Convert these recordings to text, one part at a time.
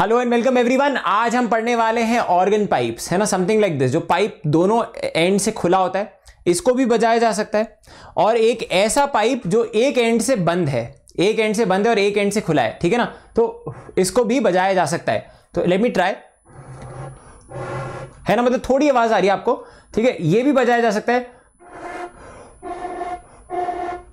Hello and welcome everyone आज हम पढ़ने वाले हैं ऑर्गन पाइप्स है ना समथिंग लाइक दिस जो पाइप दोनों एंड से खुला होता है इसको भी बजाया जा सकता है और एक ऐसा पाइप जो एक एंड से बंद है एक एंड से बंद है और एक एंड से खुला है ठीक है ना तो इसको भी बजाया जा सकता है तो लेट मी ट्राई है ना मतलब थोड़ी आवाज़ आ रही है आपको ठीक है ये भी बजाया जा सकता है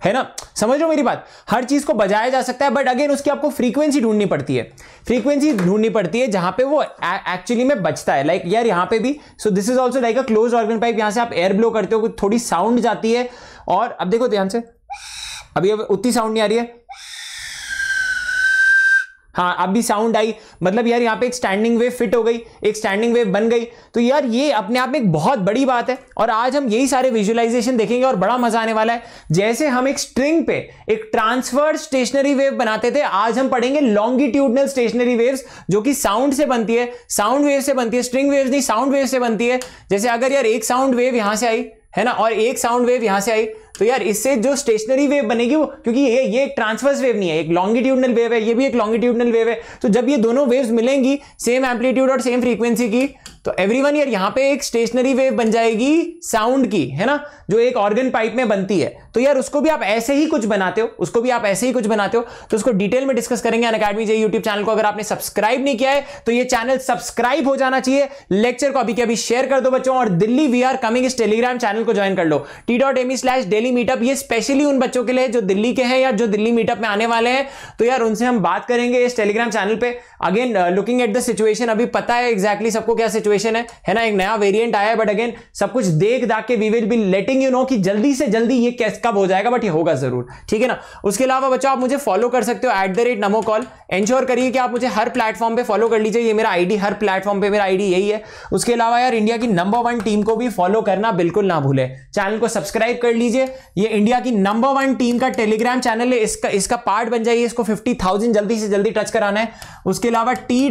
है ना समझ मेरी बात हर चीज को बजाया जा सकता है बट अगेन उसकी आपको फ्रीक्वेंसी ढूंढनी पड़ती है फ्रीक्वेंसी ढूंढनी पड़ती है जहां पे वो एक्चुअली में बचता है लाइक like, यार यहां पे भी so this is also like a close organ pipe यहां से आप एयर ब्लो करते हो थोड़ी साउंड जाती है और अब देखो ध्यान से अभी अब उतनी साउंड नहीं आ रही है हाँ अब भी साउंड आई मतलब यार यहाँ पे एक स्टैंडिंग वेव फिट हो गई एक स्टैंडिंग वेव बन गई तो यार ये अपने आप में एक बहुत बड़ी बात है और आज हम यही सारे विजुअलाइजेशन देखेंगे और बड़ा मजा आने वाला है जैसे हम एक स्ट्रिंग पे एक ट्रांसफर्ड स्टेशनरी वेव बनाते थे आज हम पढ़ेंगे लॉन्गिट्यूडनल स्टेशनरी वेव्स जो कि साउंड से बनती है साउंड वेव से बनती है स्ट्रिंग वेव नहीं साउंड वेव से बनती है जैसे अगर यार एक साउंड वेव यहाँ से आई है ना और एक साउंड वेव यहाँ से आई तो यार इससे जो स्टेशनरी वेव बनेगी वो क्योंकि ये ये एक ट्रांसवर्स वेव नहीं है एक लॉन्गिट्यूडनल वेव है ये भी एक लॉन्गिट्यूडनल वेव है तो जब ये दोनों वेव्स मिलेंगी सेम एम्पलीट्यूड और सेम फ्रीक्वेंसी की तो एवरीवन यार यहाँ पे एक स्टेशनरी वेव बन जाएगी साउंड की है ना जो एक ऑर्गन पाइप में बनती है तो यार उसको भी आप ऐसे ही कुछ बनाते हो उसको भी आप ऐसे ही कुछ बनाते हो तो उसको डिटेल में डिस्कस करेंगे अन अकेडमी यूट्यूब चैनल को अगर आपने सब्सक्राइब नहीं किया है तो ये चैनल सब्सक्राइब हो जाना चाहिए लेक्चर को अभी के अभी शेयर कर दो बच्चों और दिल्ली वी आर कमिंग इस टेलीग्राम चैनल को ज्वाइन कर लो T dot M slash daily meetup ये स्पेशली उन बच्चों के लिए जो दिल्ली के हैं या जो दिल्ली मीटअप में आने वाले हैं तो यार उनसे हम बात करेंगे इस टेलीग्राम चैनल पर again looking at the situation अभी पता है एग्जैक्टली exactly सबको क्या सिचुएशन है है ना एक नया वेरियंट आया है बट अगेन सब कुछ देख दाख के we will be letting you know कि जल्दी से जल्दी ये कैसे कब हो जाएगा बट ये होगा जरूर ठीक है ना उसके अलावा बच्चों आप मुझे फॉलो कर सकते हो at the rate Namo call ensure करिए कि आप मुझे हर प्लेटफॉर्म पे फॉलो कर लीजिए ये मेरा आईडी हर प्लेटफॉर्म पे मेरा आईडी यही है उसके अलावा यार इंडिया की नंबर वन टीम को भी फॉलो करना बिल्कुल ना भूले चैनल को सब्सक्राइब कर लीजिए ये इंडिया की नंबर वन टीम का टेलीग्राम चैनल है इसका इसका पार्ट बन जाइए इसको फिफ्टी जल्दी से जल्दी टच कराना है उसके अलावा टी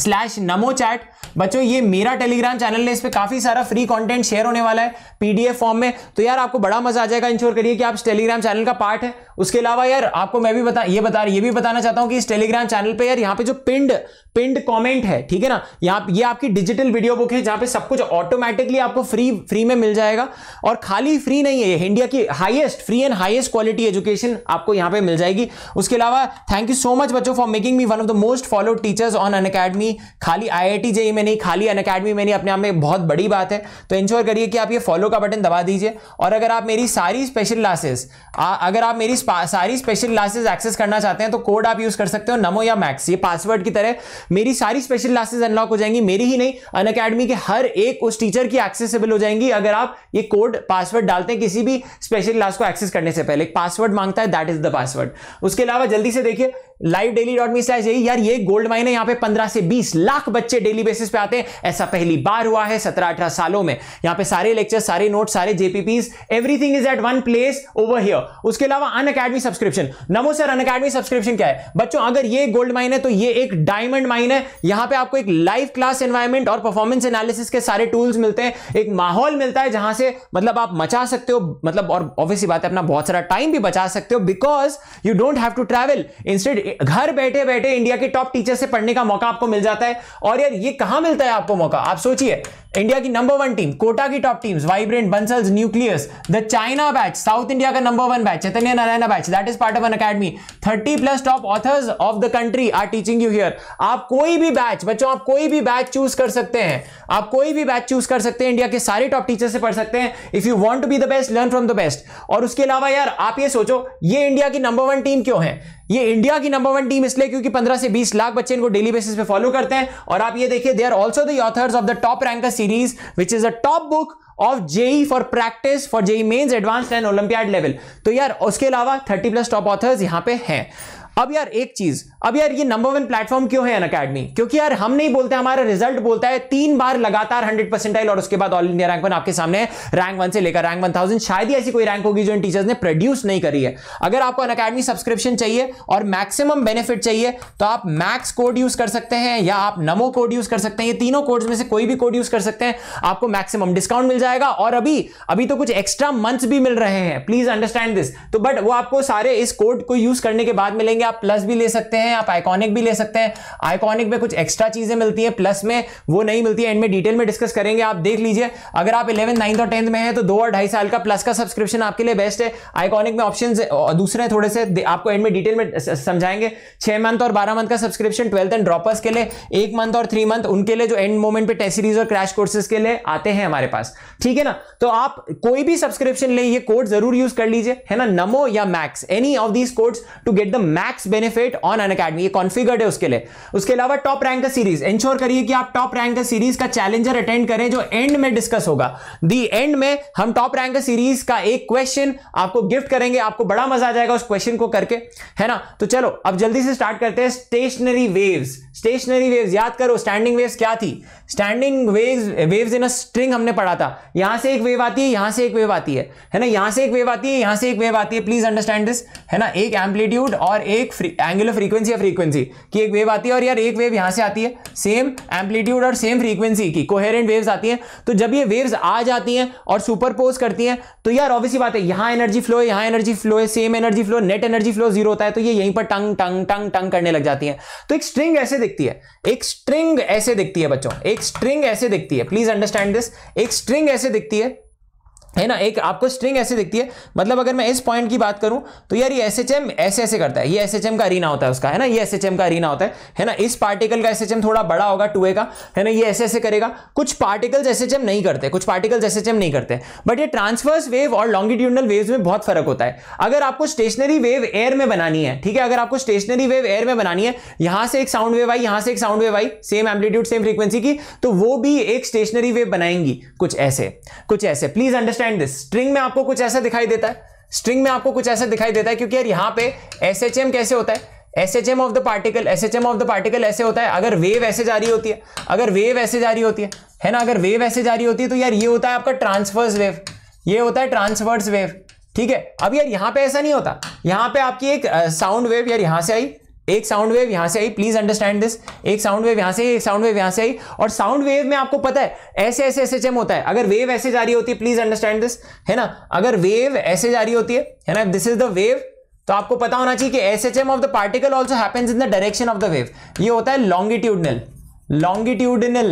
स्लैश नमो चैट बच्चों ये मेरा टेलीग्राम चैनल है इस पर काफ़ी सारा फ्री कंटेंट शेयर होने वाला है पीडीएफ फॉर्म में तो यार आपको बड़ा मजा आ जाएगा इंश्योर करिए कि आप इस टेलीग्राम चैनल का पार्ट है उसके अलावा यार आपको मैं भी बता ये बता ये भी बताना चाहता हूँ कि इस टेलीग्राम चैनल पर यार यहाँ पे जो पिंड पिंड कमेंट है ठीक है ना यहाँ ये आपकी डिजिटल वीडियो बुक है जहां पे सब कुछ ऑटोमेटिकली आपको फ्री फ्री में मिल जाएगा और खाली फ्री नहीं है ये इंडिया की highest free and highest quality education आपको यहाँ पे मिल जाएगी उसके अलावा थैंक यू सो मच बच्चों for making me one of the most followed teachers on Unacademy खाली आई आई टी जेई में नहीं खाली अन अकेडमी में नहीं अपने आप में बहुत बड़ी बात है तो इंश्योर करिए कि आप ये फॉलो का बटन दबा दीजिए और अगर आप मेरी सारी स्पेशल क्लासेस अगर आप मेरी सारी स्पेशल क्लासेस एक्सेस करना चाहते हैं तो कोड आप यूज कर सकते हो नमो या मैक्स ये पासवर्ड की तरह मेरी सारी स्पेशल क्लासेस अनलॉक हो जाएंगी मेरी ही नहीं अन अकेडमी के हर एक उस टीचर की एक्सेसिबल हो जाएंगी अगर आप ये कोड पासवर्ड डालते हैं किसी भी स्पेशल क्लास को एक्सेस करने से पहले एक पासवर्ड मांगता है दैट इज द पासवर्ड उसके अलावा जल्दी से देखिए live daily dot me slash यार ये गोल्ड माइन है यहाँ पे 15 से 20 लाख बच्चे डेली बेसिस पे आते हैं ऐसा पहली बार हुआ है 17-18 सालों में यहाँ पे सारे लेक्चर सारे नोट सारे जेपीपी everything is at one place over here उसके अलावा Unacademy subscription Namo sir Unacademy subscription क्या है बच्चों अगर ये गोल्ड माइन है तो ये एक डायमंड माइन है यहाँ पे आपको एक लाइव क्लास एनवायरमेंट और परफॉर्मेंस एनालिसिस के सारे टूल्स मिलते हैं एक माहौल मिलता है जहां से मतलब आप मचा सकते हो मतलब और ऑब्वियसली बात है अपना बहुत सारा टाइम भी बचा सकते हो because you don't have to travel instead घर बैठे बैठे इंडिया के टॉप टीचर से पढ़ने का मौका आपको मिल जाता है और यार ये कहां मिलता है आपको मौका आप सोचिए इंडिया की नंबर वन टीम कोटा की top teams Vibrant Bansal's Nucleus the China batch South India का number one batch Chaitanya Narayana batch that is part of Unacademy thirty plus top authors of the country are teaching you here आप कोई भी batch बच्चों आप कोई भी batch choose कर सकते हैं आप कोई भी बैच चूज कर सकते हैं इंडिया के सारे टॉप टीचर से पढ़ सकते हैं if you want to be the best learn from the best और उसके अलावा यार आप ये सोचो ये इंडिया की नंबर वन टीम क्यों है ये इंडिया की नंबर वन टीम इसलिए क्योंकि 15 से 20 लाख बच्चे इनको डेली बेसिस पे फॉलो करते हैं और आप ये देखिए they are also the authors of the top rankers series, which is a top book of JEE for practice for JEE mains advance and olympiad level तो यार उसके अलावा थर्टी प्लस टॉप ऑथर्स यहां पर है अब यार एक चीज अब यार ये नंबर वन प्लेटफॉर्म क्यों है अन क्योंकि यार हम नहीं बोलते हमारा रिजल्ट बोलता है तीन बार लगातार हंड्रेड परसेंट और उसके बाद ऑल इंडिया रैंक वन आपके सामने रैंक वन से लेकर रैंक वन थाउजेंड शायद ही ऐसी कोई रैंक होगी जो इन टीचर्स ने प्रोड्यूस नहीं करी है अगर आपको अन अकेडमी सब्सक्रिप्शन चाहिए और मैक्सिमम बेनिफिट चाहिए तो आप मैक्स कोड यूज कर सकते हैं या आप नमो कोड यूज कर सकते हैं ये तीनों कोड्स में से कोई भी कोड यूज कर सकते हैं आपको मैक्सिमम डिस्काउंट मिल जाएगा और अभी अभी तो कुछ एक्स्ट्रा मंथ्स भी मिल रहे हैं प्लीज अंडरस्टैंड दिस तो बट वो आपको सारे इस कोड को यूज करने के बाद मिलेंगे आप प्लस भी ले सकते हैं हैं आप आइकॉनिक भी ले सकते हैं आइकॉनिक में कुछ एक्स्ट्रा चीज़ें मिलती हैं प्लस में वो नहीं मिलती है एंड में डिटेल में डिस्कस करेंगे आप देख लीजिए अगर आप इलेवन नाइन्थ और टेंथ में है तो दो और ढाई साल का प्लस का सब्सक्रिप्शन आपके लिए बेस्ट है आइकॉनिक में ऑप्शन दूसरे थोड़े से आपको एंड में डिटेल में समझाएंगे छह मंथ और बारह मंथ का सब्सक्रिप्शन ट्वेल्थ एंड ड्रॉपर्स के लिए एक मंथ और थ्री मंथ उनके लिए जो एंड मोमेंट पे टेस्ट सीरीज और क्रैश कोर्सेस के लिए आते हैं हमारे पास ठीक है ना तो आप कोई भी सब्सक्रिप्शन ले ये कोड जरूर यूज कर लीजिए है ना नमो या max any of these codes to get the max benefit on Unacademy configured है उसके लिए उसके अलावा टॉप रैंक का सीरीज इंश्योर करिए कि आप टॉप रैंक का सीरीज का चैलेंजर अटेंड करें जो एंड में डिस्कस होगा दी एंड में हम टॉप रैंक का सीरीज का एक क्वेश्चन आपको गिफ्ट करेंगे आपको बड़ा मजा आ जाएगा उस क्वेश्चन को करके है ना तो चलो अब जल्दी से स्टार्ट करते हैं स्टेशनरी वेव्स स्टेशनरी वेव्स याद करो स्टैंडिंग वेव्स क्या थी standing waves waves in a string हमने पढ़ा था यहां से एक वेव आती है यहां से एक वेव आती है है ना यहां से एक वेव आती है यहां से एक वेव आती है प्लीज अंडरस्टैंड दिस है ना एक एम्पलीट्यूड और एक एंगुलर फ्रीक्वेंसी या फ्रीक्वेंसी कि एक वेव आती है और यार एक वेव यहां से आती है सेम एम्पलीट्यूड और सेम फ्रीक्वेंसी की कोहेरेंट वेव्स आती हैं तो जब ये वेव्स आ जाती हैं और सुपरपोज करती हैं तो यार ऑब्वियस बात है यहां एनर्जी फ्लो है यहां एनर्जी फ्लो है same energy flow net energy flow zero होता है तो ये यहीं पर टंग टंग टंग टंग करने लग जाती है तो एक स्ट्रिंग ऐसे दिखती है एक स्ट्रिंग ऐसे दिखती है बच्चों एक स्ट्रिंग ऐसे दिखती है प्लीज अंडरस्टैंड दिस एक स्ट्रिंग ऐसे दिखती है है ना एक आपको स्ट्रिंग ऐसे दिखती है मतलब अगर मैं इस पॉइंट की बात करूं तो यार ये एस ऐसे ऐसे करता है ये एस का अरीना होता है उसका है ना ये एस का अरीना होता है है ना इस पार्टिकल का एस थोड़ा बड़ा होगा टू का है ना ये ऐसे ऐसे करेगा कुछ पार्टिकल्स एस नहीं करते कुछ पार्टिकल्स एस नहीं करते बट ये ट्रांसफर्स वेव और लॉन्गिट्यूडल वेव में बहुत फर्क होता है अगर आपको स्टेशनरी वेव एयर में बनानी है ठीक है अगर आपको स्टेशनरी वेव एयर में बनानी है यहां से एक साउंड वेव आई यहां से एक साउंड वेव आई सेम एम्पलीट्यूड सेम फ्रीक्वेंसी की तो वो भी एक स्टेशनरी वेव बनाएंगी कुछ ऐसे कुछ ऐसे please understand understand this string में आपको कुछ ऐसा दिखाई देता है स्ट्रिंग में आपको कुछ ऐसा दिखाई देता है क्योंकि यार यहाँ पे एस एच एम कैसे होता है S H M of the particle S H M of the particle ऐसे होता है अगर वेव ऐसे जारी होती है अगर वेव ऐसे जारी होती है है ना अगर वेव ऐसे जारी होती है तो यार ये होता है आपका ट्रांसफर्स वेव ये होता है ट्रांसफर्स वेव ठीक है अब यार यहाँ पे ऐसा नहीं होता यहाँ पे आपकी एक साउंड वेव यार यहाँ से आई एक साउंड वेव यहां से आई प्लीज अंडरस्टैंड दिस एक साउंड वेव यहां से आई एक साउंड वेव यहां से आई और साउंड वेव में आपको पता है ऐसे ऐसे एस होता है अगर वेव ऐसे जारी होती है प्लीज अंडरस्टैंड दिस है ना अगर वेव ऐसे जारी होती है है ना दिस इज द वेव तो आपको पता होना चाहिए कि S H M of the particle also happens in the direction of the wave ये होता है लॉन्गिट्यूडनल लॉन्गिट्यूडनल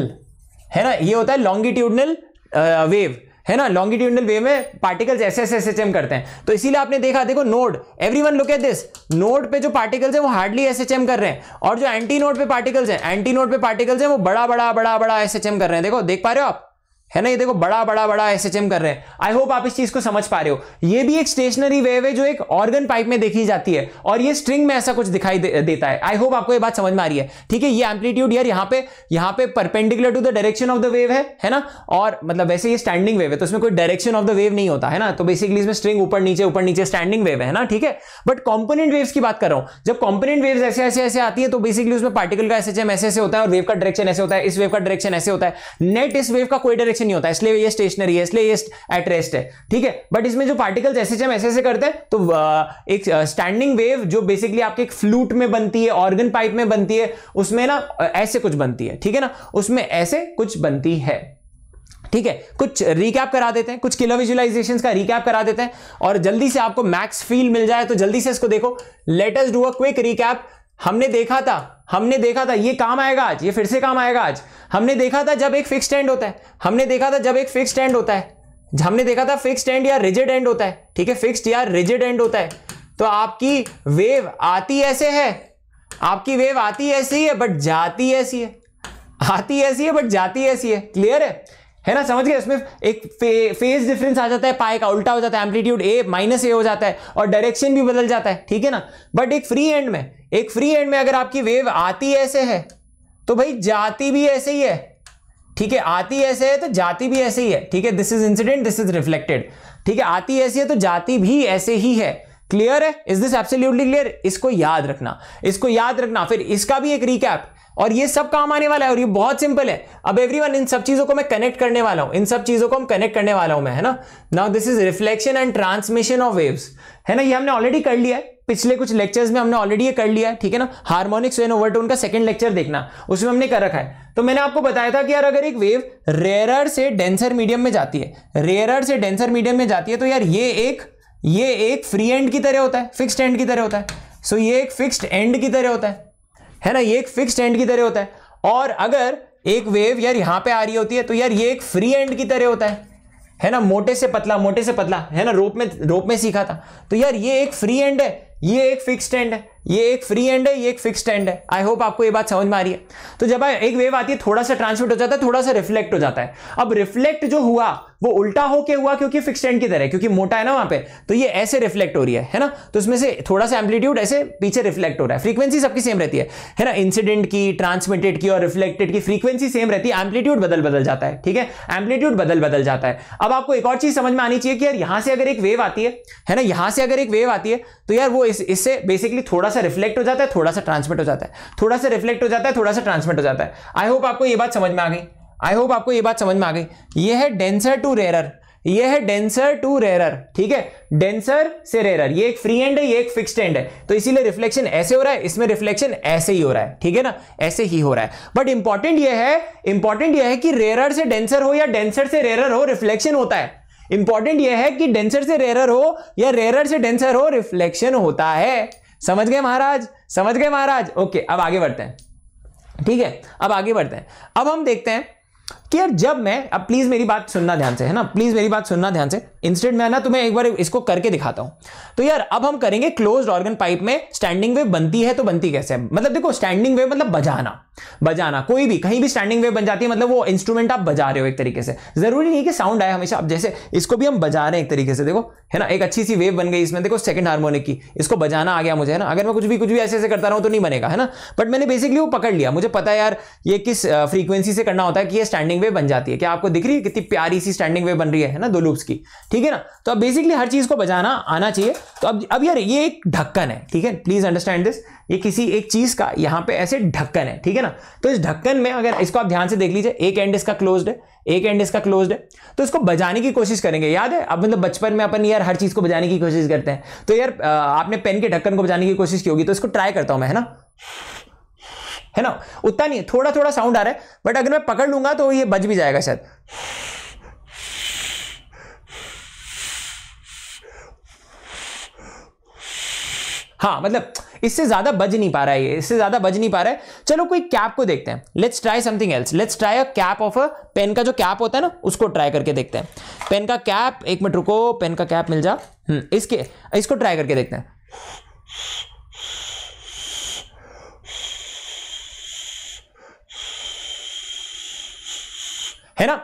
है ना ये होता है लॉन्गिट्यूडनल वेव uh, है ना लॉन्गिट्यूडल वे में पार्टिकल्स ऐसे ऐसे एस करते हैं तो इसीलिए आपने देखा देखो node every one look at this node पे जो पार्टिकल्स हैं वो हार्डली एस कर रहे हैं और जो एंटी नोड पे पार्टिकल्स हैं एंटी नोड पे पार्टिकल्स हैं वो बड़ा बड़ा बड़ा बड़ा एस कर रहे हैं देखो देख पा रहे हो आप है ना ये देखो बड़ा बड़ा बड़ा एस कर रहे हैं आई होप आप इस चीज को समझ पा रहे हो ये भी एक स्टेशनरी वेव है जो एक ऑर्गन पाइप में देखी जाती है और ये स्ट्रिंग में ऐसा कुछ दिखाई दे, देता है आई होप आपको ये बात समझ में आ रही है ठीक है ये एम्पलीट्यूड यार यहाँ पे यहाँ पे perpendicular to the direction of the wave है है ना और मतलब वैसे ये स्टैंडिंग वेव है तो इसमें कोई डायरेक्शन ऑफ द वेव नहीं होता है ना तो बेसिकली इसमें स्ट्रिंग ऊपर नीचे ऊपर नीचे स्टैंडिंग वेव है ना ठीक है बट कॉम्पोनेंट वेव्स की बात कर रहा हूँ जब कॉम्पोनेंट वेव ऐसे ऐसे ऐसे आती है तो बेसिकली उसमें पार्टिकल का एस एच ऐसे ऐसे होता है और वेव का डायरेक्शन ऐसे होता है इस वेव का डायरेक्शन ऐसे होता है नेट इस वेव का कोई डायरेक्शन से नहीं होता इसलिए ये स्टेशनरी है इसलिए ये एट रेस्ट है ठीक है बट इसमें जो पार्टिकल्स ऐसे हम ऐसे ऐसे करते हैं तो uh, एक स्टैंडिंग uh, वेव जो बेसिकली आपके एक फ्लूट में बनती है ऑर्गन पाइप में बनती है उसमें ना uh, ऐसे कुछ बनती है ठीक है ना उसमें ऐसे कुछ बनती है ठीक है कुछ रिकैप करा देते हैं कुछ किलो विजुअलाइजेशन का रिकैप करा देते हैं और जल्दी से आपको मैक्स फील मिल जाए तो जल्दी से इसको देखो let's do a quick recap हमने देखा था हमने देखा था ये काम आएगा आज ये फिर से काम आएगा आज हमने देखा था जब एक फिक्स एंड होता है हमने देखा था जब एक फिक्स एंड होता है हमने देखा था फिक्स एंड या रिजिड एंड होता है ठीक है फिक्स या रिजिड एंड होता है तो आपकी वेव आती ऐसे है आपकी वेव आती ऐसी है बट जाती ऐसी है आती ऐसी है बट जाती ऐसी है क्लियर है है ना समझ गए इसमें एक फे, फेज डिफरेंस आ जाता है पाए का उल्टा हो जाता है एम्पलीट्यूड ए माइनस ए हो जाता है और डायरेक्शन भी बदल जाता है ठीक है ना बट एक फ्री एंड में एक फ्री एंड में अगर आपकी वेव आती ऐसे है तो भाई जाती भी ऐसे ही है ठीक है आती ऐसे है तो जाती भी ऐसे ही है ठीक है this is incident this is reflected ठीक है आती ऐसी है तो जाती भी ऐसे ही है क्लियर है इज दिस एब्सोल्यूटली क्लियर इसको याद रखना इसको याद रखना फिर इसका भी एक रिकैप और ये सब काम आने वाला है और ये बहुत सिंपल है अब एवरीवन इन सब चीजों को मैं कनेक्ट करने वाला हूं इन सब चीजों को हम कनेक्ट करने वाला हूं मैं है ना now this is reflection and transmission of waves है ना ये हमने ऑलरेडी कर लिया है पिछले कुछ लेक्चर्स में हमने ऑलरेडी ये कर लिया है ठीक है ना हार्मोनिक्स एंड ओवरटोन का सेकंड लेक्चर देखना उसमें हमने कर रखा है तो मैंने आपको बताया था कि यार अगर एक वेव रेयरर से डेंसर मीडियम में जाती है रेयरर से डेंसर मीडियम में जाती है तो यार ये एक ये एक फ्री एंड की तरह होता है फिक्स्ड एंड की तरह होता है सो ये एक फिक्स्ड एंड की तरह होता है है ना ये एक फिक्स्ड एंड की तरह होता है और अगर एक वेव यार यहां पे आ रही होती है तो यार ये एक फ्री एंड की तरह होता है है ना मोटे से पतला मोटे से पतला है ना रोप में रोप में सीखा था तो यार ये एक फ्री एंड है ये एक फिक्स्ड एंड है ये एक फ्री एंड है ये एक फिक्स्ड एंड है आई होप आपको ये बात समझ में आ रही है तो जब एक वेव आती है थोड़ा सा ट्रांसमिट हो जाता है थोड़ा सा रिफ्लेक्ट हो जाता है अब रिफ्लेक्ट जो हुआ वो उल्टा होके हुआ क्योंकि फिक्स्ड एंड की तरह क्योंकि मोटा है ना वहां पे तो ये ऐसे रिफ्लेक्ट हो रही है है ना तो इसमें से थोड़ा सा एम्पलीट्यूड ऐसे पीछे रिफ्लेक्ट हो रहा है फ्रीक्वेंसी सबकी सेम रहती है है ना इंसिडेंट की ट्रांसमिटेड की और रिफ्लेक्टेड की फ्रीक्वेंसी सेम रहती है एम्पलीट्यूड बदल बदल जाता है ठीक है एम्पलीट्यूड बदल बदल जाता है अब आपको एक और चीज समझ में आनी चाहिए कि यार यहां से अगर एक वेव आती है है ना यहां से अगर एक वेव आती है तो यार वो इस इससे बेसिकली थोड़ा सा रिफ्लेक्ट हो जाता है थोड़ा सा ट्रांसमिट हो जाता है थोड़ा सा रिफ्लेक्ट हो जाता है थोड़ा सा ट्रांसमिट हो जाता है आई होप आपको ये बात समझ में आ गई आई होप आपको ये बात समझ में आ गई ये है डेंसर टू रेरर ये है डेंसर टू रेरर ठीक है डेंसर से रेरर ये एक फ्री एंड है ये एक फिक्स्ड एंड है तो इसीलिए रिफ्लेक्शन ऐसे हो रहा है इसमें रिफ्लेक्शन ऐसे ही हो रहा है ठीक है ना ऐसे ही हो रहा है बट इंपॉर्टेंट ये है इंपॉर्टेंट ये है कि रेरर से डेंसर हो या डेंसर से रेरर हो रिफ्लेक्शन होता है इंपॉर्टेंट यह है कि डेंसर से रेरर हो या रेरर से डेंसर हो रिफ्लेक्शन होता है समझ गए महाराज समझ गए महाराज ओके अब आगे बढ़ते हैं ठीक है अब आगे बढ़ते हैं अब हम देखते हैं कि यार जब मैं अब प्लीज मेरी बात सुनना ध्यान से है ना प्लीज मेरी बात सुनना ध्यान से इंस्टेंट में ना तुम्हें एक बार इसको करके दिखाता हूं तो यार अब हम करेंगे क्लोज ऑर्गन पाइप में स्टैंडिंग वेव बनती है तो बनती कैसे मतलब देखो स्टैंडिंग वेव मतलब बजाना बजाना कोई भी कहीं भी स्टैंडिंग वेव बन जाती है मतलब वो इंस्ट्रूमेंट आप बजा रहे हो एक तरीके से जरूरी नहीं कि साउंड आए हमेशा जैसे इसको भी हम बजा रहे हैं एक तरीके से देखो है ना एक अच्छी सी वेव बन गई इसमें देखो सेकंड हार्मोनिक की इसको बजाना आ गया मुझे है ना अगर मैं कुछ भी कुछ भी ऐसे ऐसे करता रहा तो नहीं बनेगा है ना बट मैंने बेसिकली वो पकड़ लिया मुझे पता है यार ये किस फ्रीक्वेंसी से करना होता है कि ये स्टैंडिंग वेव बन जाती है क्या आपको दिख रही है कितनी प्यारी सी स्टैंडिंग वेव बन रही है ना दो लूप्स की ठीक है ना तो अब बेसिकली हर चीज़ को बजाना आना चाहिए तो अब अब यार ये एक ढक्कन है ठीक है प्लीज़ अंडरस्टैंड दिस ये किसी एक चीज़ का यहाँ पे ऐसे ढक्कन है ठीक है ना तो इस ढक्कन में अगर इसको आप ध्यान से देख लीजिए एक एंड इसका क्लोज है एक एंड इसका क्लोज है तो इसको बजाने की कोशिश करेंगे याद है अब मतलब बचपन में अपन यार हर चीज़ को बजाने की कोशिश करते हैं तो यार आपने पेन के ढक्कन को बजाने की कोशिश की होगी तो इसको ट्राई करता हूँ मैं है ना है ना उतना नहीं थोड़ा थोड़ा साउंड आ रहा है बट अगर मैं पकड़ लूंगा तो ये बज भी जाएगा शायद हाँ मतलब इससे ज्यादा बज नहीं पा रहा है ये इससे ज्यादा बज नहीं पा रहा है चलो कोई कैप को देखते हैं let's try something else let's try a cap of a pen का जो कैप होता है ना उसको ट्राई करके देखते हैं पेन का कैप एक मिनट रुको पेन का कैप मिल जा हम्म, इसके इसको ट्राई करके देखते हैं है ना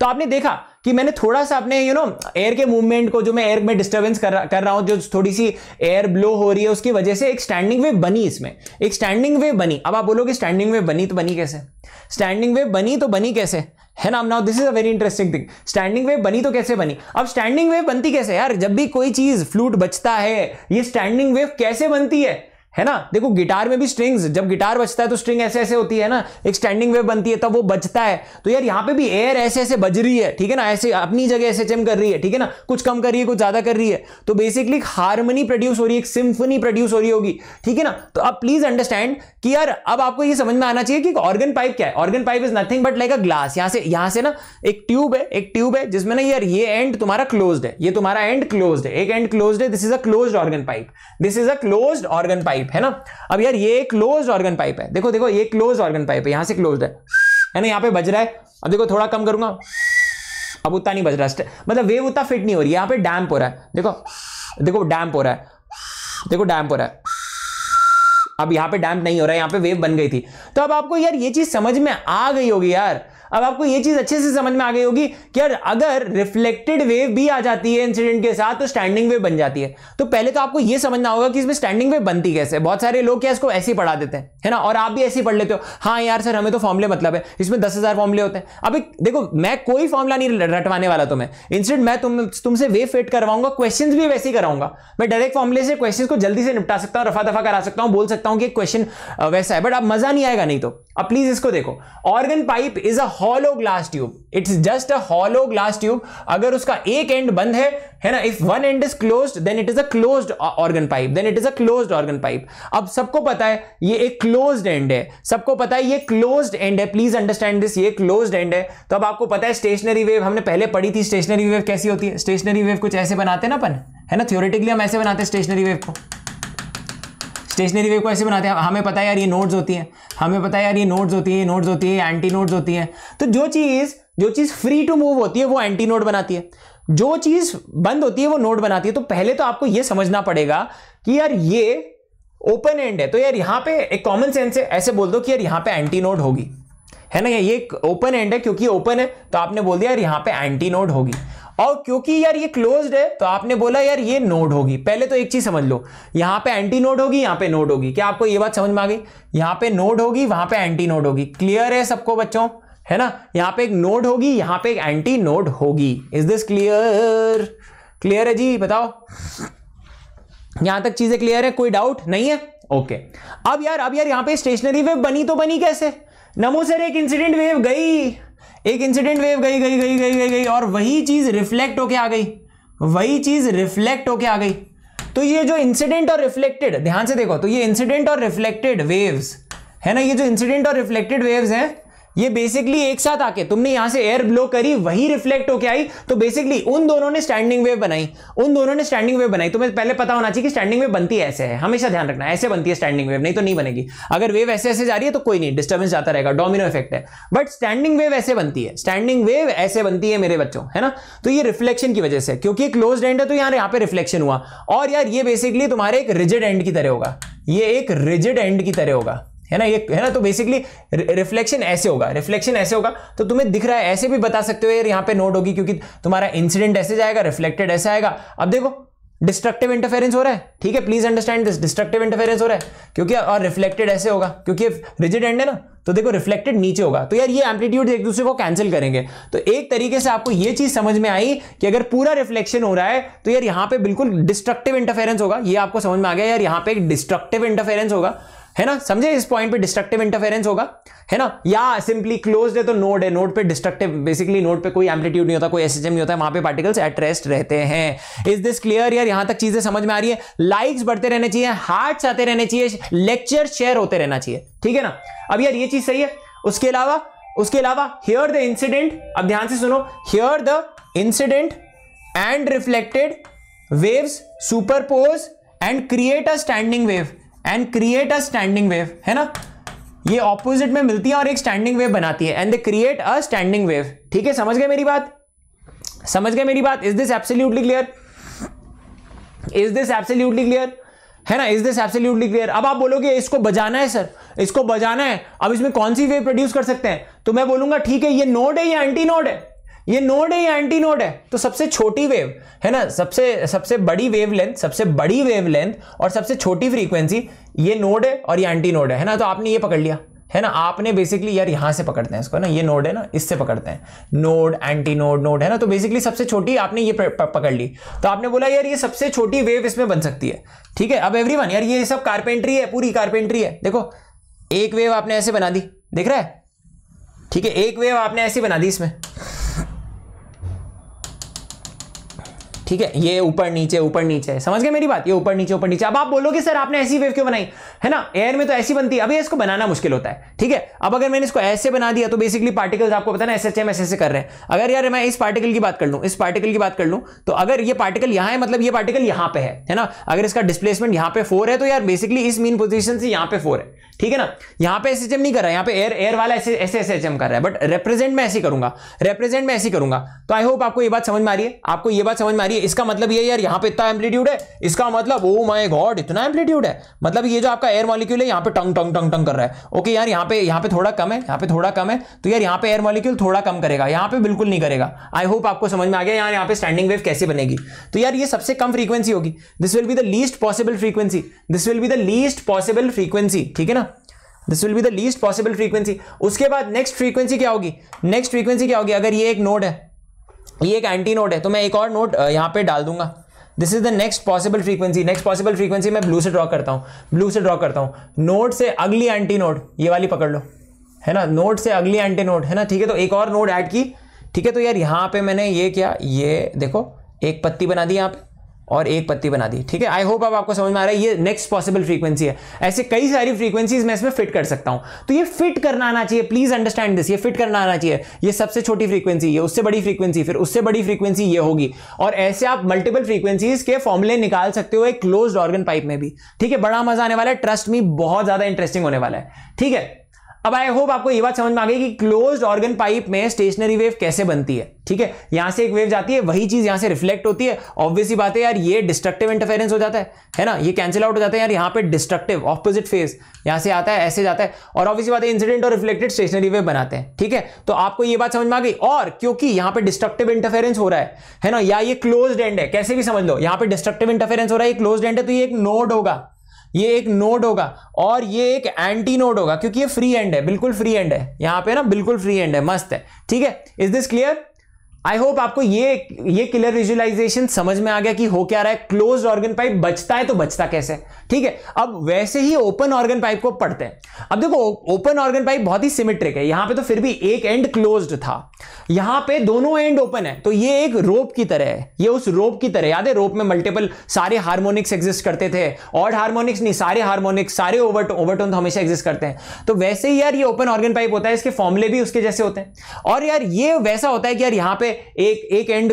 तो आपने देखा कि मैंने थोड़ा सा अपने यू नो एयर के मूवमेंट को जो मैं एयर में डिस्टर्बेंस कर कर रहा हूं जो थोड़ी सी एयर ब्लो हो रही है उसकी वजह से एक स्टैंडिंग वेव बनी इसमें एक स्टैंडिंग वेव बनी अब आप बोलोगे स्टैंडिंग वेव बनी तो बनी कैसे स्टैंडिंग वेव बनी तो बनी कैसे है ना now this is a very interesting thing standing wave बनी तो कैसे बनी अब स्टैंडिंग वेव बनती कैसे यार जब भी कोई चीज फ्लूट बचता है ये स्टैंडिंग वेव कैसे बनती है है ना देखो गिटार में भी स्ट्रिंग्स जब गिटार बजता है तो स्ट्रिंग ऐसे ऐसे होती है ना एक स्टैंडिंग वेव बनती है तब वो बजता है तो यार यहाँ पे भी एयर ऐसे ऐसे बज रही है ठीक है ना ऐसे अपनी जगह ऐसे चम कर रही है ठीक है ना कुछ कम कर रही है कुछ ज्यादा कर रही है तो बेसिकली हारमोनी प्रोड्यूस हो रही है एक सिम्फनी प्रोड्यूस हो रही होगी ठीक है ना तो अब प्लीज अंडरस्टैंड कि यार अब आपको ये समझ में आना चाहिए कि ऑर्गन पाइप क्या है organ pipe is nothing but like a glass यहाँ से यहाँ से ना एक ट्यूब है एक ट्यूब है जिसमें ना यार ये एंड तुम्हारा क्लोज है ये तुम्हारा एंड क्लोज है एक एंड क्लोज है this is a close organ pipe this is a close organ pipe pipe है ना अब यार ये क्लोज ऑर्गन पाइप है देखो देखो ये क्लोज ऑर्गन पाइप है यहां से क्लोज है है ना यहाँ पे बज रहा है अब देखो थोड़ा कम करूंगा अब उतना नहीं बज रहा है मतलब वेव उतना फिट नहीं हो रही यहाँ पे डैम्प हो रहा है देखो देखो डैम्प हो रहा है देखो डैम्प हो रहा है अब यहाँ पे डैम्प नहीं हो रहा है यहाँ पे वेव बन गई थी तो अब आपको यार ये चीज़ समझ में आ गई होगी यार अब आपको यह चीज अच्छे से समझ में आ गई होगी कि यार अगर रिफ्लेक्टेड वेव भी आ जाती है इंसिडेंट के साथ तो स्टैंडिंग वेव बन जाती है तो पहले तो आपको यह समझना होगा कि इसमें स्टैंडिंग वेव बनती कैसे बहुत सारे लोग क्या इसको ऐसे ही पढ़ा देते हैं है ना और आप भी ऐसे ही पढ़ लेते हो हाँ यार सर हमें तो फॉर्मुले मतलब है इसमें दस हजार फॉर्मुले होते हैं अब देखो मैं कोई फॉर्मुला नहीं रटवाने वाला तुम्हें इंसिडेंट मैं तुम तुमसे वेव फिट करवाऊंगा क्वेश्चन भी वैसे ही कराऊंगा मैं डायरेक्ट फॉर्मुले से क्वेश्चन को जल्दी से निपटा सकता हूँ रफा दफा करा सकता हूँ बोल सकता हूँ कि क्वेश्चन वैसा है बट अब मजा नहीं आएगा नहीं तो अब प्लीज इसको देखो organ pipe is a hollow glass tube it's just a hollow glass tube अगर उसका एक एंड बंद है है ना if one end is close then it is a close organ pipe then it is a close organ pipe अब सबको पता है ये एक क्लोज एंड है सबको पता है ये क्लोज एंड है प्लीज अंडरस्टैंड दिस ये क्लोज एंड है तो अब आपको पता है स्टेशनरी वेव हमने पहले पढ़ी थी स्टेशनरी वेव कैसी होती है स्टेशनरी वेव कुछ ऐसे बनाते हैं ना अपन है ना थियोरेटिकली हम ऐसे बनाते हैं स्टेशनरी वेव को स्टेशनरी वेव को ऐसे बनाते हैं हमें पता है यार ये नोड्स होती हैं हमें पता है यार ये नोड्स होती है नोड्स होती है एंटी नोड्स होती हैं तो जो चीज़ जो चीज़ फ्री टू मूव होती है वो एंटी नोड बनाती है जो चीज़ बंद होती है वो नोड बनाती है तो पहले तो आपको ये समझना पड़ेगा कि यार ये ओपन एंड है तो यार यहाँ पे एक कॉमन सेंस है ऐसे बोल दो कि यार यहाँ पे एंटी नोड होगी है ना ये ओपन एंड है क्योंकि ओपन है तो आपने बोल दिया यार यहाँ पे एंटी नोड होगी और क्योंकि यार ये क्लोज्ड है तो आपने बोला यार ये नोड होगी पहले तो एक चीज समझ लो यहां पे एंटी नोड होगी यहां पे नोड होगी क्या आपको ये बात समझ में आ गई यहां पे नोड होगी वहां पे एंटी नोड होगी क्लियर है सबको बच्चों है ना यहां पे एक नोड होगी यहां पे एक एंटी नोड होगी इज दिस क्लियर क्लियर है जी बताओ यहां तक चीजें क्लियर है कोई डाउट नहीं है ओके अब यार अब यार यहां पे स्टेशनरी वेव बनी तो बनी कैसे नमो सर एक इंसिडेंट वेव गई एक इंसिडेंट वेव गई गई गई गई गई गई और वही चीज़ रिफ्लेक्ट होके आ गई वही चीज़ रिफ्लेक्ट होके आ गई तो ये जो इंसिडेंट और रिफ्लेक्टेड ध्यान से देखो तो ये इंसिडेंट और रिफ्लेक्टेड वेव्स है ना ये जो इंसिडेंट और रिफ्लेक्टेड वेव्स हैं ये बेसिकली एक साथ आके तुमने यहां से एयर ब्लो करी वही रिफ्लेक्ट होके आई तो बेसिकली उन दोनों ने स्टैंडिंग वेव बनाई उन दोनों ने स्टैंडिंग वेव बनाई तुम्हें पहले पता होना चाहिए कि स्टैंडिंग वेव बनती है ऐसे है हमेशा ध्यान रखना ऐसे बनती है स्टैंडिंग वेव नहीं तो नहीं बनेगी अगर वेव ऐसे ऐसे जा रही है तो कोई नहीं डिस्टर्बेंस जाता रहेगा डोमिनो इफेक्ट है बट स्टैंडिंग वेव ऐसे बनती है स्टैंडिंग वेव ऐसे बनती है मेरे बच्चों है ना तो ये रिफ्लेक्शन की वजह से क्योंकि क्लोज एंड है तो यार यहाँ पे रिफ्लेक्शन हुआ और यार ये बेसिकली तुम्हारे एक रिजिड एंड की तरह होगा ये एक रिजिड एंड की तरह होगा है ना ये है ना तो बेसिकली रिफ्लेक्शन ऐसे होगा रिफ्लेक्शन ऐसे होगा तो तुम्हें दिख रहा है ऐसे भी बता सकते हो यार यहाँ पे नोट होगी क्योंकि तुम्हारा इंसिडेंट ऐसे जाएगा रिफ्लेक्टेड ऐसे आएगा अब देखो डिस्ट्रक्टिव इंटरफेरेंस हो रहा है ठीक है please understand this destructive interference हो रहा है क्योंकि और रिफ्लेक्टेड ऐसे होगा क्योंकि रिजिड एंड है ना तो देखो रिफ्लेक्टेड नीचे होगा तो यार ये एम्पलीट्यूड एक दूसरे को कैंसिल करेंगे तो एक तरीके से आपको ये चीज समझ में आई कि अगर पूरा रिफ्लेक्शन हो रहा है तो यार यहाँ पे बिल्कुल डिस्ट्रक्टिव इंटरफेरेंस होगा ये आपको समझ में आ गया यार यहाँ पे एक डिस्ट्रक्टिव इंटरफेरेंस होगा है ना समझे इस पॉइंट पे डिस्ट्रक्टिव इंटरफेरेंस होगा है ना या सिंपली क्लोज है तो नोड है नोड पे डिस्ट्रक्टिव बेसिकली नोड पे कोई एम्पलीट्यूड नहीं होता कोई एसएचएम नहीं होता वहां पे पार्टिकल्स एट रेस्ट रहते हैं इज दिस क्लियर यार यहां तक चीजें समझ में आ रही है लाइक्स बढ़ते रहने चाहिए हार्ट्स आते रहने चाहिए लेक्चर शेयर होते रहना चाहिए ठीक है ना अब यार ये चीज सही है उसके अलावा उसके अलावा हियर द इंसिडेंट अब ध्यान से सुनो here the incident and reflected waves superpose and create a standing wave and create a standing wave है ना ये ऑपोजिट में मिलती है और एक स्टैंडिंग वेव बनाती है and they create a standing wave ठीक है समझ गए मेरी बात समझ गए मेरी बात is this absolutely clear is this absolutely clear है ना इज दिस एब्सोल्यूटली क्लियर अब आप बोलोगे इसको बजाना है सर इसको बजाना है अब इसमें कौन सी वेव प्रोड्यूस कर सकते हैं तो मैं बोलूंगा ठीक है ये नोड है या एंटी नोड है ये नोड है या एंटी नोड है तो सबसे छोटी वेव है ना सबसे सबसे बड़ी वेव लेंथ सबसे बड़ी वेव लेंथ और सबसे छोटी फ्रीक्वेंसी ये नोड है और ये एंटी नोड है, है ना तो आपने ये पकड़ लिया है ना आपने बेसिकली यार यहां से पकड़ते हैं इसको ना ये नोड है ना इससे पकड़ते हैं नोड एंटी नोड नोड है ना तो बेसिकली सबसे छोटी आपने ये पकड़ ली तो आपने बोला यार ये सबसे छोटी वेव इसमें बन सकती है ठीक है अब एवरीवन यार ये सब कारपेंट्री है पूरी कारपेंट्री है देखो एक वेव आपने ऐसे बना दी देख रहा है ठीक है एक वेव आपने ऐसी बना दी इसमें ठीक है ये ऊपर नीचे ऊपर नीचे समझ गए मेरी बात ये ऊपर नीचे ऊपर नीचे अब आप बोलोगे सर आपने ऐसी वेव क्यों बनाई है ना एयर में तो ऐसी बनती है अभी इसको बनाना मुश्किल होता है ठीक है अब अगर मैंने इसको ऐसे बना दिया तो बेसिकली पार्टिकल्स आपको पता ना एच एम ऐसे ऐसे कर रहे हैं अगर यार मैं इस पार्टिकल की बात कर लूँ इस पार्टिकल की बात कर लूँ तो अगर ये पार्टिकल यहाँ है मतलब ये पार्टिकल यहाँ पे है ना अगर इसका डिस्प्लेसमेंट यहाँ पे फोर है तो यार बेसिकली इस मीन पोजिशन से यहाँ पे फोर है ठीक है ना यहाँ पे एस एच एम नहीं कर रहा है यहाँ पे एयर एयर वाला ऐसे ऐसे एस कर रहा है बट रिप्रेजेंट मैं ऐसे करूंगा रिप्रेजेंट मैं ऐसे करूंगा तो आई होप आपको ये बात समझ में आ रही है आपको ये बात समझ में आ रही है ये इसका मतलब ये यार यहाँ पे इतना एम्पलीट्यूड है इसका मतलब ओ माय गॉड इतना एम्पलीट्यूड है मतलब ये जो आपका एयर मॉलिक्यूल है यहाँ पे टंग टंग टंग टंग कर रहा है ओके यार यहाँ पे यहाँ पे थोड़ा कम है यहाँ पे थोड़ा कम है तो यार यहाँ पे एयर मॉलिक्यूल थोड़ा कम करेगा यहाँ पे बिल्कुल नहीं करेगा आई होप आपको समझ में आ गया यार यहाँ पे स्टैंडिंग वेव कैसे बनेगी तो यार ये सबसे कम फ्रीक्वेंसी होगी this will be the least possible frequency this will be the least possible frequency ठीक है ना this will be the least possible frequency उसके बाद नेक्स्ट फ्रीक्वेंसी क्या होगी नेक्स्ट फ्रीक्वेंसी क्या होगी अगर ये एक नोड है ये एक एंटी नोट है तो मैं एक और नोट यहाँ पे डाल दूंगा this is the next possible frequency next possible frequency मैं ब्लू से ड्रॉ करता हूँ ब्लू से ड्रॉ करता हूँ नोट से अगली एंटी नोट ये वाली पकड़ लो है ना नोट से अगली एंटी नोट है ना ठीक है तो एक और नोट ऐड की ठीक है तो यार यहाँ पे मैंने ये किया ये देखो एक पत्ती बना दी यहाँ पे और एक पत्ती बना दी ठीक है आई होप अब आपको समझ में आ रहा है ये नेक्स्ट पॉसिबल फ्रीक्वेंसी है ऐसे कई सारी फ्रीक्वेंसीज मैं इसमें फिट कर सकता हूं तो ये फिट करना आना चाहिए प्लीज अंडरस्टैंड दिस ये फिट करना आना चाहिए ये सबसे छोटी फ्रीक्वेंसी ये उससे बड़ी फ्रीक्वेंसी फिर उससे बड़ी फ्रीक्वेंसी ये होगी और ऐसे आप मल्टीपल फ्रीक्वेंसीज के फॉर्मुले निकाल सकते हो एक क्लोज ऑर्गन पाइप में भी ठीक है बड़ा मजा आने वाला है ट्रस्ट मी बहुत ज्यादा इंटरेस्टिंग होने वाला है ठीक है अब आई होप आपको ये बात समझ में आ गई कि क्लोज्ड ऑर्गन पाइप में स्टेशनरी वेव कैसे बनती है ठीक है यहां से एक वेव जाती है वही चीज यहां से रिफ्लेक्ट होती है ऑब्वियसली बात है यार ये डिस्ट्रक्टिव इंटरफेरेंस हो जाता है है ना ये कैंसिल आउट हो जाता है यार यहां पे डिस्ट्रक्टिव ऑपोजिट फेज यहां से आता है ऐसे जाता है और ऑब्वियसली बात है इंसिडेंट और रिफ्लेक्टेड स्टेशनरी वेव बनाते हैं ठीक है तो आपको ये बात समझ में आ गई और क्योंकि यहां पर डिस्ट्रक्टिव इंटरफेरेंस हो रहा है है ना या ये क्लोज एंड है कैसे भी समझ लो यहां पर डिस्ट्रक्टिव इंटरफेरेंस हो रहा है क्लोज एंड है तो ये एक नोड होगा ये एक नोड होगा और ये एक एंटी नोड होगा क्योंकि ये फ्री एंड है बिल्कुल फ्री एंड है यहां पे ना बिल्कुल फ्री एंड है मस्त है ठीक है is this clear I hope आपको ये ये क्लियर विजुअलाइजेशन समझ में आ गया कि हो क्या रहा है क्लोज ऑर्गन पाइप बचता है तो बचता कैसे ठीक है अब वैसे ही ओपन ऑर्गन पाइप को पढ़ते हैं अब देखो ओपन ऑर्गन पाइप बहुत ही सिमेट्रिक है यहां पे तो फिर भी एक एंड क्लोज्ड था यहां पे दोनों एंड ओपन है तो ये एक रोप की तरह है ये उस रोप की तरह याद है रोप में मल्टीपल सारे हार्मोनिक्स एग्जिस्ट करते थे और हार्मोनिक्स नहीं सारे हार्मोनिक्स सारे ओवर ओवरटोन तो हमेशा एग्जिस्ट करते हैं तो वैसे ही यार ये ओपन ऑर्गन पाइप होता है इसके फॉर्मुले भी उसके जैसे होते हैं और यार ये वैसा होता है कि यार यहां पर एक एक एंड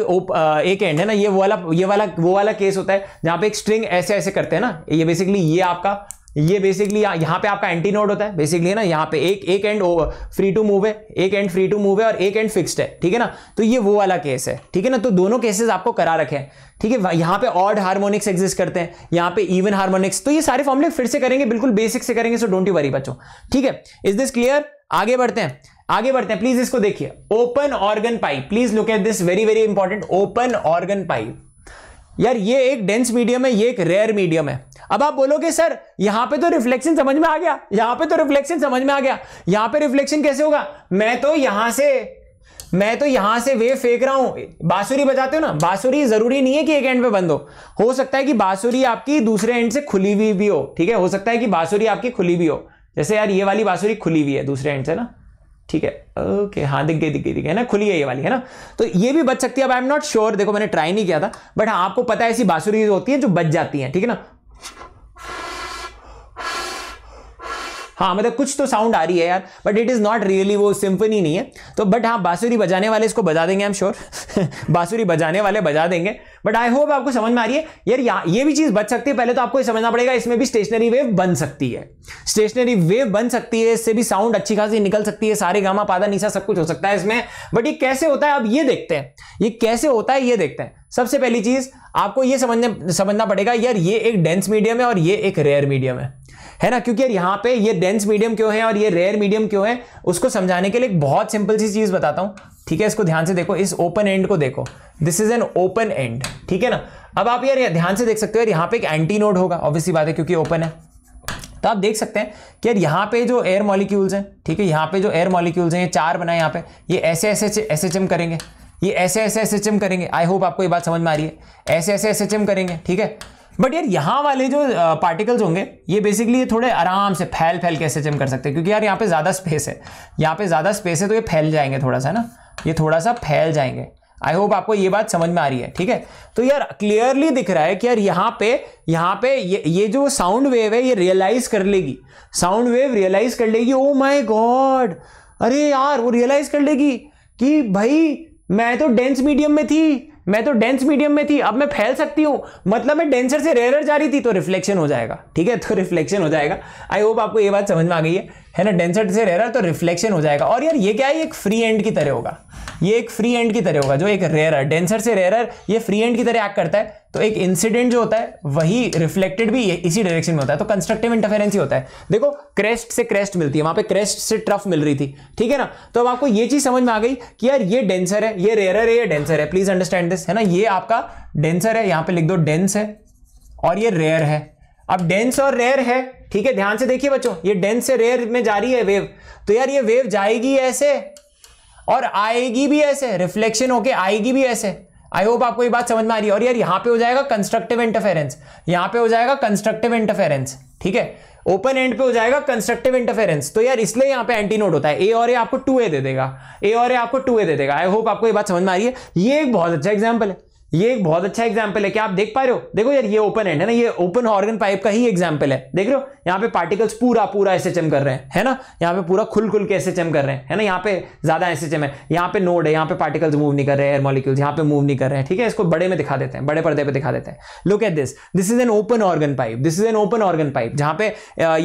एक एंड है ना ये वाला ये वाला वो वाला केस होता है जहां पे एक स्ट्रिंग ऐसे ऐसे करते हैं ना ये बेसिकली ये आपका ये बेसिकली यह, यहाँ पे आपका एंटी नोड होता है बेसिकली है ना यहाँ पे एक एक एंड फ्री टू मूव है एक एंड फ्री टू मूव है और एक एंड फिक्स्ड है ठीक है ना तो ये वो वाला केस है ठीक है ना तो दोनों केसेस आपको करा रखे हैं ठीक है यहाँ पे ऑड हार्मोनिक्स एग्जिस्ट करते हैं यहाँ पे इवन हार्मोनिक्स तो ये सारे फॉर्मुले फिर से करेंगे बिल्कुल बेसिक से करेंगे सो डोंट यू वरी बच्चों ठीक है इज दिस क्लियर आगे बढ़ते हैं आगे बढ़ते हैं प्लीज इसको देखिए open organ pipe please look at this very very important open organ pipe यार ये एक डेंस मीडियम है ये एक रेयर मीडियम है अब आप बोलोगे सर यहां पे तो रिफ्लेक्शन समझ में आ गया यहां पे तो रिफ्लेक्शन समझ में आ गया यहां पे रिफ्लेक्शन कैसे होगा मैं तो यहां से मैं तो यहां से वेव फेंक रहा हूं बांसुरी बजाते हो ना बांसुरी जरूरी नहीं है कि एक एंड पे बंद हो हो सकता है कि बांसुरी आपकी दूसरे एंड से खुली हुई भी हो ठीक है हो सकता है कि बांसुरी आपकी खुली भी हो जैसे यार ये वाली बांसुरी खुली हुई है दूसरे एंड से ना ठीक है ओके हाँ दिख गई दिख गई दिख गई ना खुली है ये वाली है ना तो ये भी बच सकती है अब आई एम नॉट श्योर देखो मैंने ट्राई नहीं किया था बट हाँ आपको पता है ऐसी बासुरी होती है जो बच जाती है ठीक है ना हाँ मतलब कुछ तो साउंड आ रही है यार but it is not really वो सिम्फनी नहीं है तो बट हाँ बांसुरी बजाने वाले इसको बजा देंगे आई एम श्योर बासुरी बजाने वाले बजा देंगे बट आई होप आपको समझ में आ रही है यार या, ये भी चीज़ बच सकती है पहले तो आपको समझना पड़ेगा इसमें भी स्टेशनरी वेव बन सकती है स्टेशनरी वेव बन सकती है इससे भी साउंड अच्छी खासी निकल सकती है सारे गामा पादा नीचा सब कुछ हो सकता है इसमें बट ये कैसे होता है अब ये देखते हैं ये कैसे होता है ये देखते हैं सबसे पहली चीज़ आपको ये समझने समझना पड़ेगा यार ये एक डेंस मीडियम है और ये एक रेयर मीडियम है है ना क्योंकि यहाँ पे ये डेंस मीडियम क्यों है और ये रेयर मीडियम क्यों है उसको समझाने के लिए एक बहुत सिंपल सी चीज़ बताता हूं ठीक है इसको ध्यान से देखो इस ओपन एंड को देखो this is an open end ठीक है ना अब आप यार ध्यान से देख सकते हो यार यहां पे एक एंटी नोड होगा ऑब्वियसली बात है क्योंकि ओपन है तो आप देख सकते हैं कि यार यहाँ पे जो एयर मॉलिक्यूल्स हैं ठीक है यहाँ पे जो एयर मॉलिक्यूल्स हैं ये चार बनाए यहाँ पे ये ऐसे ऐसे एस एच एम करेंगे ये ऐसे ऐसे एस एच एम करेंगे आई होप आपको ये बात समझ में आ रही है ऐसे ऐसे एस एच एम करेंगे ठीक है बट यार यहाँ वाले जो पार्टिकल्स होंगे ये बेसिकली ये थोड़े आराम से फैल फैल के एसएचएम कर सकते हैं क्योंकि यार यहाँ पे ज़्यादा स्पेस है यहाँ पे ज़्यादा स्पेस है तो ये फैल जाएंगे थोड़ा सा ना ये थोड़ा सा फैल जाएंगे आई होप आपको ये बात समझ में आ रही है ठीक है तो यार क्लियरली दिख रहा है कि यार यहाँ पे यहाँ पे ये ये जो साउंड वेव है ये रियलाइज कर लेगी साउंड वेव रियलाइज कर लेगी ओ माई गॉड अरे यार वो रियलाइज कर लेगी कि भाई मैं तो डेंस मीडियम में थी मैं तो डेंस मीडियम में थी अब मैं फैल सकती हूँ मतलब मैं डेंसर से रेरर जा रही थी तो रिफ्लेक्शन हो जाएगा ठीक है तो रिफ्लेक्शन हो जाएगा आई होप आपको ये बात समझ में आ गई है है ना डेंसर से रेयर तो रिफ्लेक्शन हो जाएगा और यार ये क्या है एक फ्री एंड की तरह होगा ये एक फ्री एंड की तरह होगा जो एक रेयर डेंसर से रेयर ये फ्री एंड की तरह एक्ट करता है तो एक इंसिडेंट जो होता है वही रिफ्लेक्टेड भी इसी डायरेक्शन में होता है तो कंस्ट्रक्टिव इंटरफेरेंस ही होता है देखो क्रेस्ट से क्रेस्ट मिलती है वहां पे क्रेस्ट से ट्रफ मिल रही थी ठीक है ना तो अब आपको ये चीज समझ में आ गई कि यार ये डेंसर है ये रेयर है ये डेंसर है प्लीज अंडरस्टैंड दिस है ना ये आपका डेंसर है यहां पे लिख दो डेंस है और ये रेयर है अब डेंस और रेयर है ठीक है ध्यान से देखिए बच्चों ये डेंस से रेयर में जा रही है वेव तो यार ये वेव जाएगी ऐसे और आएगी भी ऐसे रिफ्लेक्शन होके आएगी भी ऐसे आई होप आपको ये बात समझ में आ रही है और यार यहां पे हो जाएगा कंस्ट्रक्टिव इंटरफेरेंस यहां पे हो जाएगा कंस्ट्रक्टिव इंटरफेरेंस ठीक है ओपन एंड पे हो जाएगा कंस्ट्रक्टिव इंटरफेरेंस तो यार इसलिए यहाँ पे एंटी नोड होता है ए और ए आपको टू ए दे देगा ए और ए आपको टू ए दे देगा आई होप आपको ये बात समझ में आ रही है ये एक बहुत अच्छा एग्जाम्पल है ये एक बहुत अच्छा एग्जाम्पल है क्या आप देख पा रहे हो देखो यार ये ओपन एंड है ना ये ओपन ऑर्गन पाइप का ही एग्जाम्पल है देख रहे हो यहाँ पे पार्टिकल्स पूरा पूरा एस कर रहे हैं है ना यहाँ पे पूरा खुल खुल के एस कर रहे हैं है ना यहाँ पे ज्यादा एस है यहाँ पे नोड है यहाँ पे पार्टिकल्स मूव नहीं कर रहे हैं एयर मॉलिक्यूल्स यहाँ पे मूव नहीं कर रहे हैं ठीक है इसको बड़े में दिखा देते हैं बड़े पर्दे पर दिखा देते हैं look at this this is an open organ pipe this is an open organ pipe जहाँ पे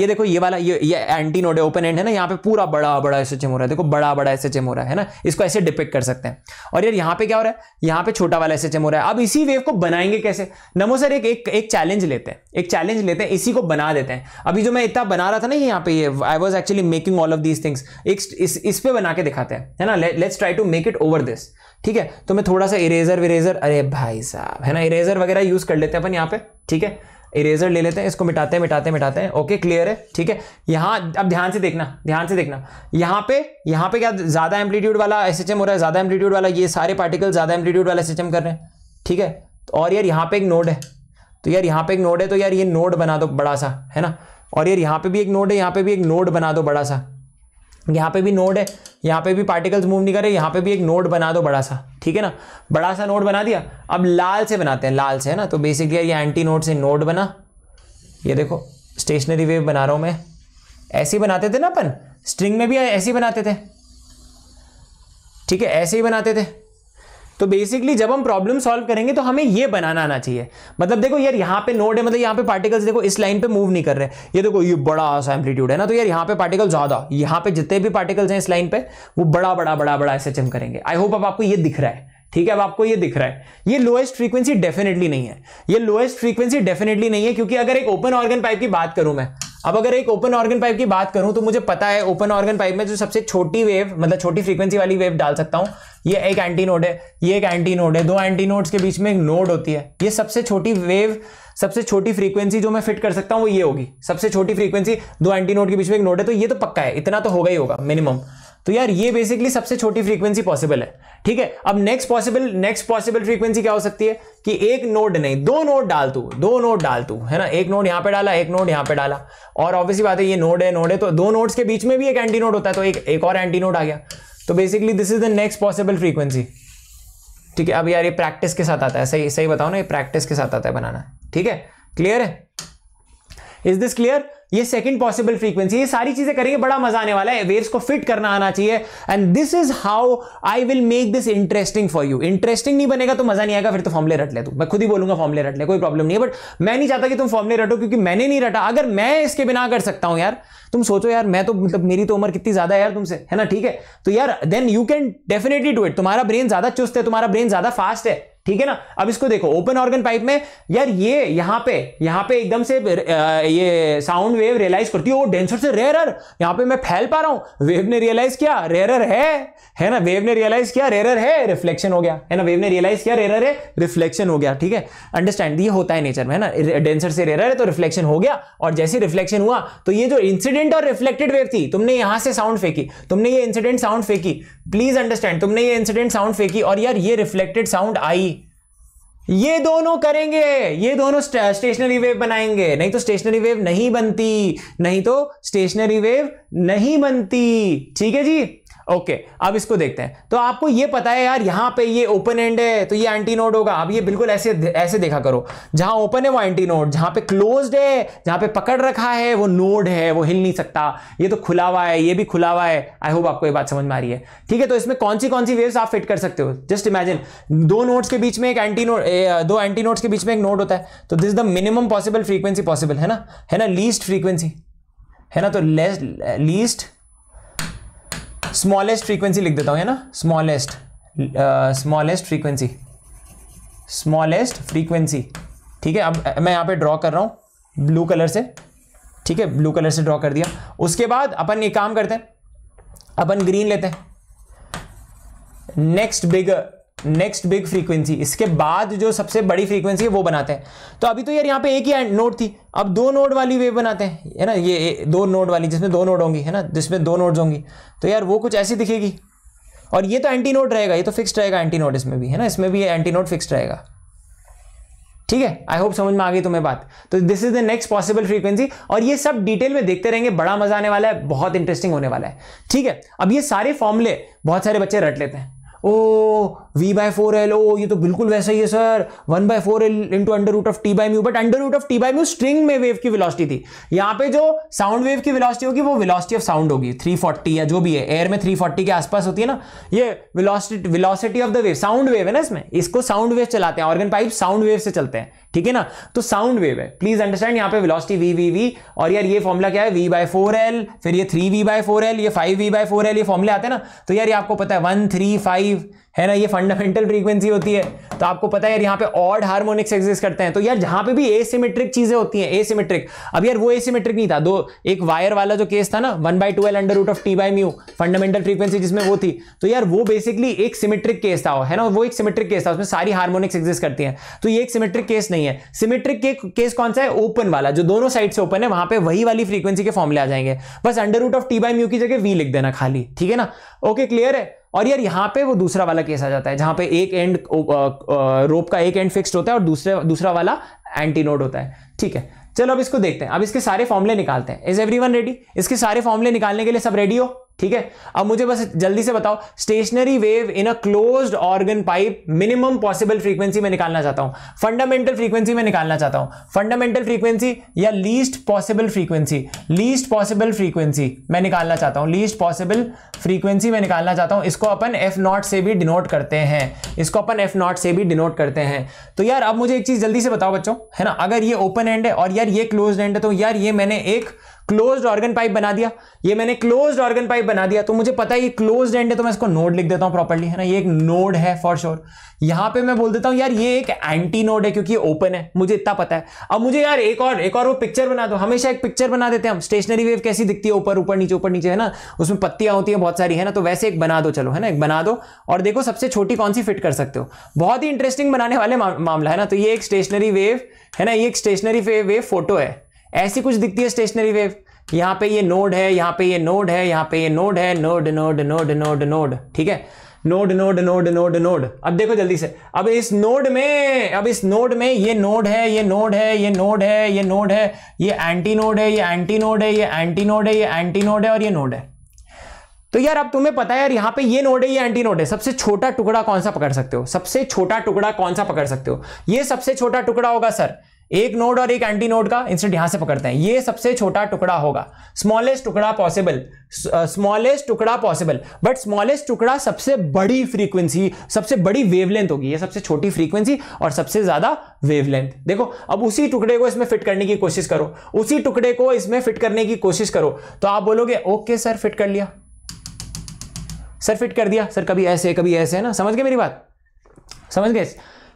ये देखो ये वाला ये एंटी नोड है ओपन एंड है ना यहाँ पे पूरा बड़ा बड़ा एस हो रहा है देखो बड़ा बड़ा एस हो रहा है ना इसको ऐसे डिपेक्ट कर सकते हैं और यार यहाँ पे क्या हो रहा है यहाँ पे छोटा वाला एस हो रहा है रहा है अब इसी वेव को बनाएंगे कैसे नमो सर एक एक एक चैलेंज लेते हैं एक चैलेंज लेते हैं इसी को बना देते हैं अभी जो मैं इतना बना रहा था ना यहाँ पे ये I was actually making all of these things एक इस इस पे बना के दिखाते हैं है ना let's try to make it over this ठीक है तो मैं थोड़ा सा इरेजर विरेजर अरे भाई साहब है ना इरेजर वगैरह यूज़ कर लेते हैं अपन यहाँ पे ठीक है इरेजर ले लेते हैं इसको मिटाते हैं मिटाते हैं मिटाते हैं ओके क्लियर है ठीक है यहाँ अब ध्यान से देखना ध्यान से देखना यहाँ पे यहाँ पे क्या ज़्यादा एम्पलीट्यूड वाला एसएचएम हो रहा है ज़्यादा एम्पलीट्यूड वाला ये सारे पार्टिकल ज़्यादा एम्पलीट्यूड वाला एसएचएम कर रहे हैं ठीक है और यार यहाँ पे एक नोड है तो यार यहाँ पे एक नोड है तो यार ये नोड बना दो बड़ा सा है ना और यार यहाँ पे भी एक नोड है यहाँ पे भी एक नोड बना दो बड़ा सा यहाँ पे भी नोड है यहाँ पे भी पार्टिकल्स मूव नहीं करे यहाँ पे भी एक नोड बना दो बड़ा सा ठीक है ना बड़ा सा नोड बना दिया अब लाल से बनाते हैं लाल से है ना तो बेसिकली यार ये एंटी नोड से नोड बना ये देखो स्टेशनरी वेव बना रहा हूँ मैं ऐसे ही बनाते थे ना अपन स्ट्रिंग में भी ऐसे ही बनाते थे ठीक है ऐसे ही बनाते थे तो बेसिकली जब हम प्रॉब्लम सॉल्व करेंगे तो हमें ये बनाना आना चाहिए मतलब देखो यार यहाँ पे नोड है मतलब यहाँ पे पार्टिकल्स देखो इस लाइन पे मूव नहीं कर रहे ये देखो ये बड़ा सा एम्पलीट्यूड है ना तो यार यहाँ पे पार्टिकल ज़्यादा यहाँ पे जितने भी पार्टिकल्स हैं इस लाइन पे वो बड़ा बड़ा बड़ा बड़ा ऐसे करेंगे आई होप अब आपको ये दिख रहा है ठीक है अब आपको ये दिख रहा है ये लोएस्ट फ्रीक्वेंसी डेफिनेटली नहीं है ये लोएस्ट फ्रीक्वेंसी डेफिनेटली नहीं है क्योंकि अगर एक ओपन ऑर्गन पाइप की बात करूं मैं अब अगर एक ओपन ऑर्गन पाइप की बात करूं तो मुझे पता है ओपन ऑर्गन पाइप में जो सबसे छोटी वेव मतलब छोटी फ्रीक्वेंसी वाली वेव डाल सकता हूं ये एक एंटी नोड है ये एक एंटी नोड है दो एंटी नोड्स के बीच में एक नोड होती है ये सबसे छोटी वेव सबसे छोटी फ्रीक्वेंसी जो मैं फिट कर सकता हूं वो ये होगी सबसे छोटी फ्रीक्वेंसी दो एंटी नोड के बीच में एक नोड है तो ये तो पक्का है इतना तो होगा ही होगा मिनिमम तो यार ये बेसिकली सबसे छोटी फ्रीक्वेंसी पॉसिबल है ठीक है अब next possible next possible frequency क्या हो सकती है कि एक नोड नहीं दो नोड डाल तू दो नोड डाल तू है ना एक नोड यहां पे डाला एक नोड यहां पे डाला और ऑब्वियसली बात है ये नोड है नोड है तो दो नोड्स के बीच में भी एक एंटी नोड होता है तो एक एक और एंटी नोड आ गया तो basically this is the next possible frequency ठीक है अब यार ये प्रैक्टिस के साथ आता है सही सही बताओ ना ये प्रैक्टिस के साथ आता है बनाना ठीक है क्लियर है इज दिस क्लियर ये सेकंड पॉसिबल फ्रीक्वेंसी ये सारी चीजें करेंगे बड़ा मजा आने वाला है वेव्स को फिट करना आना चाहिए and this is how I will make this interesting for you interesting नहीं बनेगा तो मजा नहीं आएगा फिर तो फॉर्मले रट ले तू मैं खुद ही बोलूंगा फॉर्मले रट ले कोई प्रॉब्लम नहीं है बट मैं नहीं चाहता कि तुम फॉर्मले रटो क्योंकि मैंने नहीं रटा अगर मैं इसके बिना कर सकता हूं यार तुम सोचो यार मैं तो मतलब मेरी तो उम्र कितनी ज्यादा है यार तुमसे है ना ठीक है तो यार then you can definitely do it तुम्हारा ब्रेन ज्यादा चुस्त है तुम्हारा ब्रेन ज्यादा फास्ट है ठीक है ना अब इसको देखो ओपन ऑर्गन पाइप में यार ये यहां पे यहां पे एकदम से ये साउंड वेव रियलाइज करती है वो डेंसर से रेरर यहां पे मैं फैल पा रहा हूं वेव ने रियलाइज किया रेरर है है ना वेव ने रियलाइज किया रेरर है रिफ्लेक्शन हो गया है ना वेव ने रियलाइज किया रेरर है रिफ्लेक्शन हो गया ठीक है अंडरस्टैंड ये होता है नेचर में है ना डेंसर से रेरर है तो रिफ्लेक्शन हो गया और जैसे रिफ्लेक्शन हुआ तो ये जो इंसिडेंट और रिफ्लेक्टेड वेव थी तुमने यहां से साउंड फेंकी तुमने ये इंसिडेंट साउंड फेंकी प्लीज अंडरस्टैंड तुमने ये इंसिडेंट साउंड फेंकी और यार ये रिफ्लेक्टेड साउंड आई ये दोनों करेंगे ये दोनों स्टेशनरी वेव बनाएंगे नहीं तो स्टेशनरी वेव नहीं बनती नहीं तो स्टेशनरी वेव नहीं बनती ठीक है जी ओके अब इसको देखते हैं तो आपको ये पता है यार यहाँ पे ये ओपन एंड है तो ये एंटी नोड होगा आप ये बिल्कुल ऐसे ऐसे देखा करो जहाँ ओपन है वो एंटी नोड जहाँ पे क्लोज्ड है जहाँ पे पकड़ रखा है वो नोड है वो हिल नहीं सकता ये तो खुला हुआ है ये भी खुला हुआ है आई होप आपको ये बात समझ में आ रही है ठीक है तो इसमें कौन सी कौन सी वेव्स आप फिट कर सकते हो जस्ट इमेजिन दो नोट के बीच में एक एंटी नोड दो एंटी नोट के बीच में एक नोड होता है तो this the minimum possible frequency possible है ना है ना लीस्ट फ्रीक्वेंसी है ना तो लेस लीस्ट स्मॉलेस्ट फ्रीक्वेंसी लिख देता हूँ है ना smallest smallest frequency smallest frequency ठीक है अब मैं यहाँ पे ड्रॉ कर रहा हूँ ब्लू कलर से ठीक है ब्लू कलर से ड्रॉ कर दिया उसके बाद अपन एक काम करते हैं अपन ग्रीन लेते हैं next big next big frequency इसके बाद जो सबसे बड़ी फ्रीक्वेंसी है वो बनाते हैं तो अभी तो यार यहाँ पे एक ही नोड थी अब दो नोड वाली वेव बनाते हैं है ना ये दो नोड वाली जिसमें दो नोड होंगी है ना जिसमें दो नोड्स होंगी तो यार वो कुछ ऐसी दिखेगी और ये तो एंटी नोड रहेगा ये तो फिक्स रहेगा एंटी नोड इसमें भी है ना इसमें भी एंटी नोड फिक्स रहेगा ठीक है आई होप समझ में आ गई तुम्हें बात तो this is the next possible frequency और ये सब डिटेल में देखते रहेंगे बड़ा मजा आने वाला है बहुत इंटरेस्टिंग होने वाला है ठीक है अब ये सारे फॉर्मूले बहुत सारे बच्चे रट लेते हैं ओ v बाय फोर एल ओ ये तो बिल्कुल वैसा ही है sir one by four L into under root of T by mu but under root of T by mu string में वेव की वेलोसिटी थी यहाँ पे जो साउंड वेव की वेलोसिटी होगी वो वेलोसिटी ऑफ साउंड होगी 340 या जो भी है एयर में 340 के आसपास होती है ना ये velocity velocity of the wave sound wave है ना इसमें इसको साउंड वेव चलाते हैं ऑर्गन पाइप साउंड वेव से चलते हैं ठीक है ना तो साउंड वेव है प्लीज अंडरस्टैंड यहाँ पे वेलोसिटी वी वी वी और यार ये फॉर्मुला क्या है वी बाय फोर एल फिर ये three v by four L ये five v by four L ये फॉर्मुले आते हैं ना तो यार ये आपको पता है वन थ्री फाइव फाइव है ना ये फंडामेंटल फ्रीक्वेंसी होती है तो आपको पता है यार यहाँ पे ऑड हार्मोनिक्स एग्जिस्ट करते हैं तो यार जहां पे भी एसिमेट्रिक चीजें होती हैं एसिमेट्रिक अब यार वो एसिमेट्रिक नहीं था दो एक वायर वाला जो केस था ना one by two L under root of T by mu fundamental frequency जिसमें वो थी तो यार वो बेसिकली एक सिमेट्रिक केस था है ना वो एक सिमेट्रिक केस था उसमें सारी हार्मोनिक्स एग्जिस्ट करती है तो ये एक सिमेट्रिक केस नहीं है सिमेट्रिक के, केस कौन सा है ओपन वाला जो दोनों साइड से ओपन है वहां पर वही वाली फ्रीक्वेंसी के फॉर्मले आ जाएंगे बस under root of T by mu की जगह वी लिख देना खाली ठीक है ना ओके क्लियर है और यार यहाँ पे वो दूसरा वाला केस आ जाता है जहाँ पे एक एंड रोप का एक एंड फिक्स्ड होता है और दूसरे दूसरा वाला एंटी नोड होता है ठीक है चलो अब इसको देखते हैं अब इसके सारे फॉर्मूले निकालते हैं इज एवरी रेडी इसके सारे फॉर्मूले निकालने के लिए सब रेडी हो ठीक है अब मुझे बस जल्दी से बताओ stationary wave in a closed organ pipe minimum possible frequency में निकालना चाहता हूं फंडामेंटल फ्रीक्वेंसी में निकालना चाहता हूं फंडामेंटल फ्रीक्वेंसी या least possible frequency least possible frequency मैं निकालना चाहता हूं लीस्ट पॉसिबल फ्रीक्वेंसी में निकालना चाहता हूं इसको अपन एफ नॉट से भी डिनोट करते हैं इसको अपन एफ नॉट से भी डिनोट करते हैं तो यार अब मुझे एक चीज जल्दी से बताओ बच्चों है ना अगर ये ओपन एंड है और यार ये क्लोज एंड है तो यार ये मैंने एक क्लोज ऑर्गन पाइप बना दिया ये मैंने क्लोज ऑर्गन पाइप बना दिया तो मुझे पता है ये एंड है तो मैं इसको नोड लिख देता हूँ प्रॉपरली है ना ये एक नोड है फॉर श्योर यहाँ पे मैं बोल देता हूँ यार ये एक एंटी नोड है क्योंकि ये ओपन है मुझे इतना पता है अब मुझे यार एक और एक और वो पिक्चर बना दो हमेशा एक पिक्चर बना देते हैं हम स्टेशनरी वेव कैसी दिखती है ऊपर ऊपर नीचे ऊपर नीचे है ना उसमें पत्तियां होती है बहुत सारी है ना तो वैसे एक बना दो चलो है ना एक बना दो और देखो सबसे छोटी कौन सी फिट कर सकते हो बहुत ही इंटरेस्टिंग बनाने वाले मामला है ना तो ये एक स्टेशनरी वेव है ना ये एक स्टेशनरी वेव फोटो है ऐसी कुछ दिखती है स्टेशनरी वेव यहां पे ये नोड है यहां पे ये नोड है यहां पे ये नोड है node node node node node ठीक है node node node node node अब देखो जल्दी से अब इस नोड में अब इस नोड में ये नोड है ये नोड है ये नोड है ये नोड है ये एंटी नोड है ये एंटी नोड है ये एंटी नोड है ये एंटी नोड है और ये नोड है तो यार अब तुम्हें पता है यार यहाँ पे ये नोड है ये एंटी नोड है सबसे छोटा टुकड़ा कौन सा पकड़ सकते हो सबसे छोटा टुकड़ा कौन सा पकड़ सकते हो ये सबसे छोटा टुकड़ा होगा सर एक नोड और एक एंटी नोड का इंसिडेंट यहां से पकड़ते हैं ये सबसे छोटा टुकड़ा होगा स्मॉलेस्ट टुकड़ा पॉसिबल स्मॉलेस्ट uh, टुकड़ा पॉसिबल बट स्मॉलेस्ट टुकड़ा सबसे बड़ी फ्रीक्वेंसी सबसे बड़ी वेवलेंथ होगी ये सबसे छोटी फ्रीक्वेंसी और सबसे ज्यादा वेवलेंथ देखो अब उसी टुकड़े को इसमें फिट करने की कोशिश करो उसी टुकड़े को इसमें फिट करने की कोशिश करो तो आप बोलोगे ओके सर फिट कर लिया सर फिट कर दिया सर कभी ऐसे कभी ऐसे है ना समझ गए मेरी बात समझ गए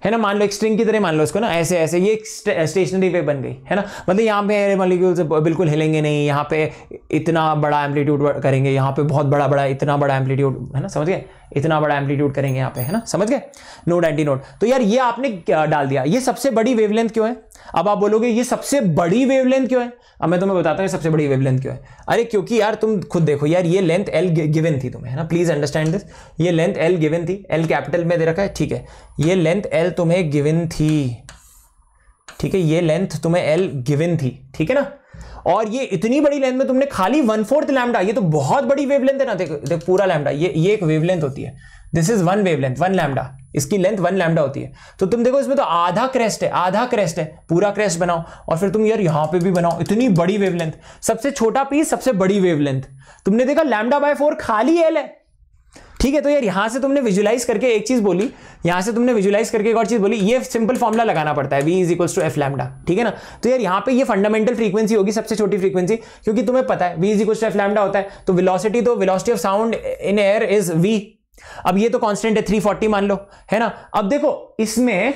है ना मान लो एक स्ट्रिंग की तरह मान लो इसको ना ऐसे ऐसे ये स्टेशनरी वे बन गई है ना मतलब यहाँ पे एयर मॉलिक्यूल्स बिल्कुल हिलेंगे नहीं यहाँ पे इतना बड़ा एम्पलीट्यूड करेंगे यहाँ पे बहुत बड़ा बड़ा इतना बड़ा एम्पलीट्यूड है ना समझ गए इतना बड़ा एम्पलीट्यूड करेंगे यहाँ पे है ना समझ गए नोड एंटी नोड तो यार ये आपने डाल दिया ये सबसे बड़ी वेवलेंथ क्यों है अब आप बोलोगे ये सबसे बड़ी वेवलेंथ क्यों है अब मैं तुम्हें बताता हूँ सबसे बड़ी वेवलेंथ क्यों है अरे क्योंकि यार तुम खुद देखो यार ये लेंथ एल गिवन थी तुम्हें है ना प्लीज अंडरस्टैंड दिस ये लेंथ एल गिवन थी एल कैपिटल में दे रखा है ठीक है ये लेंथ एल तुम्हें गिवन थी ठीक है ये लेंथ तुम्हें एल गिवन थी ठीक है ना और ये इतनी बड़ी लेंथ में तुमने खाली वन फोर्थ लैमडा ये तो बहुत बड़ी वेवलेंथ है ना देखो देखो पूरा लैमडा ये ये एक वेवलेंथ होती है this is one wavelength one lambda इसकी लेंथ वन लैमडा होती है तो तुम देखो इसमें तो आधा क्रेस्ट है आधा क्रेस्ट है पूरा क्रेस्ट बनाओ और फिर तुम यार यहां पे भी बनाओ इतनी बड़ी वेव लेंथ सबसे छोटा पीस सबसे बड़ी वेव लेंथ तुमने देखा लैमडा बाय फोर खाली एल है ठीक है तो यार यहां से तुमने विजुलाइज करके एक चीज बोली यहां से तुमने विजुलाइज करके एक और चीज बोली ये सिंपल फॉर्मुला लगाना पड़ता है we is equals to F lambda ठीक है ना तो यार यहां पे ये फंडामेंटल फ्रीक्वेंसी होगी सबसे छोटी फ्रीक्वेंसी क्योंकि तुम्हें पता है we is equals to F lambda होता है तो विलोसिटी तो velocity of sound in air is v अब ये तो कांस्टेंट है 340 मान लो है ना अब देखो इसमें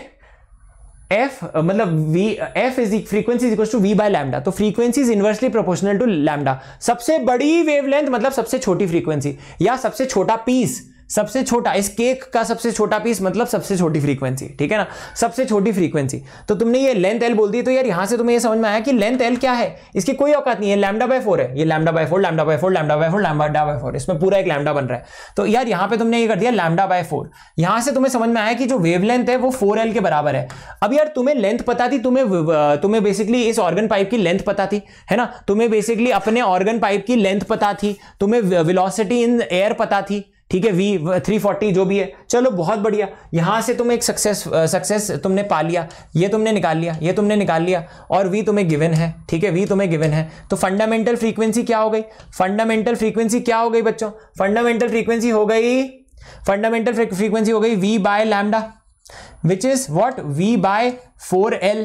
एफ मतलब v f is frequency equal to v by lambda तो frequency is inversely proportional to lambda सबसे बड़ी वेवलेंथ मतलब सबसे छोटी फ्रीक्वेंसी या सबसे छोटा पीस सबसे छोटा इस केक का सबसे छोटा पीस मतलब सबसे छोटी फ्रीक्वेंसी ठीक है ना सबसे छोटी फ्रीक्वेंसी तो तुमने ये लेंथ एल बोल दी तो यार यहां से तुम्हें ये समझ में आया कि लेंथ एल क्या है इसकी कोई औकात नहीं है लैमडा बाय फोर है ये lambda by four lambda by four lambda by four lambda by four इसमें पूरा एक लैमडा बन रहा है तो यार यहां पर तुमने ये कर दिया लैमडा बाय फोर यहां से तुम्हें समझ में आया कि जो वेव है वो फोर के बराबर है अब यार तुम्हें लेंथ पता थी तुम्हें तुम्हें बेसिकली इस ऑर्गन पाइप की लेंथ पता थी है ना तुम्हें बेसिकली अपने ऑर्गन पाइप की लेंथ पता थी तुम्हें विलोसिटी इन एयर पता थी ठीक है वी थ्री फोर्टी जो भी है चलो बहुत बढ़िया यहाँ से तुम एक सक्सेस सक्सेस तुमने पा लिया ये तुमने निकाल लिया ये तुमने निकाल लिया और वी तुम्हें गिवन है ठीक है वी तुम्हें गिवन है तो फंडामेंटल फ्रीक्वेंसी क्या हो गई फंडामेंटल फ्रीक्वेंसी क्या हो गई बच्चों फंडामेंटल फ्रीक्वेंसी हो गई फंडामेंटल फ्रीक्वेंसी हो गई v by lambda which is what v by four L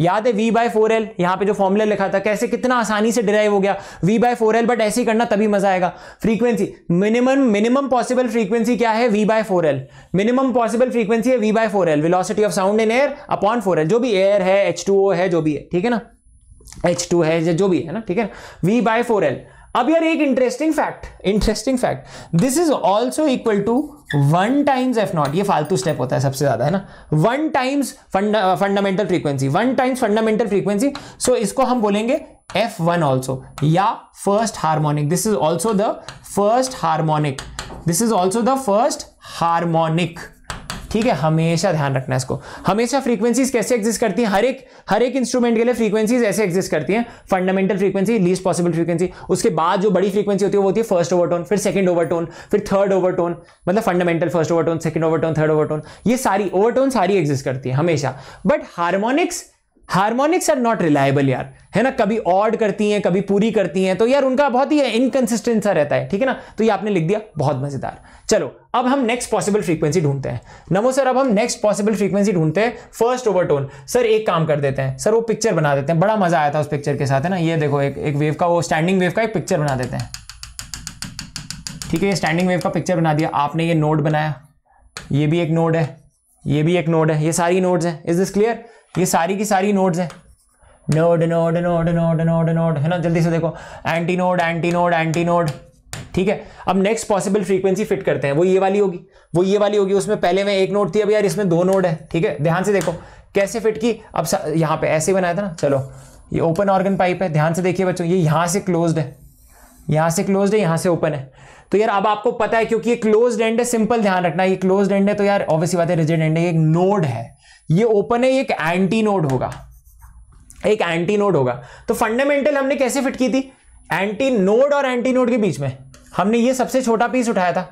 याद है वी बाय फोर एल यहां पर जो फॉर्मूला लिखा था कैसे कितना आसानी से डिराइव हो गया v by four L but ऐसे ही करना तभी मजा आएगा frequency minimum minimum possible frequency क्या है v by four L minimum possible frequency है v by four L velocity of sound in air upon four L जो भी एयर है एच टू ओ है जो भी है ठीक है ना एच टू है जो भी है ना ठीक है वी बाय फोर एल अब यार एक interesting fact interesting fact this is also equal to one times F naught ये फालतू स्टेप होता है सबसे ज्यादा है ना one times fundamental frequency one times fundamental frequency so इसको हम बोलेंगे एफ वन ऑल्सो या first harmonic this is also the first harmonic this is also the first harmonic ठीक है हमेशा ध्यान रखना इसको हमेशा फ्रीक्वेंसीज कैसे एग्जिस्ट करती हैं हर एक हर एक इंस्ट्रूमेंट के लिए फ्रीक्वेंसीज ऐसे एग्जिस्ट करती हैं fundamental frequency least possible frequency उसके बाद जो बड़ी फ्रीक्वेंसी होती है वो होती है फर्स्ट ओवरटोन फिर सेकंड ओवरटोन फिर थर्ड ओवरटोन मतलब fundamental first overtone second overtone third overtone ये सारी ओवरटोन सारी एग्जिस्ट करती है हमेशा but harmonics harmonics are not reliable यार है ना कभी ऑड करती हैं कभी पूरी करती हैं तो यार उनका बहुत ही इनकन्सिस्टेंट सा रहता है ठीक है ना तो ये आपने लिख दिया बहुत मजेदार चलो अब हम नेक्स्ट पॉसिबल फ्रीक्वेंसी ढूंढते हैं नमो सर अब हम नेक्स्ट पॉसिबल फ्रीक्वेंसी ढूंढते हैं फर्स्ट ओवरटोन सर एक काम कर देते हैं सर वो पिक्चर बना देते हैं बड़ा मजा आया था उस पिक्चर के साथ है ना ये देखो एक एक वेव का वो स्टैंडिंग वेव का एक पिक्चर बना देते हैं ठीक है ये स्टैंडिंग वेव का पिक्चर बना दिया आपने ये नोड बनाया ये भी एक नोड है ये भी एक नोड है ये सारी नोड्स हैं इज दिस क्लियर ये सारी की सारी नोड्स हैं node node node node node node है ना जल्दी से देखो antinode antinode antinode ठीक है अब नेक्स्ट पॉसिबल फ्रीक्वेंसी फिट करते हैं वो ये वाली होगी वो ये वाली होगी उसमें पहले में एक नोट थी अब यार इसमें दो नोट है ठीक है ध्यान से देखो कैसे फिट की अब यहाँ पे ऐसे बनाया था ना चलो ये ओपन ऑर्गन पाइप है ध्यान से देखिए बच्चों ये यहाँ से क्लोज्ड है यहाँ से क्लोज्ड है यहाँ से ओपन है तो यार अब आपको पता है क्योंकि ये क्लोज एंड है सिंपल ध्यान रखना ये क्लोज एंड है तो यार ऑब्वियसली बात है रिजिड एंड है एक नोड है ये ओपन है एक एंटी नोड होगा एक एंटी नोड होगा तो फंडामेंटल हमने कैसे फिट की थी एंटी नोड और एंटी नोड के बीच में हमने ये सबसे छोटा पीस उठाया था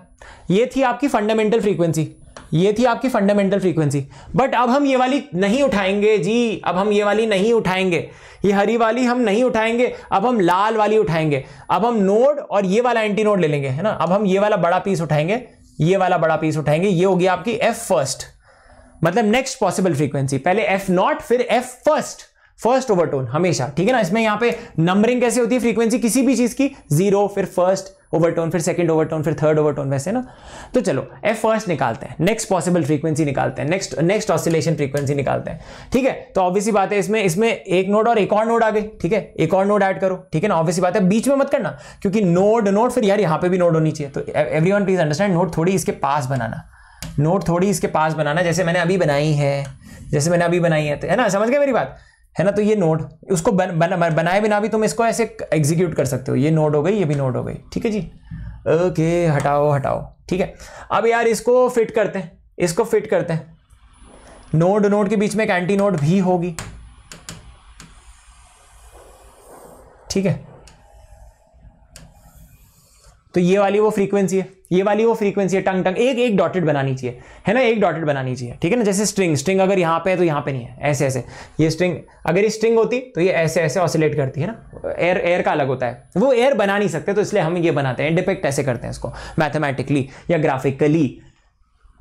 ये थी आपकी फंडामेंटल फ्रीक्वेंसी ये थी आपकी फंडामेंटल फ्रीक्वेंसी बट अब हम ये वाली नहीं उठाएंगे जी अब हम ये वाली नहीं उठाएंगे ये हरी वाली हम नहीं उठाएंगे अब हम लाल वाली उठाएंगे अब हम नोड और ये वाला एंटी नोड ले लेंगे है ना अब हम ये वाला बड़ा पीस उठाएंगे ये वाला बड़ा पीस उठाएंगे ये होगी आपकी एफ फर्स्ट मतलब नेक्स्ट पॉसिबल फ्रीक्वेंसी पहले एफ नॉट फिर एफ फर्स्ट फर्स्ट ओवरटोन हमेशा ठीक है ना इसमें यहां पे नंबरिंग कैसे होती है फ्रीक्वेंसी किसी भी चीज की जीरो फिर फर्स्ट ओवरटोन फिर सेकंड ओवरटोन फिर थर्ड ओवरटोन वैसे ना तो चलो एफ फर्स्ट निकालते हैं नेक्स्ट पॉसिबल फ्रीक्वेंसी निकालते हैं नेक्स्ट नेक्स्ट ऑसिलेशन फ्रीक्वेंसी निकालते हैं ठीक है तो ऑब्वियसली बात है इसमें इसमें एक नोड और एक और नोड आ गए ठीक है एक और नोड ऐड करो ठीक है ना ऑब्वियसली बात है बीच में मत करना क्योंकि नोड नोड फिर यार यहाँ पे भी नोड होनी चाहिए तो everyone please understand node थोड़ी इसके पास बनाना नोट थोड़ी इसके पास बनाना जैसे मैंने अभी बनाई है जैसे मैंने अभी बनाई है तो है ना समझ गए मेरी बात है ना तो ये नोड उसको बन, बन, बन, बनाए बिना भी तुम इसको ऐसे एग्जीक्यूट कर सकते हो ये नोड हो गई ये भी नोड हो गई ठीक है जी ओके हटाओ हटाओ ठीक है अब यार इसको फिट करते हैं इसको फिट करते हैं नोड नोड के बीच में एक एंटी नोड भी होगी ठीक है तो ये वाली वो फ्रीक्वेंसी है ये वाली वो फ्रीक्वेंसी है टंग टंग एक एक डॉटेड बनानी चाहिए है ना एक डॉटेड बनानी चाहिए ठीक है ना जैसे स्ट्रिंग स्ट्रिंग अगर यहाँ पे है तो यहाँ पे नहीं है ऐसे ऐसे ये स्ट्रिंग अगर ये स्ट्रिंग होती तो ये ऐसे ऐसे ऑसिलेट करती है ना एयर एयर का अलग होता है वो एयर बना नहीं सकते तो इसलिए हम ये बनाते हैं डिपेक्ट ऐसे करते हैं इसको मैथमेटिकली या ग्राफिकली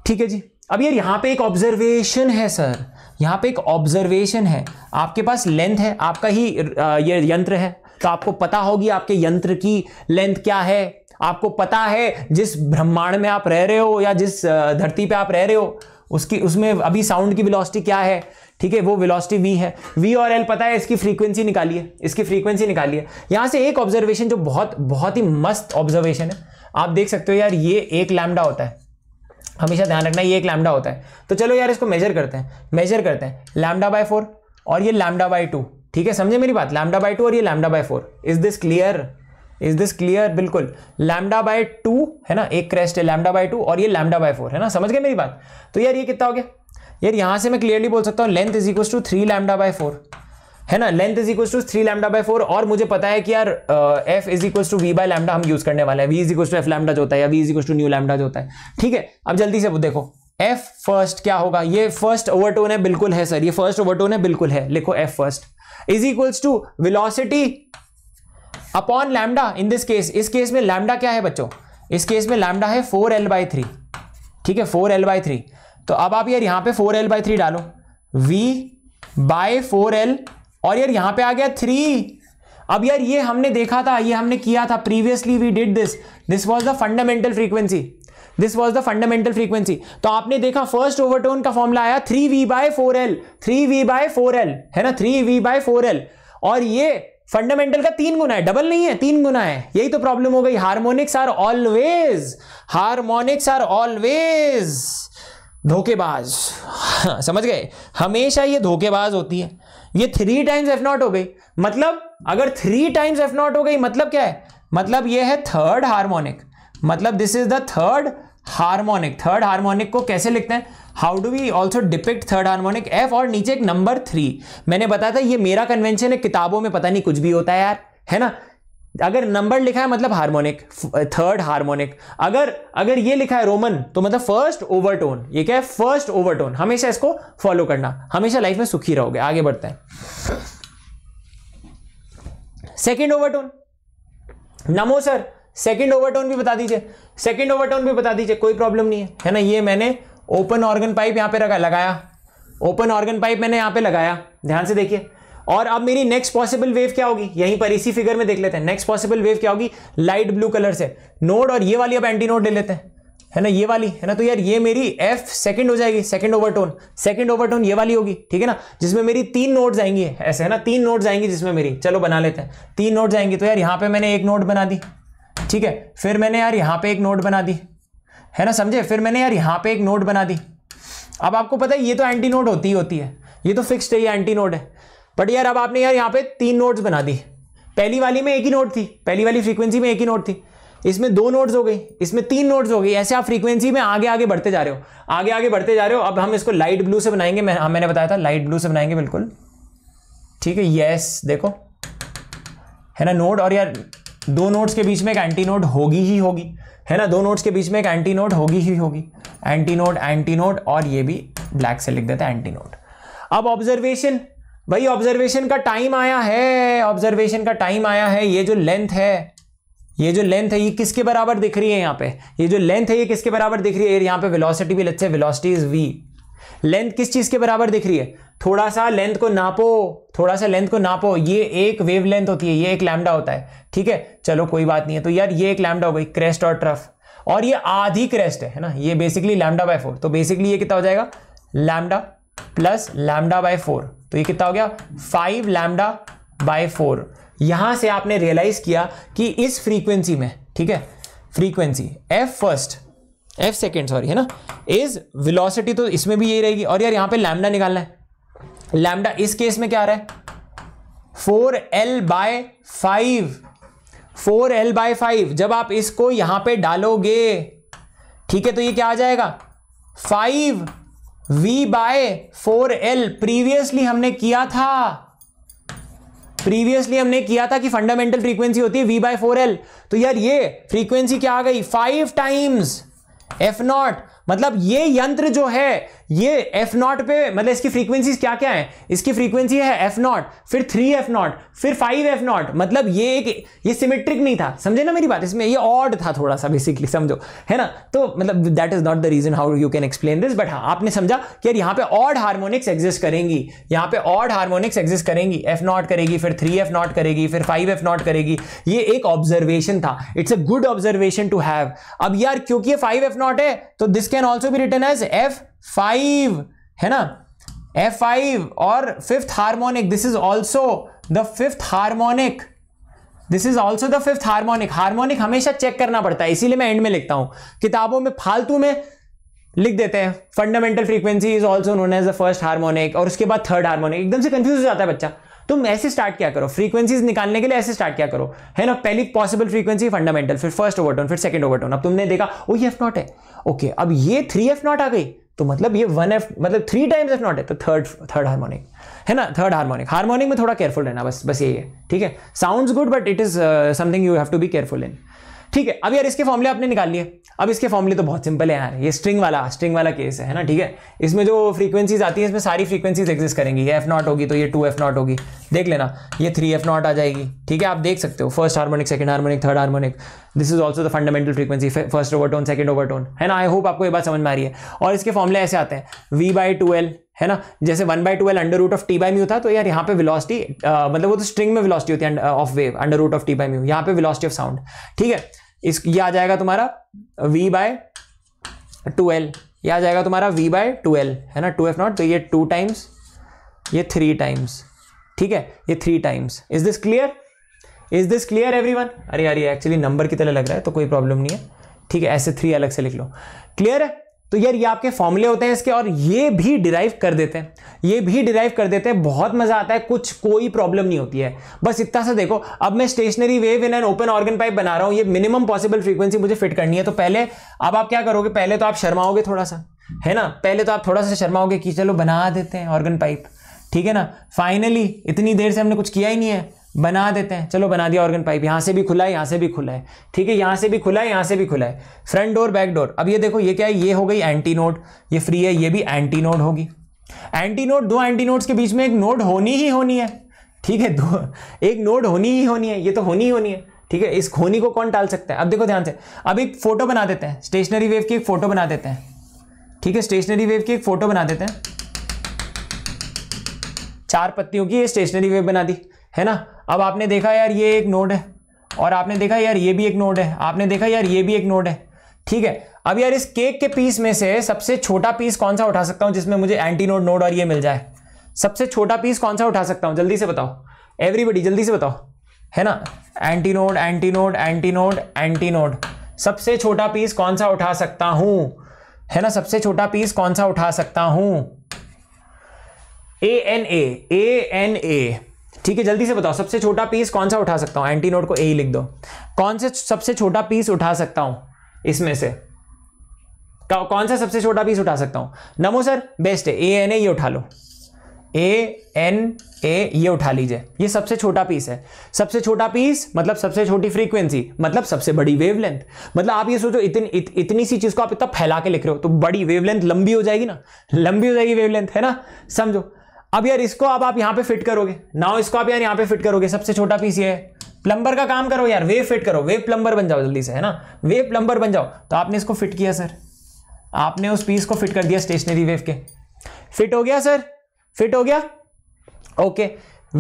ठीक है जी अब यार यहाँ पे एक ऑब्जर्वेशन है सर यहाँ पे एक ऑब्जर्वेशन है आपके पास लेंथ है आपका ही ये यंत्र है तो आपको पता होगी आपके यंत्र की लेंथ क्या है आपको पता है जिस ब्रह्मांड में आप रह रहे हो या जिस धरती पे आप रह रहे हो उसकी उसमें अभी साउंड की वेलोसिटी क्या है ठीक है वो वेलोसिटी वी है वी और एल पता है इसकी फ्रीक्वेंसी निकालिए इसकी फ्रीक्वेंसी निकालिए यहाँ से एक ऑब्जर्वेशन जो बहुत बहुत ही मस्त ऑब्जर्वेशन है आप देख सकते हो यार ये एक लैमडा होता है हमेशा ध्यान रखना ये एक लैमडा होता है तो चलो यार इसको मेजर करते हैं मेजर करते हैं लैमडा बाय फोर और ये लैमडा बाय टू ठीक है समझे मेरी बात लैमडा बाय टू और ये lambda by four is this clear is this clear बिल्कुल लैमडा बाय टू है ना एक क्रेस्ट है लैमडा बाय टू और ये लैमडा बाय फोर है ना समझ गए मेरी बात तो यार ये कितना हो गया यार यहाँ से मैं क्लियरली बोल सकता हूँ length is equal to three lambda by four है ना length is equal to three lambda by four और मुझे पता है कि यार f is equal to we by lambda हम यूज करने वाले हैं v is equal to F lambda जो होता है या v is equal to nu lambda जो होता है ठीक है अब जल्दी से देखो एफ फर्स्ट क्या होगा ये फर्स्ट ओवरटोन है बिल्कुल है सर ये फर्स्ट ओवरटोन है बिल्कुल है लिखो f first is equals to velocity upon lambda in this case इस केस में लैमडा क्या है बच्चों इस केस में लैमडा है फोर एल बाई थ्री ठीक है फोर एल बाई थ्री तो अब आप यार यहां पे फोर एल बाई थ्री डालो v बाय फोर एल और यार यहां पे आ गया थ्री अब यार ये हमने देखा था ये हमने किया था previously we did this this was the fundamental frequency this was the fundamental frequency तो आपने देखा फर्स्ट ओवरटोन का फॉर्मला आया three v by four L three v by four L है ना three v by four L और ये fundamental का तीन गुना है डबल नहीं है तीन गुना है यही तो प्रॉब्लम हो गई harmonics are always harmonics are always धोखेबाज हाँ, समझ गए हमेशा ये धोखेबाज होती है ये थ्री टाइम्स एफ नॉट हो गई मतलब अगर थ्री टाइम्स एफ नॉट हो गई मतलब क्या है मतलब ये है थर्ड हार्मोनिक मतलब this is the third harmonic third harmonic को कैसे लिखते हैं how do we also depict third harmonic f और नीचे एक नंबर थ्री मैंने बताया था ये मेरा कन्वेंशन है किताबों में पता नहीं कुछ भी होता है यार है ना अगर नंबर लिखा है मतलब हार्मोनिक थर्ड हार्मोनिक अगर अगर ये लिखा है रोमन तो मतलब फर्स्ट ओवरटोन ये क्या है फर्स्ट ओवरटोन हमेशा इसको फॉलो करना हमेशा लाइफ में सुखी रहोगे आगे बढ़ते हैं सेकेंड ओवरटोन नमो सर सेकेंड ओवरटोन भी बता दीजिए सेकेंड ओवरटोन भी बता दीजिए कोई प्रॉब्लम नहीं है है ना ये मैंने ओपन ऑर्गन पाइप यहाँ पे रखा लगाया ओपन ऑर्गन पाइप मैंने यहाँ पे लगाया ध्यान से देखिए और अब मेरी नेक्स्ट पॉसिबल वेव क्या होगी यहीं पर इसी फिगर में देख लेते हैं नेक्स्ट पॉसिबल वेव क्या होगी लाइट ब्लू कलर से नोड और ये वाली अब एंटी नोड ले लेते हैं है ना ये वाली है ना तो यार ये मेरी एफ सेकंड हो जाएगी सेकंड ओवरटोन सेकंड ओवरटोन ये वाली होगी ठीक है ना जिसमें मेरी तीन नोट आएंगी ऐसे है ना तीन नोट आएंगी जिसमें मेरी चलो बना लेते हैं तीन नोट आएंगी तो यार यहाँ पे मैंने एक नोट बना दी ठीक है फिर मैंने यार यहाँ पे एक नोट बना दी है ना समझे फिर मैंने यार यहाँ पे एक नोट बना दी अब आपको पता है ये तो एंटी नोट होती ही होती है ये तो फिक्स्ड है ये एंटी नोट है बट यार अब आपने यार यहाँ पे तीन नोट्स बना दी पहली वाली में एक ही नोट थी पहली वाली फ्रीक्वेंसी में एक ही नोट थी इसमें दो नोट्स हो गई इसमें तीन नोट्स हो गई ऐसे आप फ्रीक्वेंसी में आगे आगे बढ़ते जा रहे हो आगे आगे बढ़ते जा रहे हो अब हम इसको लाइट ब्लू से बनाएंगे मैं, मैंने बताया था लाइट ब्लू से बनाएंगे बिल्कुल ठीक है यस देखो है ना नोट और यार दो नोट्स के बीच में एक एंटी नोट होगी ही होगी है ना दो नोट्स के बीच में एक एंटी नोट होगी ही होगी एंटी नोट एंटी नोट और ये भी ब्लैक से लिख देते हैं एंटी नोट अब ऑब्जर्वेशन भाई ऑब्जर्वेशन का टाइम आया है ऑब्जर्वेशन का टाइम आया है ये जो लेंथ है ये जो लेंथ है ये किसके बराबर दिख रही है यहाँ पे ये जो लेंथ है ये किसके बराबर दिख रही है यहाँ पे वेलोसिटी भी let's say velocity is we length किस चीज के बराबर दिख रही है थोड़ा सा लेंथ को नापो थोड़ा सा लेंथ को नापो ये एक वेव लेंथ होती है ये एक लैमडा होता है ठीक है चलो कोई बात नहीं है तो यार ये एक लैमडा हो गई क्रेस्ट और ट्रफ और ये आधी क्रेस्ट है ना ये बेसिकली लैमडा बाय फोर तो बेसिकली ये कितना हो जाएगा lambda plus lambda by four तो ये कितना हो गया फाइव लैमडा बाय फोर यहां से आपने रियलाइज किया कि इस फ्रीक्वेंसी में ठीक है frequency F first F second sorry है ना इज विलोसिटी तो इसमें भी यही रहेगी और यार यहां पे लैमडा निकालना है लैमडा इस केस में क्या आ रहा है four L by five four L by five जब आप इसको यहां पे डालोगे ठीक है तो ये क्या आ जाएगा five v by four L previously हमने किया था प्रीवियसली हमने किया था कि फंडामेंटल फ्रीक्वेंसी होती है v बाय फोर एल तो यार ये फ्रीक्वेंसी क्या आ गई फाइव टाइम्स एफ नॉट मतलब ये यंत्र जो है ये एफ नॉट पे मतलब इसकी फ्रीक्वेंसीज क्या क्या है इसकी फ्रीक्वेंसी है एफ नॉट फिर थ्री एफ नॉट फिर फाइव एफ नॉट मतलब ये एक ये सिमेट्रिक नहीं था समझे ना मेरी बात इसमें ये ऑड था थोड़ा सा बेसिकली समझो है ना तो मतलब that is not the reason how you can explain this but हाँ आपने समझा कि यार यहाँ पे ऑड हार्मोनिक्स एग्जिस्ट करेंगी यहाँ पे ऑड हार्मोनिक्स एग्जिस्ट करेंगी एफ नॉट करेगी फिर थ्री एफ नॉट करेगी फिर फाइव एफ नॉट करेगी ये एक ऑब्जर्वेशन था it's a good observation to have अब यार क्योंकि ये फाइव एफ नॉट है तो दिस कैन ऑल्सो भी रिटर्न एज एफ फाइव है ना एफ फाइव और fifth harmonic this is also the fifth harmonic this is also the fifth harmonic harmonic हमेशा चेक करना पड़ता है इसीलिए मैं एंड में लिखता हूं किताबों में फालतू में लिख देते हैं fundamental frequency is also known as the first harmonic और उसके बाद थर्ड हार्मोनिक एकदम से कंफ्यूज हो जाता है बच्चा तुम ऐसे स्टार्ट क्या करो फ्रीक्वेंसीज निकालने के लिए ऐसे स्टार्ट क्या करो है ना पहली पॉसिबल फ्रीक्वेंसी फंडामेंटल फिर फर्स्ट ओवरटोन फिर सेकंड ओवरटोन अब तुमने देखा वही एफ नॉट है ओके अब ये थ्री एफ नॉट आ गई तो मतलब ये वन एफ मतलब थ्री टाइम्स एफ नॉट है तो थर्ड थर्ड हार्मोनिक है ना थर्ड हार्मोनिक हार्मोनिक में थोड़ा केयरफुल रहना बस बस यही है ठीक है sounds good but it is something you have to be careful in ठीक है अब यार इसके फॉर्मले आपने निकाल लिए अब इसके फॉर्मले तो बहुत सिंपल है यार ये स्ट्रिंग वाला स्ट्रिंग वाला केस है ना ठीक है इसमें जो फ्रीक्वेंसीज आती है इसमें सारी फ्रीक्वेंसीज एग्जिस्ट करेंगी ये एफ नॉट होगी तो ये टू एफ नॉट होगी देख लेना ये थ्री एफ नॉट आ जाएगी ठीक है आप देख सकते हो first harmonic second harmonic third harmonic this is also the fundamental frequency first overtone second overtone है ना आई होप आपको ये बात समझ में आ रही है और इसके फॉर्मले ऐसे आते हैं वी बाई टूएल है ना जैसे one by twelve under root of T by mu था तो यार यहाँ पे विलॉसिटी मतलब वो तो स्ट्रिंग में विलॉसिटी होती है of wave under root of T by mu यहाँ पे विलॉसिटी ऑफ साउंड ठीक है इस ये आ जाएगा तुम्हारा वी बाय ट्वेल्व ये आ जाएगा तुम्हारा वी बाय ट्वेल्व है ना टू एफ नॉट तो ये टू टाइम्स ये थ्री टाइम्स ठीक है ये three times is this clear is this clear everyone अरे यार ये एक्चुअली नंबर की तरह लग रहा है तो कोई प्रॉब्लम नहीं है ठीक है ऐसे थ्री अलग से लिख लो क्लियर है तो यार ये आपके फॉर्मूले होते हैं इसके और ये भी डिराइव कर देते हैं ये भी डिराइव कर देते हैं बहुत मजा आता है कुछ कोई प्रॉब्लम नहीं होती है बस इतना सा देखो अब मैं stationary wave in an open organ pipe बना रहा हूँ ये मिनिमम पॉसिबल फ्रीक्वेंसी मुझे फिट करनी है तो पहले अब आप क्या करोगे पहले तो आप शर्माओगे थोड़ा सा है ना पहले तो आप थोड़ा सा शर्माओगे कि चलो बना देते हैं ऑर्गन पाइप ठीक है ना फाइनली इतनी देर से हमने कुछ किया ही नहीं है बना देते हैं चलो बना दिया ऑर्गन पाइप यहाँ से भी खुला है यहाँ से भी खुला है ठीक है यहाँ से भी खुला है यहाँ से भी खुला है फ्रंट डोर बैक डोर अब ये देखो ये क्या है ये हो गई एंटी नोड ये फ्री है ये भी एंटी नोड होगी एंटी नोड दो एंटी नोड्स के बीच में एक नोड होनी ही होनी है ठीक है दो एक नोड होनी ही होनी है ये तो होनी ही होनी है ठीक है इस होनी को कौन टाल सकता है अब देखो ध्यान से अब एक फोटो बना देते हैं स्टेशनरी वेव की एक फोटो बना देते हैं ठीक है स्टेशनरी वेव की एक फोटो बना देते हैं चार पत्तियों की ये स्टेशनरी वेव बना दी है ना अब आपने देखा यार ये एक नोड है और आपने देखा यार ये भी एक नोड है आपने देखा यार ये भी एक नोड है ठीक है अब यार इस केक के पीस में से सबसे छोटा पीस कौन सा उठा सकता हूँ जिसमें मुझे एंटी नोड नोड और ये मिल जाए सबसे छोटा पीस कौन सा उठा सकता हूँ जल्दी से बताओ एवरीबडी जल्दी से बताओ है ना antinode antinode antinode antinode सबसे छोटा पीस कौन सा उठा सकता हूँ है ना सबसे छोटा पीस कौन सा उठा सकता हूँ A N A N A ठीक है जल्दी से बताओ सबसे छोटा पीस कौन सा उठा सकता हूं एंटी नोट को ए ही लिख दो कौन से सबसे छोटा पीस उठा सकता हूं इसमें से कौन सा सबसे छोटा पीस उठा सकता हूं नमो सर बेस्ट है ए एन ए ये उठा लो ए एन ए ये उठा लीजिए ये सबसे छोटा पीस है सबसे छोटा पीस मतलब सबसे छोटी फ्रीक्वेंसी मतलब सबसे बड़ी वेवलेंथ मतलब आप ये सोचो इतन, इत, इतनी सी चीज़ को आप इतना फैला के लिख रहे हो तो बड़ी वेवलेंथ लंबी हो जाएगी ना लंबी हो जाएगी वेवलेंथ है ना समझो अब यार इसको अब आप यहाँ पे फिट करोगे नाउ इसको आप यार यहाँ पे फिट करोगे सबसे छोटा पीस ये है प्लम्बर का काम करो यार वेव फिट करो वेव प्लम्बर बन जाओ जल्दी से है ना वेव प्लम्बर बन जाओ तो आपने इसको फिट किया सर आपने उस पीस को फिट कर दिया स्टेशनरी वेव के फिट हो गया सर फिट हो गया ओके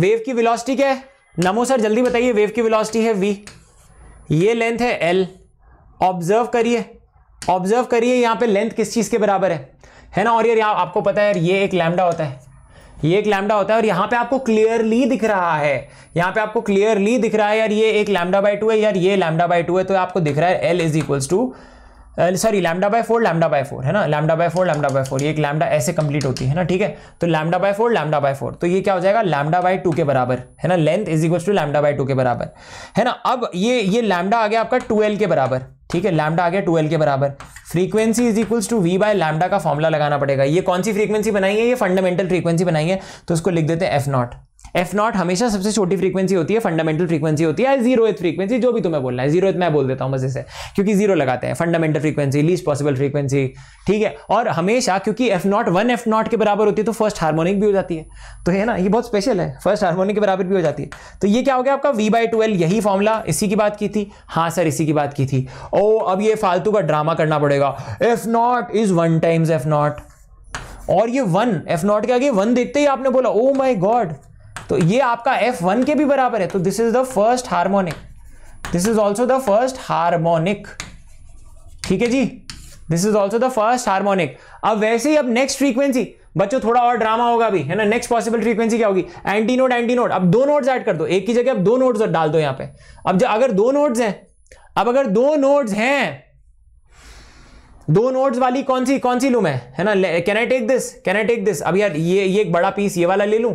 वेव की विलॉसिटी क्या है नमो सर जल्दी बताइए वेव की विलॉसिटी है वी ये लेंथ है एल ऑब्जर्व करिए ऑब्जर्व करिए यहाँ पे लेंथ किस चीज़ के बराबर है है ना और यार यहाँ आपको पता है यार ये एक लैमडा होता है ये एक लैमडा होता है और यहाँ पे आपको क्लियरली दिख रहा है यहाँ पे आपको क्लियरली दिख रहा है यार ये एक लैमडा बाय टू है यार ये लैमडा बाय टू है तो आपको दिख रहा है L is equals to sorry lambda by four lambda by four है ना lambda by four lambda by four ये एक लैमडा ऐसे कंप्लीट होती है ना ठीक है तो lambda by four lambda by four तो ये क्या हो जाएगा लैमडा बाय टू के बराबर है ना length is equal to lambda by two के बराबर है ना अब ये ये लैमडा आ गया आपका टू के बराबर ठीक है लैमडा आ गया टू के बराबर frequency is equals to we by lambda का फॉर्मूला लगाना पड़ेगा ये कौन सी फ्रीक्वेंसी बनाई है ये फंडामेंटल फ्रीक्वेंसी बनाई है तो उसको लिख देते हैं एफ नॉट एफ नॉट हमेशा सबसे छोटी फ्रीक्वेंसी होती है फंडामेंटल फ्रीक्वेंसी होती है जीरो एथ फ्रीक्वेंसी जो भी तुम्हें बोलना है जीरो एथ मैं बोल देता हूं मजे से क्योंकि जीरो लगाते हैं fundamental frequency least possible frequency ठीक है और हमेशा क्योंकि F nought one F nought के बराबर होती है तो फर्स्ट हार्मोनिक भी हो जाती है तो है ना ये बहुत स्पेशल है फर्स्ट हार्मोनिक के बराबर भी हो जाती है तो ये क्या हो गया आपका वी बाई ट्वेल्व यही फॉर्मुला इसी की बात की थी हाँ सर इसी की बात की थी ओ अब ये फालतू का ड्रामा करना पड़ेगा F not is one times F not और ये वन एफ नॉट के आगे वन देखते ही आपने बोला ओ माई गॉड तो ये आपका एफ वन के भी बराबर है तो this is the first harmonic this is also the first harmonic ठीक है जी this is also the first harmonic अब वैसे ही अब नेक्स्ट फ्रीक्वेंसी बच्चों थोड़ा और ड्रामा होगा अभी है ना नेक्स्ट पॉसिबल फ्रीक्वेंसी क्या होगी एंटी नोट एंटी नोट अब दो नोट्स ऐड कर दो एक की जगह अब दो नोट्स डाल दो यहां पे अब जो अगर दो नोट्स हैं अब अगर दो नोट्स हैं दो नोट्स वाली कौन सी कौन सी लू मैं है ना can I take this can I take this अब यार ये ये एक बड़ा पीस ये वाला ले लूं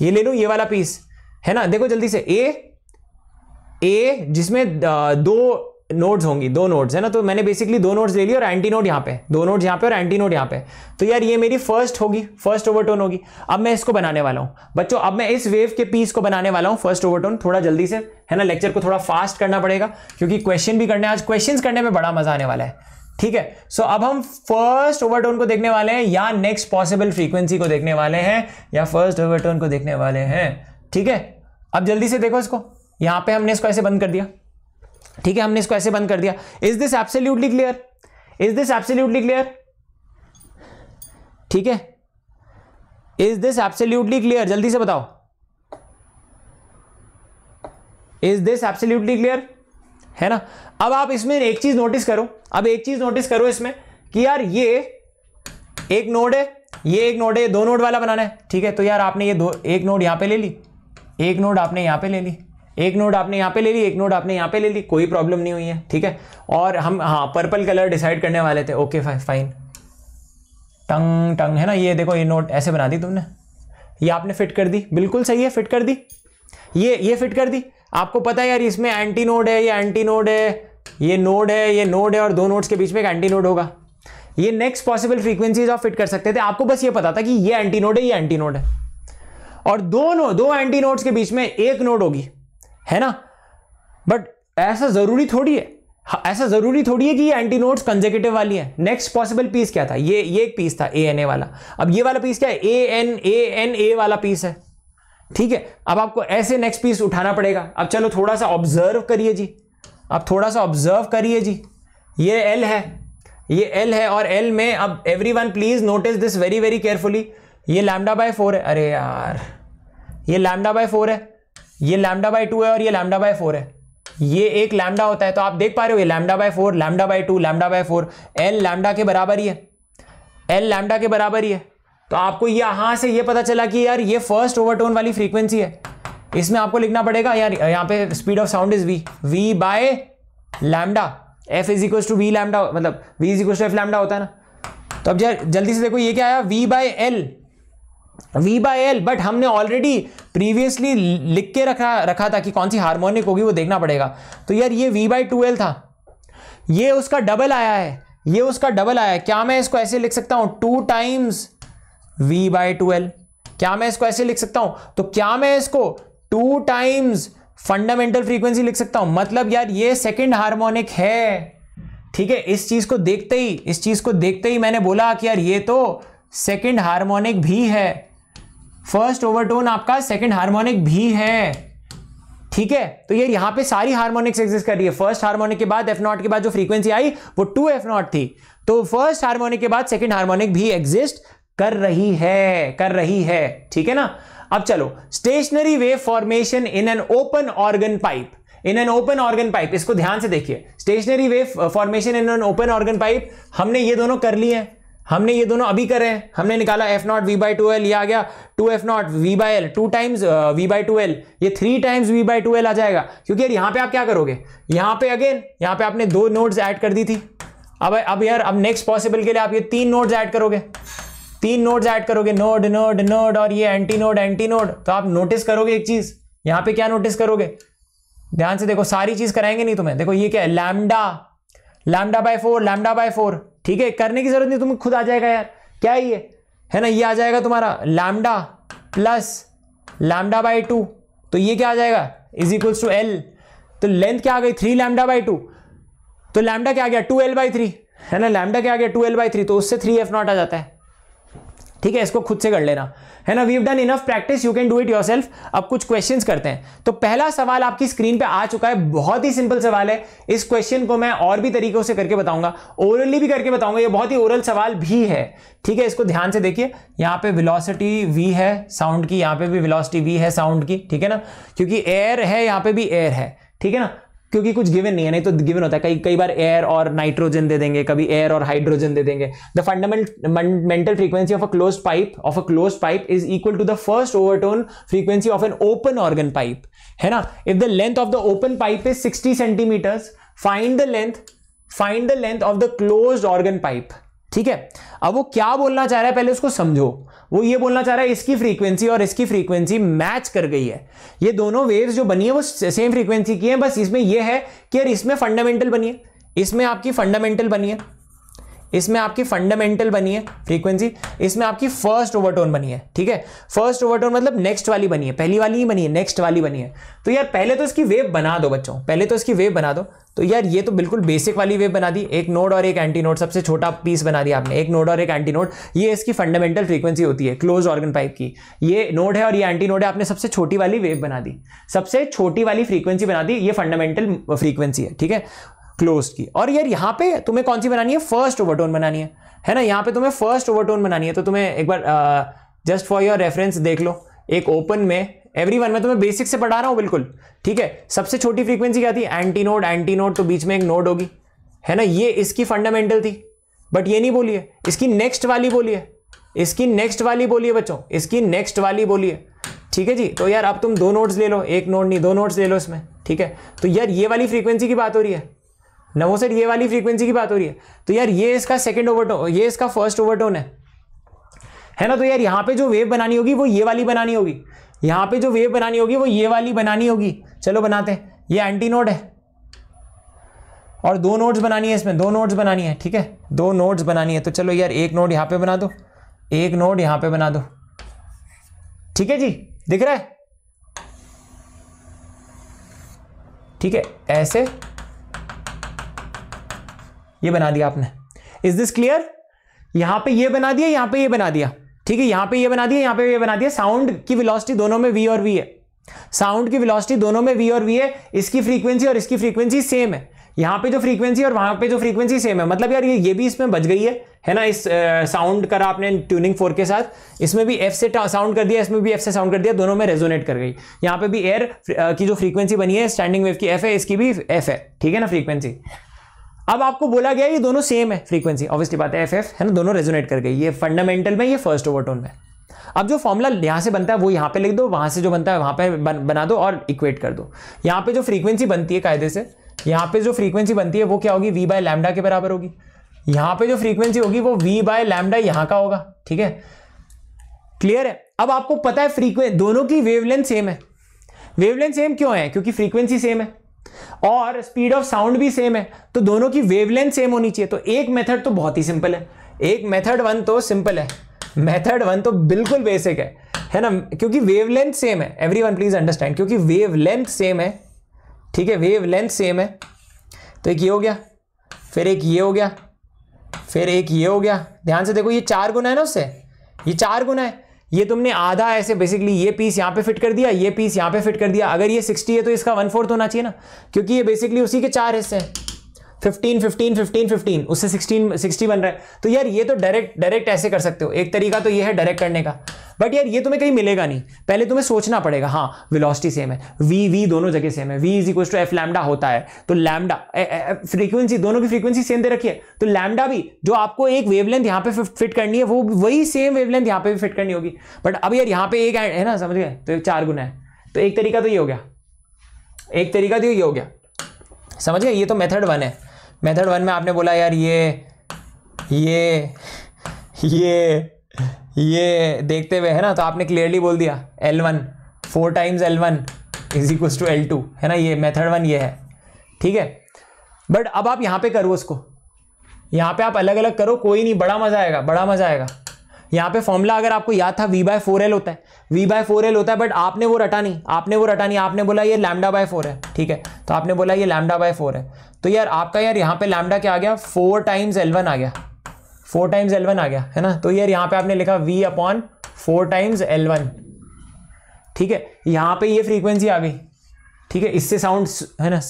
ये ले लो ये वाला पीस है ना देखो जल्दी से ए ए जिसमें दो नोड्स होंगी दो नोड्स है ना तो मैंने बेसिकली दो नोड्स ले ली और एंटी नोड यहाँ पे दो नोड्स यहाँ पे और एंटी नोड यहाँ पे तो यार ये मेरी फर्स्ट होगी फर्स्ट ओवरटोन होगी अब मैं इसको बनाने वाला हूँ बच्चों अब मैं इस वेव के पीस को बनाने वाला हूँ फर्स्ट ओवरटोन थोड़ा जल्दी से है ना लेक्चर को थोड़ा फास्ट करना पड़ेगा क्योंकि क्वेश्चन भी करने आज क्वेश्चन करने में बड़ा मजा आने वाला है ठीक है सो so, अब हम फर्स्ट ओवरटोन को देखने वाले हैं या नेक्स्ट पॉसिबल फ्रीक्वेंसी को देखने वाले हैं या फर्स्ट ओवरटोन को देखने वाले हैं ठीक है अब जल्दी से देखो इसको यहां पे हमने इसको ऐसे बंद कर दिया ठीक है हमने इसको ऐसे बंद कर दिया is this absolutely clear is this absolutely clear ठीक है इज दिस एब्सोल्यूटली क्लियर जल्दी से बताओ इज दिस एब्सोल्यूटली क्लियर है ना अब आप इसमें एक चीज नोटिस करो अब एक चीज नोटिस करो इसमें कि यार ये एक नोड है ये एक नोड है ये दो नोड वाला बनाना है ठीक है तो यार आपने ये दो एक नोड यहाँ पे ले ली एक नोड आपने यहाँ पे ले ली एक नोड आपने यहाँ पे ले ली एक नोड आपने यहाँ पे ले ली कोई प्रॉब्लम नहीं हुई है ठीक है और हम हाँ पर्पल कलर डिसाइड करने वाले थे ओके फाइन टंग टंग है ना ये देखो ये नोट ऐसे बना दी तुमने ये आपने फिट कर दी बिल्कुल सही है फिट कर दी ये ये फिट कर दी आपको पता है यार इसमें एंटी नोड है ये एंटी नोड है ये नोड है ये नोड है और दो नोड्स के बीच में एक एंटी नोड होगा ये नेक्स्ट पॉसिबल फ्रीक्वेंसीज आप फिट कर सकते थे आपको बस ये पता था कि ये एंटी नोड है ये एंटी नोड है और दोनों दो एंटी नोड्स के बीच में एक नोड होगी है ना बट ऐसा जरूरी थोड़ी है हाँ, ऐसा जरूरी थोड़ी है कि ये एंटी नोड्स कंजेकेटिव वाली है नेक्स्ट पॉसिबल पीस क्या था ये ये एक पीस था ए एन ए वाला अब ये वाला पीस क्या है A N A N A वाला पीस है ठीक है अब आपको ऐसे नेक्स्ट पीस उठाना पड़ेगा अब चलो थोड़ा सा ऑब्जर्व करिए जी आप थोड़ा सा ऑब्जर्व करिए जी ये एल है ये एल है और एल में अब everyone please notice this very very carefully ये लैमडा बाय फोर है अरे यार ये लैमडा बाय फोर है ये लैमडा बाय टू है और ये लैमडा बाय फोर है ये एक लैमडा होता है तो आप देख पा रहे हो ये lambda by four lambda by two lambda by four L lambda के बराबर ही है एल लैमडा के बराबर ही है तो आपको यहाँ से ये पता चला कि यार ये फर्स्ट ओवरटोन वाली फ्रीक्वेंसी है इसमें आपको लिखना पड़ेगा यार यहाँ पे speed of sound is V V by lambda F is equal to V lambda मतलब V is equal to F lambda होता है ना तो अब यार जल्दी से देखो ये क्या आया V by L V by L, but हमने ऑलरेडी प्रीवियसली लिख के रखा रखा था कि कौन सी हार्मोनिक होगी वो देखना पड़ेगा तो यार ये V बाई टू था ये उसका डबल आया है ये उसका डबल आया है क्या मैं इसको ऐसे लिख सकता हूं two times V by two क्या मैं इसको ऐसे लिख सकता हूं तो क्या मैं इसको टू टाइम्स फंडामेंटल फ्रीक्वेंसी लिख सकता हूं मतलब यार ये सेकेंड हार्मोनिक है ठीक है इस चीज को देखते ही इस चीज को देखते ही मैंने बोला कि यार ये तो सेकेंड हार्मोनिक भी है फर्स्ट ओवरटोन आपका सेकेंड हार्मोनिक भी है ठीक है तो यार यहां पे सारी हार्मोनिक्स एग्जिस्ट कर रही है फर्स्ट हार्मोनिक के बाद एफ नॉट के बाद जो फ्रीक्वेंसी आई वो टू एफ नॉट थी तो फर्स्ट हार्मोनिक के बाद सेकेंड हार्मोनिक भी एग्जिस्ट कर रही है कर रही है ठीक है ना अब चलो stationary wave formation in an open organ pipe in an open organ pipe इसको ध्यान से देखिए stationary wave formation in an open organ pipe हमने ये दोनों कर लिए हैं हमने ये दोनों अभी करे हैं हमने निकाला F nought V by two L ये आ गया two F nought V by L two times V by two L ये three times V by two L आ जाएगा क्योंकि यार यहाँ पे आप क्या करोगे यहाँ पे अगेन यहाँ पे आपने दो नोट्स ऐड कर दी थी अब अब यार अब नेक्स्ट पॉसिबल के लिए आप ये तीन नोट्स ऐड करोगे तीन नोड्स ऐड करोगे नोड नोड नोड और ये एंटी नोड एंटी नोड तो आप नोटिस करोगे एक चीज यहां पे क्या नोटिस करोगे ध्यान से देखो सारी चीज कराएंगे नहीं तुम्हें देखो ये क्या है lambda lambda by four lambda by four ठीक है करने की जरूरत नहीं तुम्हें खुद आ जाएगा यार क्या है ये है ना ये आ जाएगा तुम्हारा lambda plus lambda by two तो ये क्या आ जाएगा इज इक्वल्स टू एल तो लेंथ क्या आ गई थ्री लैमडा बाई टू तो लैमडा क्या आ गया टू एल बाई थ्री है ना लैमडा क्या आ गया टू एल बाई थ्री तो उससे थ्री एफ नॉट आ जाता है ठीक है इसको खुद से कर लेना है ना we done enough practice you can do it your अब कुछ क्वेश्चंस करते हैं तो पहला सवाल आपकी स्क्रीन पे आ चुका है बहुत ही सिंपल सवाल है इस क्वेश्चन को मैं और भी तरीकों से करके बताऊंगा ओरली भी करके बताऊंगा ये बहुत ही ओरल सवाल भी है ठीक है इसको ध्यान से देखिए यहाँ पे विलोसिटी वी है साउंड की यहाँ पे भी विलोसिटी वी है साउंड की ठीक है ना क्योंकि एयर है यहाँ पे भी एयर है ठीक है ना क्योंकि कुछ गिवन नहीं है नहीं तो गिवन होता है कई कई बार एयर और नाइट्रोजन दे देंगे कभी एयर और हाइड्रोजन दे देंगे the fundamental frequency of a close pipe of a close pipe is equal to the first overtone frequency of an open organ pipe है ना if the length of the open pipe is sixty centimetres find the length find the length of the close organ pipe ठीक है अब वो क्या बोलना चाह रहा है पहले उसको समझो वो ये बोलना चाह रहा है इसकी फ्रीक्वेंसी और इसकी फ्रीक्वेंसी मैच कर गई है ये दोनों वेव्स जो बनी है वो सेम फ्रीक्वेंसी की है बस इसमें यह है कि यार इसमें फंडामेंटल बनी है इसमें आपकी फंडामेंटल बनी है इसमें आपकी फंडामेंटल बनी है फ्रीक्वेंसी इसमें आपकी फर्स्ट ओवरटोन बनी है ठीक है फर्स्ट ओवरटोन मतलब नेक्स्ट वाली बनी है पहली वाली ही बनी है नेक्स्ट वाली बनी है तो यार पहले तो इसकी वेव बना दो बच्चों पहले तो इसकी वेव बना दो तो यार ये तो बिल्कुल बेसिक वाली वेव बना दी एक नोड और एक एंटी नोड सबसे छोटा पीस बना दिया आपने एक नोड और एक एंटी नोड ये इसकी फंडामेंटल फ्रीक्वेंसी होती है क्लोज ऑर्गन पाइप की ये नोड है और ये एंटी नोड है आपने सबसे छोटी वाली वेव बना दी सबसे छोटी वाली फ्रीक्वेंसी बना दी ये फंडामेंटल फ्रीक्वेंसी है ठीक है क्लोज की और यार यहाँ पे तुम्हें कौन सी बनानी है फर्स्ट ओवरटोन बनानी है है ना यहाँ पे तुम्हें फर्स्ट ओवरटोन बनानी है तो तुम्हें एक बार जस्ट फॉर योर रेफरेंस देख लो एक ओपन में एवरी वन में तुम्हें तो बेसिक से पढ़ा रहा हूँ बिल्कुल ठीक है सबसे छोटी फ्रीक्वेंसी क्या थी एंटी नोड एंटी नोड तो बीच में एक नोड होगी है ना ये इसकी फंडामेंटल थी बट ये नहीं बोली है इसकी नेक्स्ट वाली बोली है इसकी नेक्स्ट वाली बोली है बच्चों इसकी नेक्स्ट वाली बोली है ठीक है जी तो यार अब तुम दो नोट्स ले लो एक नोट नहीं दो नोट्स ले लो इसमें ठीक है तो यार ये वाली फ्रीक्वेंसी की बात हो रही है नवो सेट ये वाली फ्रीक्वेंसी की बात हो रही है तो यार ये इसका सेकेंड ओवरटोन ये इसका फर्स्ट ओवरटोन है है ना तो यार यहाँ पे जो वेव बनानी होगी वो ये वाली बनानी होगी यहाँ पे जो वेव बनानी होगी वो ये वाली बनानी होगी चलो बनाते हैं ये एंटी नोड है और दो नोड्स बनानी है इसमें दो नोड्स बनानी है ठीक है दो नोड्स बनानी है तो चलो यार एक नोट यहाँ पे बना दो एक नोट यहाँ पे बना दो ठीक है जी दिख रहा है ठीक है ऐसे ये बना दिया आपने इज दिस क्लियर यहां पे ये बना दिया यहां पे ये बना दिया ठीक है यहां पे ये बना दिया यहां पे ये बना दिया साउंड की वेलोसिटी दोनों में वी और वी है साउंड की वेलोसिटी दोनों में वी और वी है इसकी फ्रीक्वेंसी और इसकी फ्रीक्वेंसी सेम है यहां पे जो फ्रीक्वेंसी और वहां पे जो फ्रीक्वेंसी सेम है मतलब यार ये ये भी इसमें बच गई है है ना इस साउंड करा आपने ट्यूनिंग फोर के साथ इसमें भी एफ से साउंड कर दिया इसमें भी एफ से साउंड कर दिया दोनों में रेजोनेट कर गई यहां पे भी एयर की जो फ्रीक्वेंसी बनी है स्टैंडिंग वेव की एफ है इसकी भी एफ है ठीक है ना फ्रीक्वेंसी अब आपको बोला गया ये दोनों सेम है फ्रीक्वेंसी ऑब्वियसली बात है एफ एफ है ना दोनों रेजोनेट कर गई ये फंडामेंटल में ये फर्स्ट ओवरटोन में अब जो फॉर्मूला यहाँ से बनता है वो यहाँ पे लिख दो वहाँ से जो बनता है वहाँ पे बन, बना दो और इक्वेट कर दो यहाँ पे जो फ्रीक्वेंसी बनती है कायदे से यहाँ पे जो फ्रीक्वेंसी बनती है वो क्या होगी वी बाय लैमडा के बराबर होगी यहाँ पे जो फ्रीक्वेंसी होगी वो वी बाय लैमडा यहाँ का होगा ठीक है क्लियर है अब आपको पता है फ्रीक्वें दोनों की वेवलेंथ सेम है वेवलेंथ सेम क्यों है क्योंकि फ्रीक्वेंसी सेम है और स्पीड ऑफ साउंड भी सेम है तो दोनों की वेवलेंथ सेम होनी चाहिए तो एक मेथड तो बहुत ही सिंपल है एक मेथड वन तो सिंपल है मेथड वन तो बिल्कुल बेसिक है है ना क्योंकि वेवलेंथ सेम है एवरी वन प्लीज अंडरस्टैंड क्योंकि वेवलेंथ सेम है ठीक है वेवलेंथ सेम है तो एक ये हो गया फिर एक ये हो गया फिर एक ये हो गया ध्यान से देखो ये चार गुना है ना उससे ये चार गुना है ये तुमने आधा ऐसे बेसिकली ये पीस यहाँ पे फिट कर दिया ये पीस यहाँ पे फिट कर दिया अगर ये 60 है तो इसका वन फोर्थ होना चाहिए ना क्योंकि ये बेसिकली उसी के चार हिस्से हैं फिफ्टीन फिफ्टीन फिफ्टीन फिफ्टीन उससे सिक्सटीन सिक्सटी बन रहा है तो यार ये तो डायरेक्ट डायरेक्ट ऐसे कर सकते हो एक तरीका तो ये है डायरेक्ट करने का बट यार ये तुम्हें कहीं मिलेगा नहीं पहले तुम्हें सोचना पड़ेगा हाँ विलॉसिटी सेम है वी वी दोनों जगह सेम है we is equal to F lambda होता है तो लैमडा फ्रीक्वेंसी दोनों की फ्रीक्वेंसी सेम दे रखी है तो लैमडा भी जो आपको एक वेवलेंथ यहाँ पे फिट करनी है वो वही सेम वेवलेंथ यहाँ पे भी फिट करनी होगी बट अब यार यहाँ पे एक है ना समझ गए तो चार गुना है तो एक तरीका तो ये हो गया एक तरीका तो ये हो गया समझ गए ये तो मेथड वन है मेथड वन में आपने बोला यार ये ये ये ये देखते हुए है ना तो आपने क्लियरली बोल दिया L one four times L one is equals to L two है ना ये मेथड वन ये है ठीक है बट अब आप यहाँ पे करो उसको यहाँ पे आप अलग अलग करो कोई नहीं बड़ा मज़ा आएगा बड़ा मज़ा आएगा यहाँ पे फॉर्मूला अगर आपको याद था वी बाय फोर एल होता है वी बाय फोर एल होता है बट आपने वो रटा नहीं आपने वो रटा नहीं आपने बोला ये लैमडा बाय फोर है ठीक है तो आपने बोला ये लैमडा बाय फोर है तो यार आपका यार यहाँ पे लैमडा क्या आ गया फोर टाइम्स एलवन आ गया फोर टाइम्स एलवन आ गया है ना तो यार यहाँ पे आपने लिखा V upon four times L one ठीक है यहाँ पे ये फ्रीक्वेंसी आ गई ठीक है इससे साउंड है ना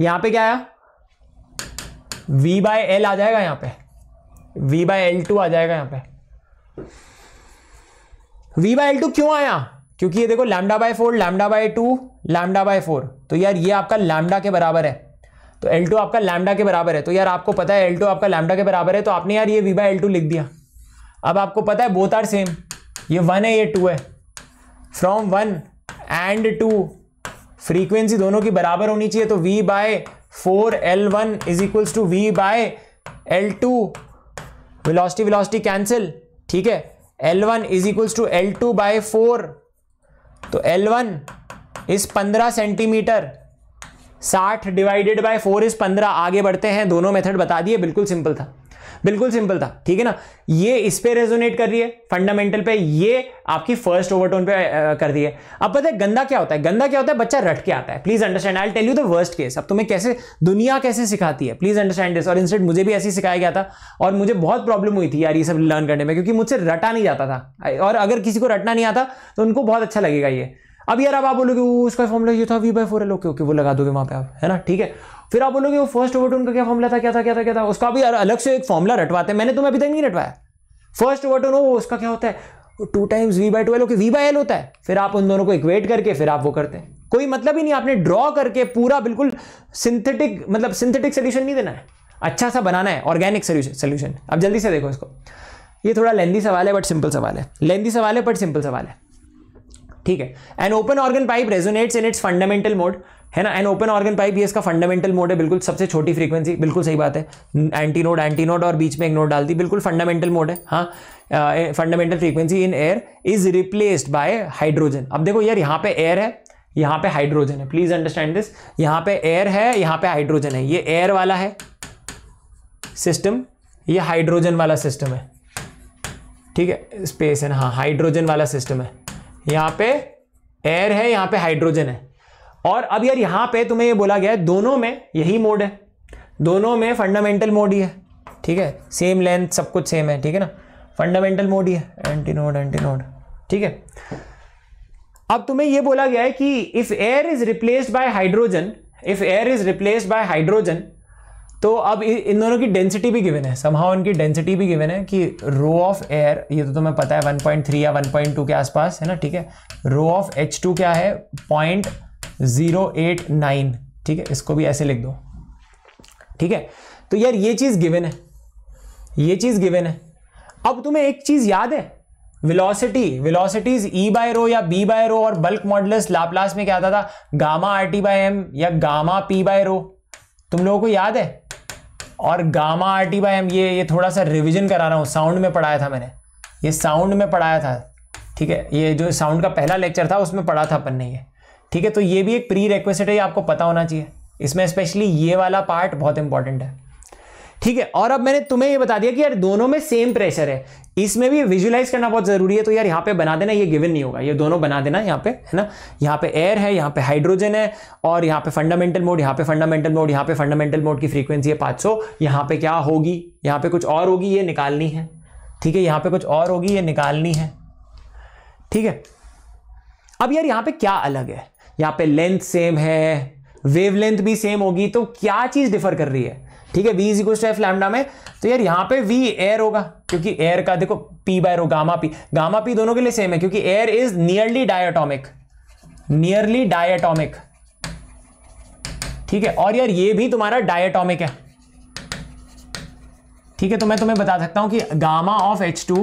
यहाँ पे क्या आया वी बाय एल आ जाएगा यहाँ पे वी बाय एल टू आ जाएगा यहाँ पे वी बाय एल टू क्यों आया क्योंकि ये देखो lambda by four lambda by two lambda by four तो यार ये आपका लैमडा के बराबर है तो एल टू आपका लैमडा के बराबर है तो यार आपको पता है एल टू आपका लैमडा के बराबर है तो आपने यार ये वी बाय एल टू लिख दिया अब आपको पता है बोथ आर सेम ये वन है ये टू है from one and two frequency दोनों की बराबर होनी चाहिए तो V by four L one is equals to we by L two velocity velocity cancel ठीक है L1 one is equals to L two by four तो L1 वन इज पंद्रह सेंटीमीटर साठ डिवाइडेड बाय फोर इज पंद्रह आगे बढ़ते हैं दोनों मेथड बता दिए बिल्कुल सिंपल था बिल्कुल सिंपल था ठीक है ना ये इस पे रेजोनेट कर रही है फंडामेंटल पे ये आपकी फर्स्ट ओवरटोन पे कर रही है अब पता है गंदा क्या होता है गंदा क्या होता है बच्चा रट के आता है please understand I tell you the worst case अब तुम्हें कैसे दुनिया कैसे सिखाती है प्लीज अंडरस्टैंड दिस और इंस्टेंट मुझे भी ऐसे सिखाया गया था और मुझे बहुत प्रॉब्लम हुई थी यार ये सब लर्न करने में क्योंकि मुझसे रटा नहीं जाता था और अगर किसी को रटना नहीं आता तो उनको बहुत अच्छा लगेगा ये अब यार अब आप बोलोगे उसका फॉर्मूला ये था V by four L okay okay वो लगा दोगे वहां पे आप है ना ठीक है फिर आप बोलोगे वो फर्स्ट ओवरटोन का क्या फॉर्मला था क्या था क्या था क्या था उसका भी अलग से एक फॉर्मला रटवाते हैं मैंने तुम्हें अभी तक नहीं रटवाया फर्स्ट ओवरटोन वो उसका क्या होता है two times V by twelve V by L होता है फिर आप उन दोनों को इक्वेट करके फिर आप वो करते हैं कोई मतलब ही नहीं आपने ड्रॉ करके पूरा बिल्कुल सिंथेटिक मतलब सिंथेटिक सोल्यूशन नहीं देना है अच्छा सा बनाना है ऑर्गेनिक सोल्यूशन अब जल्दी से देखो इसको ये थोड़ा लेंदी सवाल है बट सिंपल सवाल है लेंदी सवाल है बट सिंपल सवाल है ठीक है an open organ pipe resonates in its fundamental mode है ना एन ओपन ऑर्गन पाइप ये इसका फंडामेंटल मोड है बिल्कुल सबसे छोटी फ्रीक्वेंसी बिल्कुल सही बात है एंटी नोड एंटी नोड और बीच में एक नोड डाल दी बिल्कुल फंडामेंटल मोड है हाँ fundamental frequency in air is replaced by hydrogen अब देखो यार यहाँ पे एयर है यहाँ पे हाइड्रोजन है प्लीज अंडरस्टैंड दिस यहाँ पे एयर है यहाँ पे हाइड्रोजन है ये एयर वाला है सिस्टम ये हाइड्रोजन वाला सिस्टम है ठीक है स्पेस है ना हाँ हाइड्रोजन वाला सिस्टम है यहाँ पे एयर है यहाँ पे हाइड्रोजन है और अब यार यहां पे तुम्हें ये बोला गया है दोनों में यही मोड है दोनों में फंडामेंटल मोड ही है ठीक है सेम लेंथ सब कुछ सेम है ठीक है ना फंडामेंटल मोड ही है एंटीनोड एंटीनोड ठीक है अब तुम्हें यह बोला गया है कि if air is replaced by hydrogen if air is replaced by hydrogen तो अब इन दोनों की डेंसिटी भी गिवन है समहा उनकी डेंसिटी भी गिवन है कि रो ऑफ एयर ये तो तुम्हें पता है 1.3 या 1.2 के आसपास है ना ठीक है रो ऑफ H2 क्या है पॉइंट ज़ीरो एट नाइन ठीक है इसको भी ऐसे लिख दो ठीक है तो यार ये चीज़ गिवन है ये चीज़ गिवन है अब तुम्हें एक चीज़ याद है velocity velocities E by rho या बी बाय रो और बल्क मॉडल्स लाप्लास में क्या आता था gamma R T by M या गामा पी बाय रो तुम लोगों को याद है और gamma R T by M ये ये थोड़ा सा रिविजन करा रहा हूँ साउंड में पढ़ाया था मैंने ये साउंड में पढ़ाया था ठीक है ये जो साउंड का पहला लेक्चर था उसमें पढ़ा था अपन ने ये ठीक है तो ये भी एक प्री रिक्वेस्ट है आपको पता होना चाहिए इसमें स्पेशली ये वाला पार्ट बहुत इंपॉर्टेंट है ठीक है और अब मैंने तुम्हें ये बता दिया कि यार दोनों में सेम प्रेशर है इसमें भी विजुलाइज करना बहुत जरूरी है तो यार यहाँ पे बना देना ये गिवन नहीं होगा ये दोनों बना देना यहाँ पे है ना यहाँ पे एयर है यहाँ पे हाइड्रोजन है और यहाँ पे फंडामेंटल मोड यहाँ पे फंडामेंटल मोड यहाँ पे फंडामेंटल मोड की फ्रीक्वेंसी है पाँच सौ यहाँ पे क्या होगी यहाँ पे कुछ और होगी ये निकालनी है ठीक है यहाँ पे कुछ और होगी ये निकालनी है ठीक है अब यार यहाँ पे क्या अलग है यहाँ पे लेंथ सेम है वेवलेंथ भी सेम होगी तो क्या चीज़ डिफर कर रही है ठीक है V equal to F lambda में तो यार यहाँ पे वी एयर होगा क्योंकि एयर का देखो P by rho gamma P gamma P दोनों के लिए सेम है क्योंकि air is nearly diatomic nearly diatomic ठीक है और यार ये भी तुम्हारा डायटोमिक है ठीक है तो मैं तुम्हें बता सकता हूं कि gamma of H two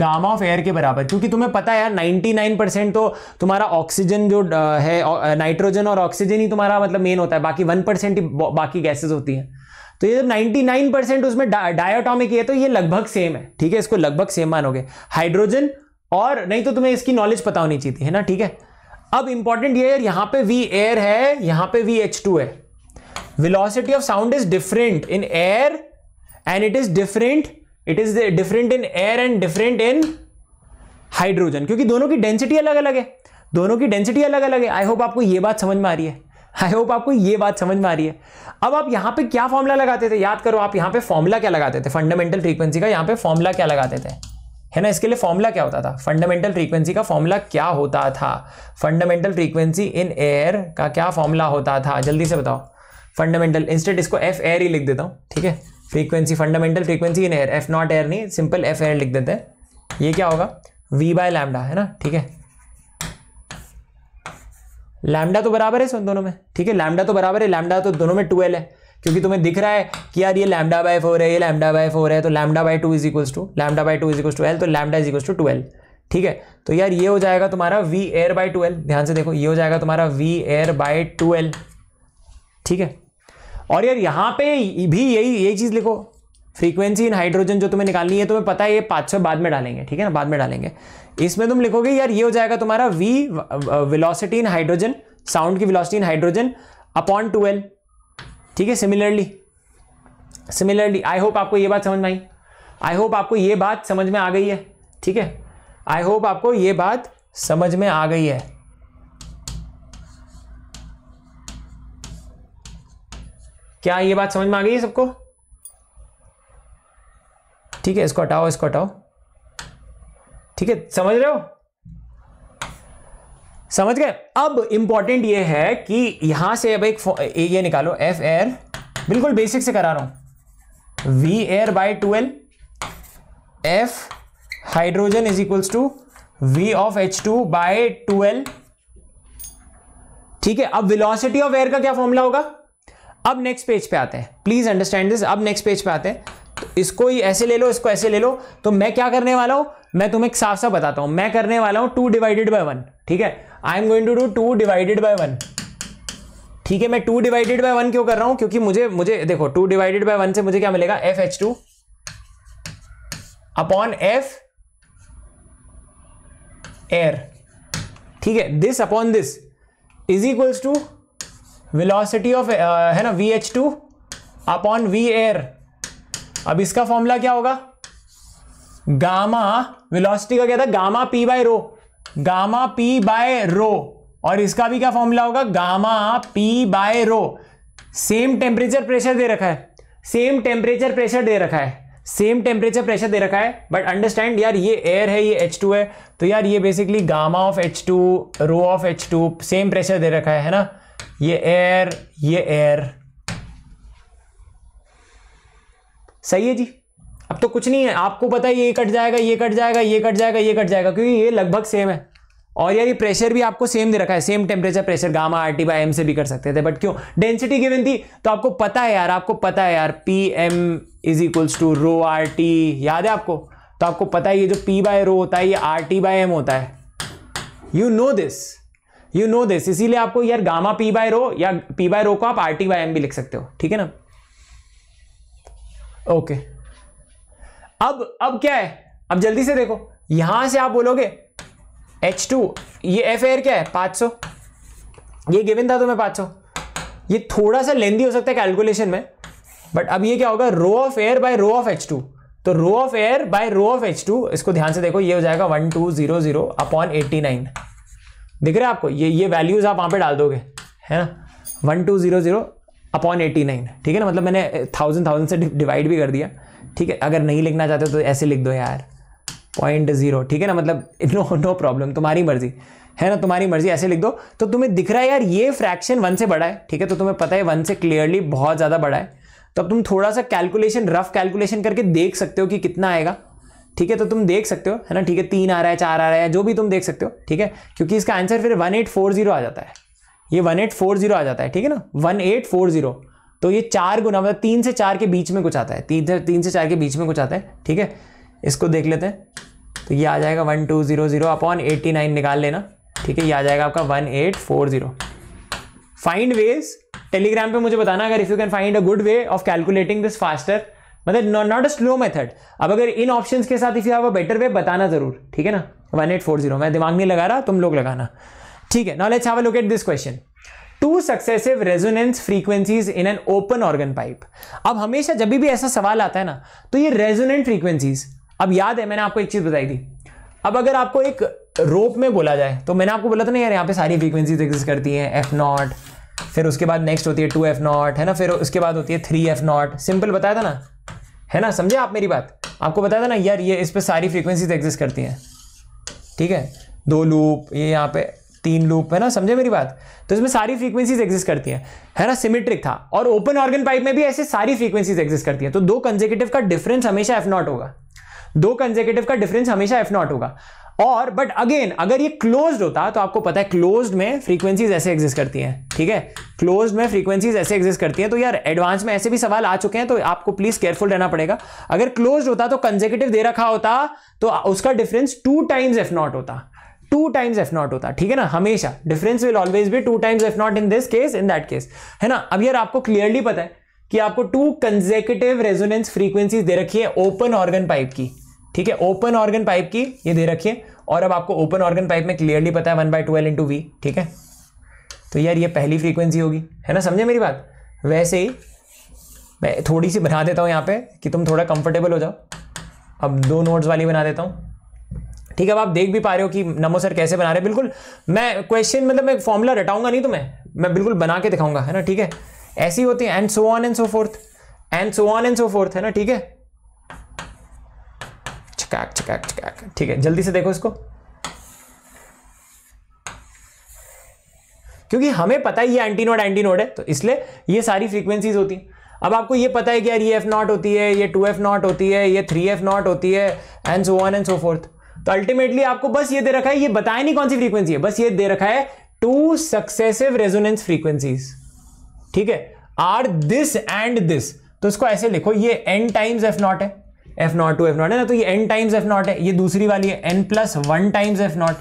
gamma of air के बराबर क्योंकि तुम्हें पता है यार 99 परसेंट तो तुम्हारा ऑक्सीजन जो है नाइट्रोजन और ऑक्सीजन ही तुम्हारा मतलब मेन होता है बाकी वन परसेंट ही बाकी गैसेज होती हैं तो ये जब नाइन परसेंट उसमें डायोटॉमिक है तो ये लगभग सेम है ठीक है इसको लगभग सेम मानोगे हाइड्रोजन और नहीं तो तुम्हें इसकी नॉलेज पता होनी चाहिए है ना ठीक है अब इंपॉर्टेंट ये है यहाँ पे वी एयर है यहाँ पे वी एच टू है velocity of sound is different in air and it is different it is different in air and different in hydrogen क्योंकि दोनों की डेंसिटी अलग अलग है दोनों की डेंसिटी अलग अलग है आई होप आपको ये बात समझ में आ रही है आई होप आपको ये बात समझ में आ रही है अब आप यहाँ पे क्या फॉर्मूला लगाते थे याद करो आप यहाँ पे फॉर्मूला क्या लगाते थे फंडामेंटल फ्रीक्वेंसी का यहाँ पे फॉर्मूला क्या लगाते थे है ना इसके लिए फॉर्मूला क्या होता था फंडामेंटल फ्रीक्वेंसी का फॉर्मूला क्या होता था फंडामेंटल फ्रीक्वेंसी इन एयर का क्या फॉर्मूला होता था जल्दी से बताओ फंडामेंटल इंस्टेंट इसको एफ एयर ही लिख देता हूँ ठीक है frequency fundamental frequency in air F naught air नहीं सिंपल एफ एयर लिख देते हैं ये क्या होगा वी बाय लैमडा है ना ठीक है लैमडा तो बराबर है दोनों में ठीक है लैमडा तो बराबर है लैमडा तो दोनों में ट्वेल्व है क्योंकि तुम्हें दिख रहा है कि यार ये लैमडा बाय फोर है ये लैमडा बाय फोर है तो lambda by two is equals to lambda by two is equals to L तो lambda is equals to twelve ठीक है तो यार ये हो जाएगा तुम्हारा वी एयर बाय ट्वेल्व ध्यान से देखो ये हो जाएगा तुम्हारा वी एयर बाय ट्वेल्व ठीक है और यार यहाँ पे भी यही यही चीज़ लिखो फ्रीक्वेंसी इन हाइड्रोजन जो तुम्हें निकालनी है तुम्हें पता है ये पाँच सौ बाद में डालेंगे ठीक है ना बाद में डालेंगे इसमें तुम लिखोगे यार ये हो जाएगा तुम्हारा V velocity in hydrogen sound की velocity in hydrogen upon twelve ठीक है सिमिलरली सिमिलरली आई होप आपको ये बात समझ में आई आई होप आपको ये बात समझ में आ गई है ठीक है आई होप आपको ये बात समझ में आ गई है क्या ये बात समझ में आ गई है सबको ठीक है इसको हटाओ इसको हटाओ ठीक है समझ रहे हो समझ गए अब इंपॉर्टेंट ये है कि यहां से अब एक ये निकालो एफ एयर बिल्कुल बेसिक से करा रहा हूं V air by twelve F hydrogen is equals to V of H two by twelve ठीक है अब वेलोसिटी ऑफ एयर का क्या फॉर्मूला होगा अब नेक्स्ट पेज पे आते हैं प्लीज अंडरस्टैंड दिस अब नेक्स्ट पेज पे आते हैं तो इसको ही ऐसे ले लो इसको ऐसे ले लो तो मैं क्या करने वाला हूं मैं तुम्हें साफ साफ बताता हूं मैं करने वाला हूं टू डिवाइडेड बाय वन ठीक है I am going to do two divided by one ठीक है मैं टू डिवाइडेड बाय वन क्यों कर रहा हूं क्योंकि मुझे मुझे देखो टू डिवाइडेड बाय वन से मुझे क्या मिलेगा F H two upon F air ठीक है this upon this is equals to velocity of uh, है ना V H two upon V air अब इसका फॉर्मूला क्या होगा गामा वेलोसिटी का क्या था gamma P by rho gamma P by rho और इसका भी क्या फॉर्मूला होगा gamma P by rho same temperature pressure दे रखा है सेम टेम्परेचर प्रेशर दे रखा है सेम टेम्परेचर प्रेशर दे रखा है बट अंडरस्टैंड यार ये एयर है ये एच टू है तो यार ये basically gamma of H two rho of H two same pressure दे रखा है है ना ये एयर ये एयर सही है जी अब तो कुछ नहीं है आपको पता है ये कट जाएगा ये कट जाएगा ये कट जाएगा ये कट जाएगा क्योंकि ये लगभग सेम है और यार ये प्रेशर भी आपको सेम दे रखा है same temperature pressure gamma R T by M से भी कर सकते थे बट क्यों डेंसिटी गिवन थी तो आपको पता है यार आपको पता है यार P M is equals to rho R T याद है आपको तो आपको पता है ये जो पी बाय रो होता है ये आर टी बाय एम होता है you know this you know this इसीलिए आपको यार गामा पी बाय रो या पी बाय रो को आप आर टी बाय एम भी लिख सकते हो ठीक है ना ओके okay. अब अब क्या है अब जल्दी से देखो यहां से आप बोलोगे एच टू ये एफ एयर क्या है पांच सौ ये गिवन था तुम्हें तो सौ ये थोड़ा सा लेंदी हो सकता है कैलकुलेशन में बट अब ये क्या होगा rho of air by rho of H two तो rho of air by rho of H two इसको ध्यान से देखो ये हो जाएगा one two zero zero upon nine दिख रहा है आपको ये ये वैल्यूज़ आप वहाँ पे डाल दोगे है ना one two zero zero upon eighty nine ठीक है ना मतलब मैंने थाउजेंड थाउजेंड से डिवाइड भी कर दिया ठीक है अगर नहीं लिखना चाहते तो ऐसे लिख दो यार पॉइंट ज़ीरो ठीक है ना मतलब नो नो प्रॉब्लम तुम्हारी मर्ज़ी है ना तुम्हारी मर्जी ऐसे लिख दो तो तुम्हें दिख रहा है यार ये फ्रैक्शन वन से बड़ा है ठीक है तो तुम्हें पता है वन से क्लियरली बहुत ज़्यादा बड़ा है तो अब तुम थोड़ा सा कैलकुलेशन रफ कैलकुलेशन करके देख सकते हो कि कितना आएगा ठीक है तो तुम देख सकते हो है ना ठीक है तीन आ रहा है चार आ रहा है जो भी तुम देख सकते हो ठीक है क्योंकि इसका आंसर फिर वन एट फोर जीरो आ जाता है ये वन एट फोर जीरो आ जाता है ठीक है ना वन एट फोर जीरो तो ये चार गुना मतलब तीन से चार के बीच में कुछ आता है तीन से तीन से चार के बीच में कुछ आता है ठीक है इसको देख लेते हैं तो ये आ जाएगा one two zero zero upon eighty nine निकाल लेना ठीक है ये आ जाएगा आपका one eight four zero find ways Telegram पे मुझे बताना अगर if you can find a good way of calculating this faster मतलब नॉट अ स्लो मेथड अब अगर इन ऑप्शंस के साथ if you have a better way बताना जरूर ठीक है ना वन एट फोर जीरो मैं दिमाग नहीं लगा रहा तुम लोग लगाना ठीक है knowledge have look at this question two successive resonance frequencies in an open organ pipe अब हमेशा जब भी ऐसा सवाल आता है ना तो ये रेजोनेंट फ्रीक्वेंसीज अब याद है मैंने आपको एक चीज़ बताई थी अब अगर आपको एक रोप में बोला जाए तो मैंने आपको बोला था ना यार यहाँ पे सारी फ्रीक्वेंसीज एग्जिस्ट करती हैं एफ नॉट फिर उसके बाद नेक्स्ट होती है टू एफ नॉट है ना फिर उसके बाद होती है थ्री एफ नॉट सिंपल बताया था ना है ना समझे आप मेरी बात आपको बताया था ना यार ये इस पर सारी फ्रीक्वेंसीज एग्जिस्ट करती हैं ठीक है दो लूप ये यहाँ पे तीन लूप है ना समझे मेरी बात तो इसमें सारी फ्रीक्वेंसीज एग्जिस्ट करती हैं है ना सिमेट्रिक था और ओपन ऑर्गन पाइप में भी ऐसे सारी फ्रीक्वेंसीज एग्जिस्ट करती हैं तो दो कंजेकेटिव का डिफरेंस हमेशा एफ नॉट होगा दो कंजेकेटिव का डिफरेंस हमेशा एफ नॉट होगा और बट अगेन अगर ये क्लोज होता तो आपको पता है क्लोज में फ्रीक्वेंसीज ऐसे एग्जिस्ट करती हैं ठीक है क्लोज में फ्रीक्वेंसीज ऐसे एग्जिस्ट करती हैं तो यार एडवांस में ऐसे भी सवाल आ चुके हैं तो आपको प्लीज केयरफुल रहना पड़ेगा अगर क्लोज होता तो कंजेकेटिव दे रखा होता तो उसका difference two times F naught होता टू टाइम्स एफ नॉट होता ठीक है ना हमेशा डिफरेंस विल ऑलवेज भी two times F naught in this case in that case है ना अब यार आपको क्लियरली पता है कि आपको टू कंजेकेटिव रेजोनेंस फ्रीक्वेंसीज दे रखी है ओपन ऑर्गन पाइप की ठीक है ओपन ऑर्गन पाइप की ये दे रखिए और अब आपको ओपन ऑर्गन पाइप में क्लियरली पता है one by twelve into V ठीक है तो यार ये पहली फ्रीक्वेंसी होगी है ना समझे मेरी बात वैसे ही मैं थोड़ी सी बना देता हूँ यहाँ पे कि तुम थोड़ा कंफर्टेबल हो जाओ अब दो नोट्स वाली बना देता हूँ ठीक है अब आप देख भी पा रहे हो कि नमो सर कैसे बना रहे बिल्कुल मैं क्वेश्चन मतलब मैं फॉर्मूला रटाऊंगा नहीं तो मैं मैं बिल्कुल बना के दिखाऊंगा है ना ठीक है ऐसी होती है and so on and so forth and so on and so forth है ना ठीक है चकाक चकाक चकाक ठीक है जल्दी से देखो इसको क्योंकि हमें पता ही ये एंटी नोड एंटी नोड है तो इसलिए ये सारी फ्रीक्वेंसीज होती हैं अब आपको ये पता है कि यार ये एफ नॉट होती है ये टू एफ नॉट होती है ये थ्री एफ नॉट होती है and so on and so forth तो अल्टीमेटली आपको बस ये दे रखा है ये बताया नहीं कौन सी फ्रीक्वेंसी है बस ये दे रखा है टू सक्सेसिव रेजोनेंस फ्रीक्वेंसीज ठीक है आर दिस एंड दिस तो इसको ऐसे लिखो ये एन टाइम्स एफ नॉट है F naught two F not है ना तो ये एन टाइम्स एफ नॉट है ये दूसरी वाली है N plus one times F naught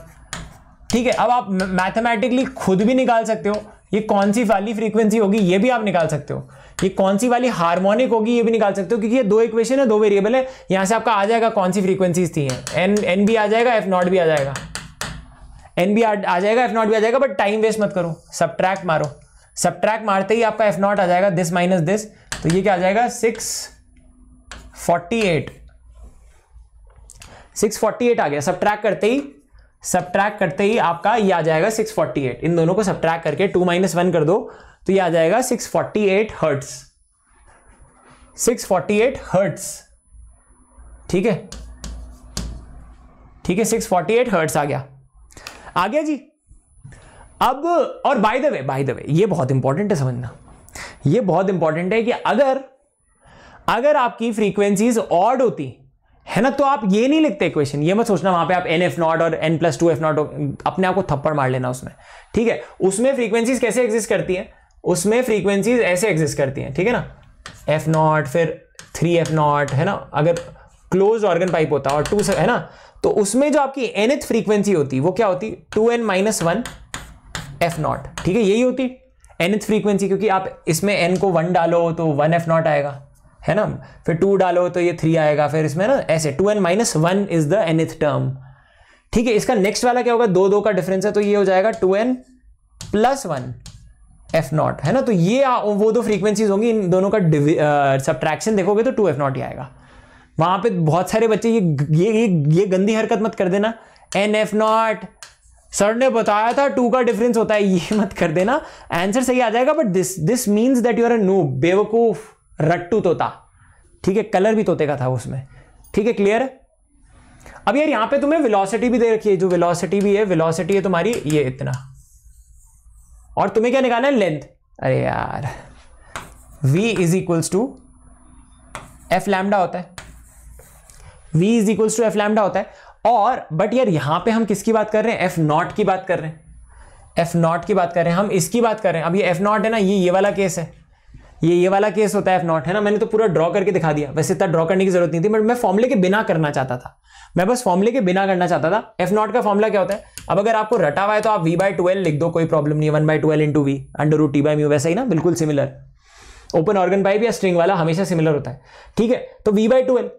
ठीक है अब आप मैथमेटिकली खुद भी निकाल सकते हो ये कौन सी वाली फ्रीक्वेंसी होगी ये भी आप निकाल सकते हो ये कौन सी वाली हार्मोनिक होगी ये भी निकाल सकते हो क्योंकि ये दो इक्वेशन है दो वेरिएबल है यहां से आपका आ जाएगा कौन सी फ्रीक्वेंसीज थी एन एन भी आ जाएगा एफ नॉट भी आ जाएगा एन भी आ, आ जाएगा एफ नॉट भी आ जाएगा बट टाइम वेस्ट मत करो सब मारो सब मारते ही आपका एफ नॉट आ जाएगा दिस माइनस दिस तो ये क्या आ जाएगा सिक्स फोर्टी एट आ गया सब ट्रैक करते ही सब ट्रैक करते ही आपका ये आ जाएगा 648 इन दोनों को सब ट्रैक करके टू माइनस वन कर दो तो ये आ जाएगा 648 forty eight hertz six hertz ठीक है ठीक है 648 हर्ट्स आ गया आ गया जी अब और by the way by the way ये बहुत इंपॉर्टेंट है समझना ये बहुत इंपॉर्टेंट है कि अगर अगर आपकी फ्रीक्वेंसीज ऑड होती है ना तो आप ये नहीं लिखते क्वेश्चन ये मत सोचना वहां पे आप एन एफ नॉट और N plus two F naught अपने आप को थप्पड़ मार लेना उसमें ठीक है उसमें फ्रीक्वेंसीज कैसे एग्जिस्ट करती है उसमें फ्रीक्वेंसीज ऐसे एग्जिस्ट करती हैं ठीक है ना एफ नॉट फिर थ्री एफ नॉट है ना अगर क्लोज ऑर्गन पाइप होता और टू है ना तो उसमें जो आपकी एनथ फ्रीक्वेंसी होती वो क्या होती two N minus one F naught ठीक है यही होती एनथ फ्रीक्वेंसी क्योंकि आप इसमें एन को वन डालो तो वन एफ नॉट आएगा है ना फिर टू डालो तो ये थ्री आएगा फिर इसमें ना ऐसे two N minus one is the nth term ठीक है इसका नेक्स्ट वाला क्या होगा दो दो का डिफरेंस है तो ये हो जाएगा two N plus one F not है ना तो ये आ, वो दो फ्रीक्वेंसीज होंगी इन दोनों का सब्ट्रैक्शन देखोगे तो टू एफ नॉट ही आएगा वहां पे बहुत सारे बच्चे ये ये ये, ये गंदी हरकत मत कर देना एन एफ नॉट सर ने बताया था टू का डिफरेंस होता है ये मत कर देना आंसर सही आ जाएगा but this this means that you are a no बेवकूफ़ रट्टू तोता ठीक है कलर भी तोते का था उसमें ठीक है क्लियर अब यार यहां पे तुम्हें वेलोसिटी भी दे रखी है जो वेलोसिटी भी है वेलोसिटी है तुम्हारी ये इतना और तुम्हें क्या निकालना है लेंथ अरे यार v is equals to F lambda होता है v is equals to F lambda होता है और बट यार यहां पे हम किसकी बात कर रहे हैं एफ नॉट की बात कर रहे हैं एफ नॉट की बात कर रहे हैं हम इसकी बात कर रहे हैं अब ये एफ नॉट है ना ये ये वाला केस है ये ये वाला केस होता है एफ नॉट है ना मैंने तो पूरा ड्रॉ करके दिखा दिया वैसे इतना ड्रॉ करने की जरूरत नहीं थी बट मैं फॉर्मुले के बिना करना चाहता था मैं बस फॉर्मुले के बिना करना चाहता था एफ नॉट का फॉर्मुला क्या होता है अब अगर आपको रटा हुआ है तो आप वी बाई ट्वेल्व लिख दो कोई प्रॉब्लम नहीं one by twelve into V under root T by mu वैसा ही ना बिल्कुल सिमिलर ओपन ऑर्गन पाइप या स्ट्रिंग वाला हमेशा सिमिलर होता है ठीक है तो वी बाई ट्वेल्व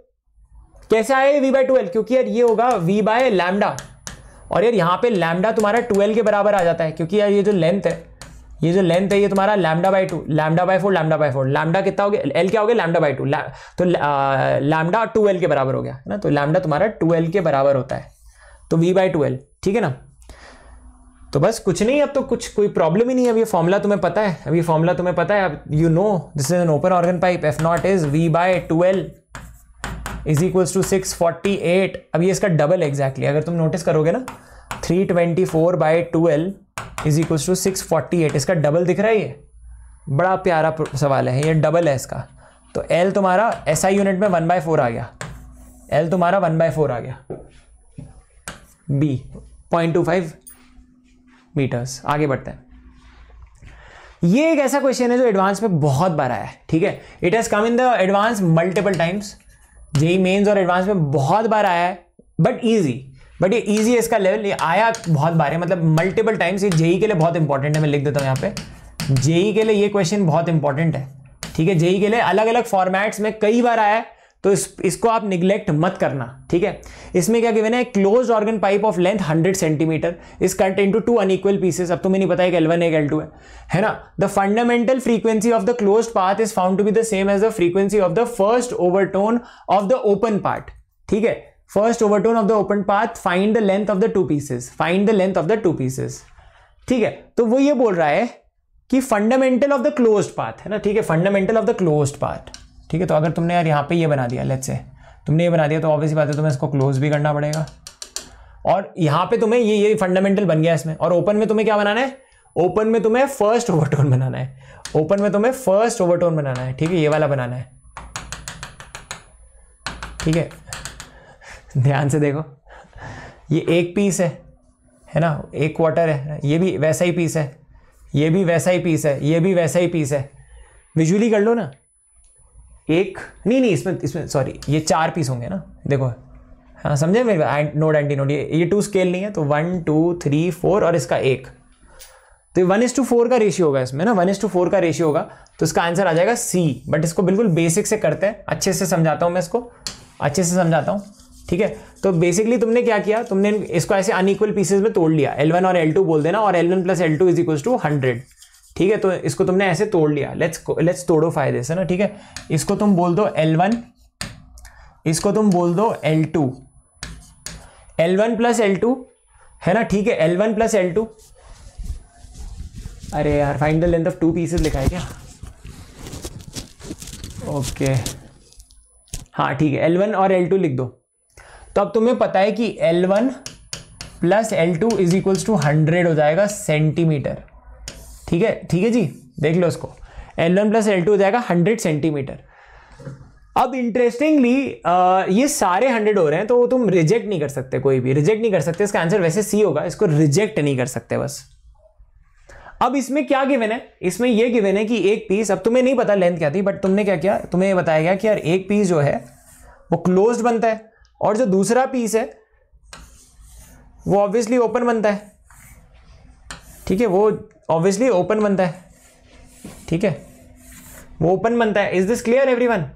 कैसे आया वी बाई ट्वेल्व क्योंकि यार ये होगा वी बाय लैमडा और यार यहाँ पे लैमडा तुम्हारा ट्वेल्व के बराबर आ जाता है क्योंकि यार ये जो लेंथ है ये जो लेंथ है ये तुम्हारा lambda by two lambda by four lambda by four lambda कितना हो गया एल क्या हो गया लैमडा बाई टू तो लैमडा टू एल के बराबर हो गया है ना तो लैमडा तुम्हारा टू एल के बराबर होता है तो वी बाई टू एल ठीक है ना तो बस कुछ नहीं अब तो कुछ कोई प्रॉब्लम ही नहीं है अब ये फॉर्मूला तुम्हें पता है अब ये फॉर्मूला तुम्हें पता है अब you know this is an open organ pipe F not is V by twelve is equals to six forty eight अब ये इसका डबल एग्जैक्टली exactly. अगर तुम नोटिस करोगे ना three twenty four by twelve is equal to six forty eight इसका double दिख रहा है ये बड़ा प्यारा सवाल है ये डबल है इसका तो एल तुम्हारा एस आई यूनिट में वन बाय फोर आ गया एल तुम्हारा वन बाय फोर आ गया be point two five metres आगे बढ़ते हैं ये एक ऐसा क्वेश्चन है जो एडवांस में बहुत बार आया है ठीक है it has come in the advance multiple times JEE Mains और एडवांस में बहुत बार आया है बट ईजी बट ये इजी है इसका लेवल ये आया बहुत बार है मतलब मल्टीपल टाइम्स ये जेई e के लिए बहुत इंपॉर्टेंट है मैं लिख देता हूँ यहाँ पे जेई e के लिए ये क्वेश्चन बहुत इंपॉर्टेंट है ठीक है जेई e के लिए अलग अलग फॉर्मेट्स में कई बार आया है तो इस इसको आप निग्लेक्ट मत करना ठीक है इसमें क्या गिवन है close organ pipe of length 100 centimetre is cut into two unequal pieces अब तुम्हें नहीं पता है कि L1 एक एल टू है है ना the fundamental frequency of the close path is found to be the same as the frequency of the first overtone of the open part ठीक है first overtone of the open path find the length of the two pieces find the length of the two pieces ठीक है तो वो ये बोल रहा है कि fundamental of the close path है ना ठीक है fundamental of the close path ठीक है तो अगर तुमने यार यहाँ पे ये बना दिया लेट्स से तुमने ये बना दिया तो ऑब्वियसली बात है तुम्हें इसको क्लोज भी करना पड़ेगा और यहाँ पे तुम्हें ये ये फंडामेंटल बन गया इसमें और ओपन में तुम्हें क्या बनाना है ओपन में तुम्हें फर्स्ट ओवरटोन बनाना है ओपन में तुम्हें फर्स्ट ओवरटोन बनाना है ठीक है ये वाला बनाना है ठीक है ध्यान से देखो ये एक पीस है है ना एक क्वार्टर है ये भी वैसा ही पीस है ये भी वैसा ही पीस है ये भी वैसा ही पीस है विजुअली कर लो ना एक नहीं नहीं इसमें इसमें सॉरी ये चार पीस होंगे ना देखो हाँ समझे मेरे नोड एंटी नोड ये ये टू स्केल नहीं है तो वन टू थ्री फोर और इसका एक तो ये वन इज टू फोर का रेशियो होगा इसमें ना वन इज टू फोर का रेशियो होगा तो इसका आंसर आ जाएगा सी बट इसको बिल्कुल बेसिक से करते हैं अच्छे से समझाता हूँ मैं इसको अच्छे से समझाता हूँ ठीक है तो बेसिकली तुमने क्या किया तुमने इसको ऐसे अनइक्वल पीसेज में तोड़ लिया एल और एल टू बोल देना और L one plus L two is equal to hundred ठीक है तो इसको तुमने ऐसे तोड़ लिया लेट्स लेट्स तोड़ो फायदे से ना ठीक है इसको तुम बोल दो एल वन इसको तुम बोल दो L two L one plus L two है ना ठीक है L one plus L two अरे यार find the length of two pieces लिखा है क्या ओके हाँ ठीक है एल वन और एल टू लिख दो तो अब तुम्हें पता है कि L1 one plus L two is equals to hundred हो जाएगा सेंटीमीटर ठीक है ठीक है जी देख लो उसको L1 वन प्लस एल हो जाएगा हंड्रेड सेंटीमीटर अब इंटरेस्टिंगली ये सारे हंड्रेड हो रहे हैं तो तुम रिजेक्ट नहीं कर सकते कोई भी रिजेक्ट नहीं कर सकते इसका आंसर वैसे सी होगा इसको रिजेक्ट नहीं कर सकते बस अब इसमें क्या गिवन है इसमें यह गिवन है कि एक पीस अब तुम्हें नहीं पता लेंथ क्या थी बट तुमने क्या किया तुम्हें बताया गया कि यार एक पीस जो है वो क्लोज बनता है और जो दूसरा पीस है वो ऑब्वियसली ओपन बनता है ठीक है वो ऑब्वियसली ओपन बनता है ठीक है वो ओपन बनता है इज दिस क्लियर एवरीवन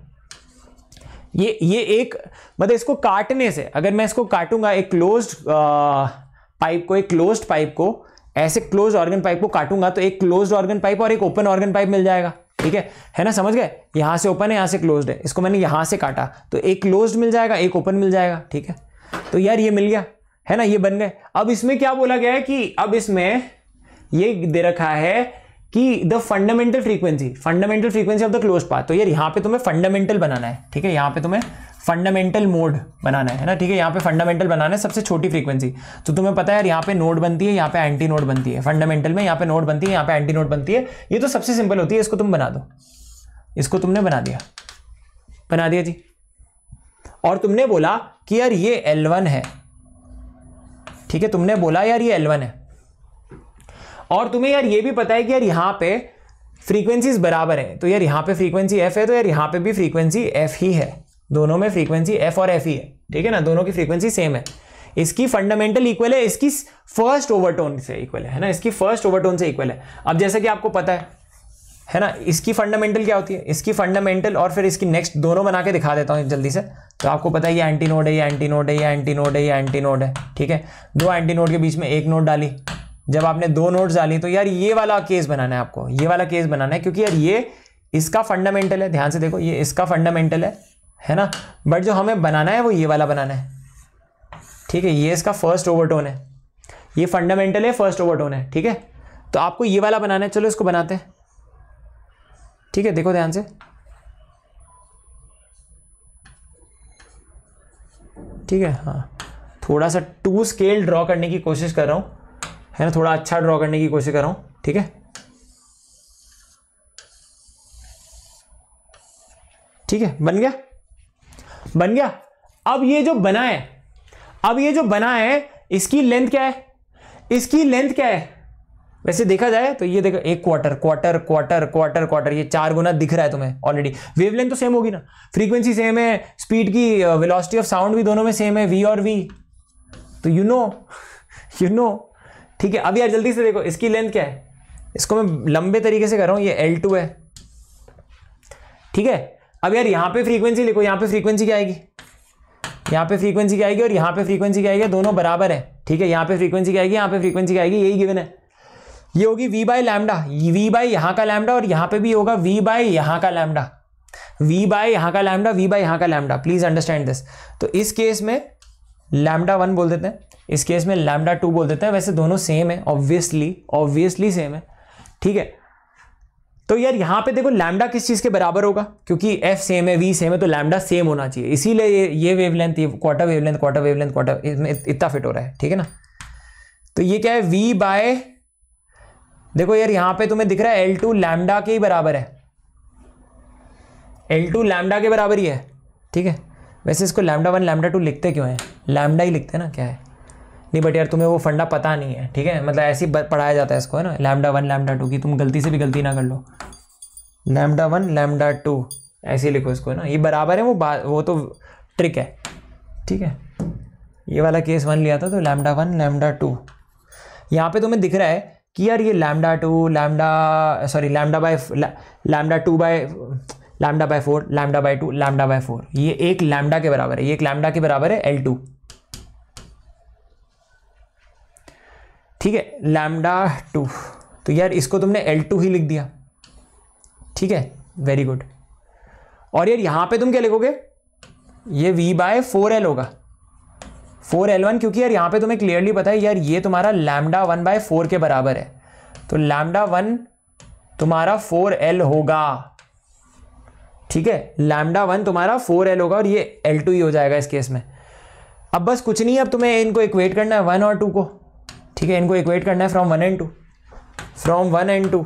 ये ये एक मतलब इसको काटने से अगर मैं इसको काटूंगा एक क्लोज पाइप को एक क्लोज पाइप को ऐसे क्लोज ऑर्गन पाइप को काटूंगा तो एक क्लोज ऑर्गन पाइप और एक ओपन ऑर्गन पाइप मिल जाएगा ठीक है है ना समझ गए यहां से ओपन है यहां से क्लोज है इसको मैंने यहां से काटा तो एक क्लोज मिल जाएगा एक ओपन मिल जाएगा ठीक है तो यार ये मिल गया है ना ये बन गए अब इसमें क्या बोला गया है कि अब इसमें ये दे रखा है कि the fundamental frequency fundamental frequency of the close path तो यार यहां पे तुम्हें फंडामेंटल बनाना है ठीक है यहां पे तुम्हें फंडामेंटल मोड बनाना है ना ठीक है यहाँ पे फंडामेंटल बनाना है सबसे छोटी फ्रीक्वेंसी तो तुम्हें पता है यार यहाँ पे नोड बनती है यहाँ पे एंटी नोड बनती है फंडामेंटल में यहाँ पे नोड बनती है यहाँ पे एंटी नोड बनती है ये तो सबसे सिंपल होती है इसको तुम बना दो इसको तुमने बना दिया बना दिया जी और तुमने बोला कि यार ये एल है ठीक है तुमने बोला यार ये एल है और तुम्हें यार ये भी पता है कि यार यहाँ पे फ्रीक्वेंसीज बराबर है तो यार यहाँ पे फ्रीक्वेंसी एफ है तो यार यहाँ पे भी फ्रीक्वेंसी एफ ही है दोनों में फ्रीक्वेंसी एफ और एफ ही है ठीक है ना दोनों की फ्रीक्वेंसी सेम है इसकी फंडामेंटल इक्वल है इसकी फर्स्ट ओवरटोन से इक्वल है, है ना इसकी फर्स्ट ओवरटोन से इक्वल है अब जैसा कि आपको पता है है ना इसकी फंडामेंटल क्या होती है इसकी फंडामेंटल और फिर इसकी नेक्स्ट दोनों बना के दिखा देता हूँ जल्दी से तो आपको पता है ये एंटी नोड है ये एंटी नोड है ये एंटी नोड है ये एंटी नोड है ठीक है दो एंटी नोड के बीच में एक नोड डाली जब आपने दो नोट्स डाली तो यार ये वाला केस बनाना है आपको ये वाला केस बनाना है क्योंकि यार ये इसका फंडामेंटल है ध्यान से देखो ये इसका फंडामेंटल है है ना बट जो हमें बनाना है वो ये वाला बनाना है ठीक है ये इसका फर्स्ट ओवरटोन है ये फंडामेंटल है फर्स्ट ओवरटोन है ठीक है तो आपको ये वाला बनाना है चलो इसको बनाते हैं ठीक है देखो ध्यान से ठीक है हाँ थोड़ा सा टू स्केल ड्रॉ करने की कोशिश कर रहा हूँ है ना थोड़ा अच्छा ड्रॉ करने की कोशिश कर रहा हूँ ठीक है ठीक है बन गया बन गया अब ये जो बना है अब ये जो बना है इसकी लेंथ क्या है इसकी लेंथ क्या है वैसे देखा जाए तो ये देखो एक quarter quarter quarter quarter quarter ये चार गुना दिख रहा है तुम्हें ऑलरेडी वेवलेंथ तो सेम होगी ना फ्रीक्वेंसी सेम है स्पीड की वेलोसिटी ऑफ साउंड भी दोनों में सेम है वी और वी तो यू नो यू नो ठीक है अब यार जल्दी से देखो इसकी लेंथ क्या है इसको मैं लंबे तरीके से कर रहा हूं ये एल टू है ठीक है अब यार यहाँ पे फ्रीक्वेंसी लिखो यहाँ पे फ्रीक्वेंसी क्या आएगी यहाँ पे फ्रीक्वेंसी क्या आएगी और यहाँ पे फ्रीक्वेंसी क्या आएगी दोनों बराबर है ठीक है यहाँ पे फ्रीक्वेंसी क्या आएगी यहाँ पे फ्रीक्वेंसी क्या आएगी यही गिवन है ये होगी V by lambda V by यहाँ का लैमडा और यहाँ पे भी होगा वी बाय यहाँ का लैमडा वी बाय यहाँ का लैमडा वी बाय यहाँ का लैमडा प्लीज अंडरस्टैंड दिस तो इस केस में लैमडा वन बोल देते हैं इस केस में लैमडा टू बोल देते हैं वैसे दोनों सेम है ऑब्वियसली ऑब्वियसली सेम है ठीक है तो यार यहाँ पे देखो लैमडा किस चीज़ के बराबर होगा क्योंकि एफ सेम है वी सेम है तो लैमडा सेम होना चाहिए इसीलिए ये ये वेवलेंथ ये quarter wavelength quarter wavelength quarter इसमें इतना फिट हो रहा है ठीक है ना तो ये क्या है वी बाय देखो यार यहाँ पे तुम्हें दिख रहा है एल टू लैमडा के ही बराबर है एल टू लैमडा के बराबर ही है ठीक है वैसे इसको लैमडा वन लैमडा टू लिखते क्यों हैं लैमडा ही लिखते हैं ना क्या है नहीं बट यार तुम्हें वो फंडा पता नहीं है ठीक है मतलब ऐसे ही पढ़ाया जाता है इसको है ना लैमडा वन लैमडा टू की तुम गलती से भी गलती ना कर लो लैमडा वन लैमडा टू ऐसे ही लिखो इसको है ना ये बराबर है वो बात वो तो ट्रिक है ठीक है ये वाला केस वन लिया था तो लैमडा वन लैमडा टू यहाँ पे तुम्हें दिख रहा है कि यार ये lambda two lambda sorry lambda by lambda two by lambda by four lambda by two lambda by four ये एक लैमडा के बराबर है ये एक लैमडा के बराबर है एल टू ठीक है लैमडा टू तो यार इसको तुमने एल टू ही लिख दिया ठीक है वेरी गुड और यार यहां पे तुम क्या लिखोगे ये वी बाय फोर एल होगा फोर एल वन क्योंकि यार यहां पे तुम्हें क्लियरली पता है यार ये तुम्हारा लैमडा वन बाय फोर के बराबर है तो लैमडा वन तुम्हारा फोर एल होगा ठीक है लैमडा वन तुम्हारा फोर एल होगा और ये एल टू ही हो जाएगा इस केस में अब बस कुछ नहीं है अब तुम्हें इनको इक्वेट करना है वन और टू को ठीक है इनको इक्वेट करना है from one and two from one and two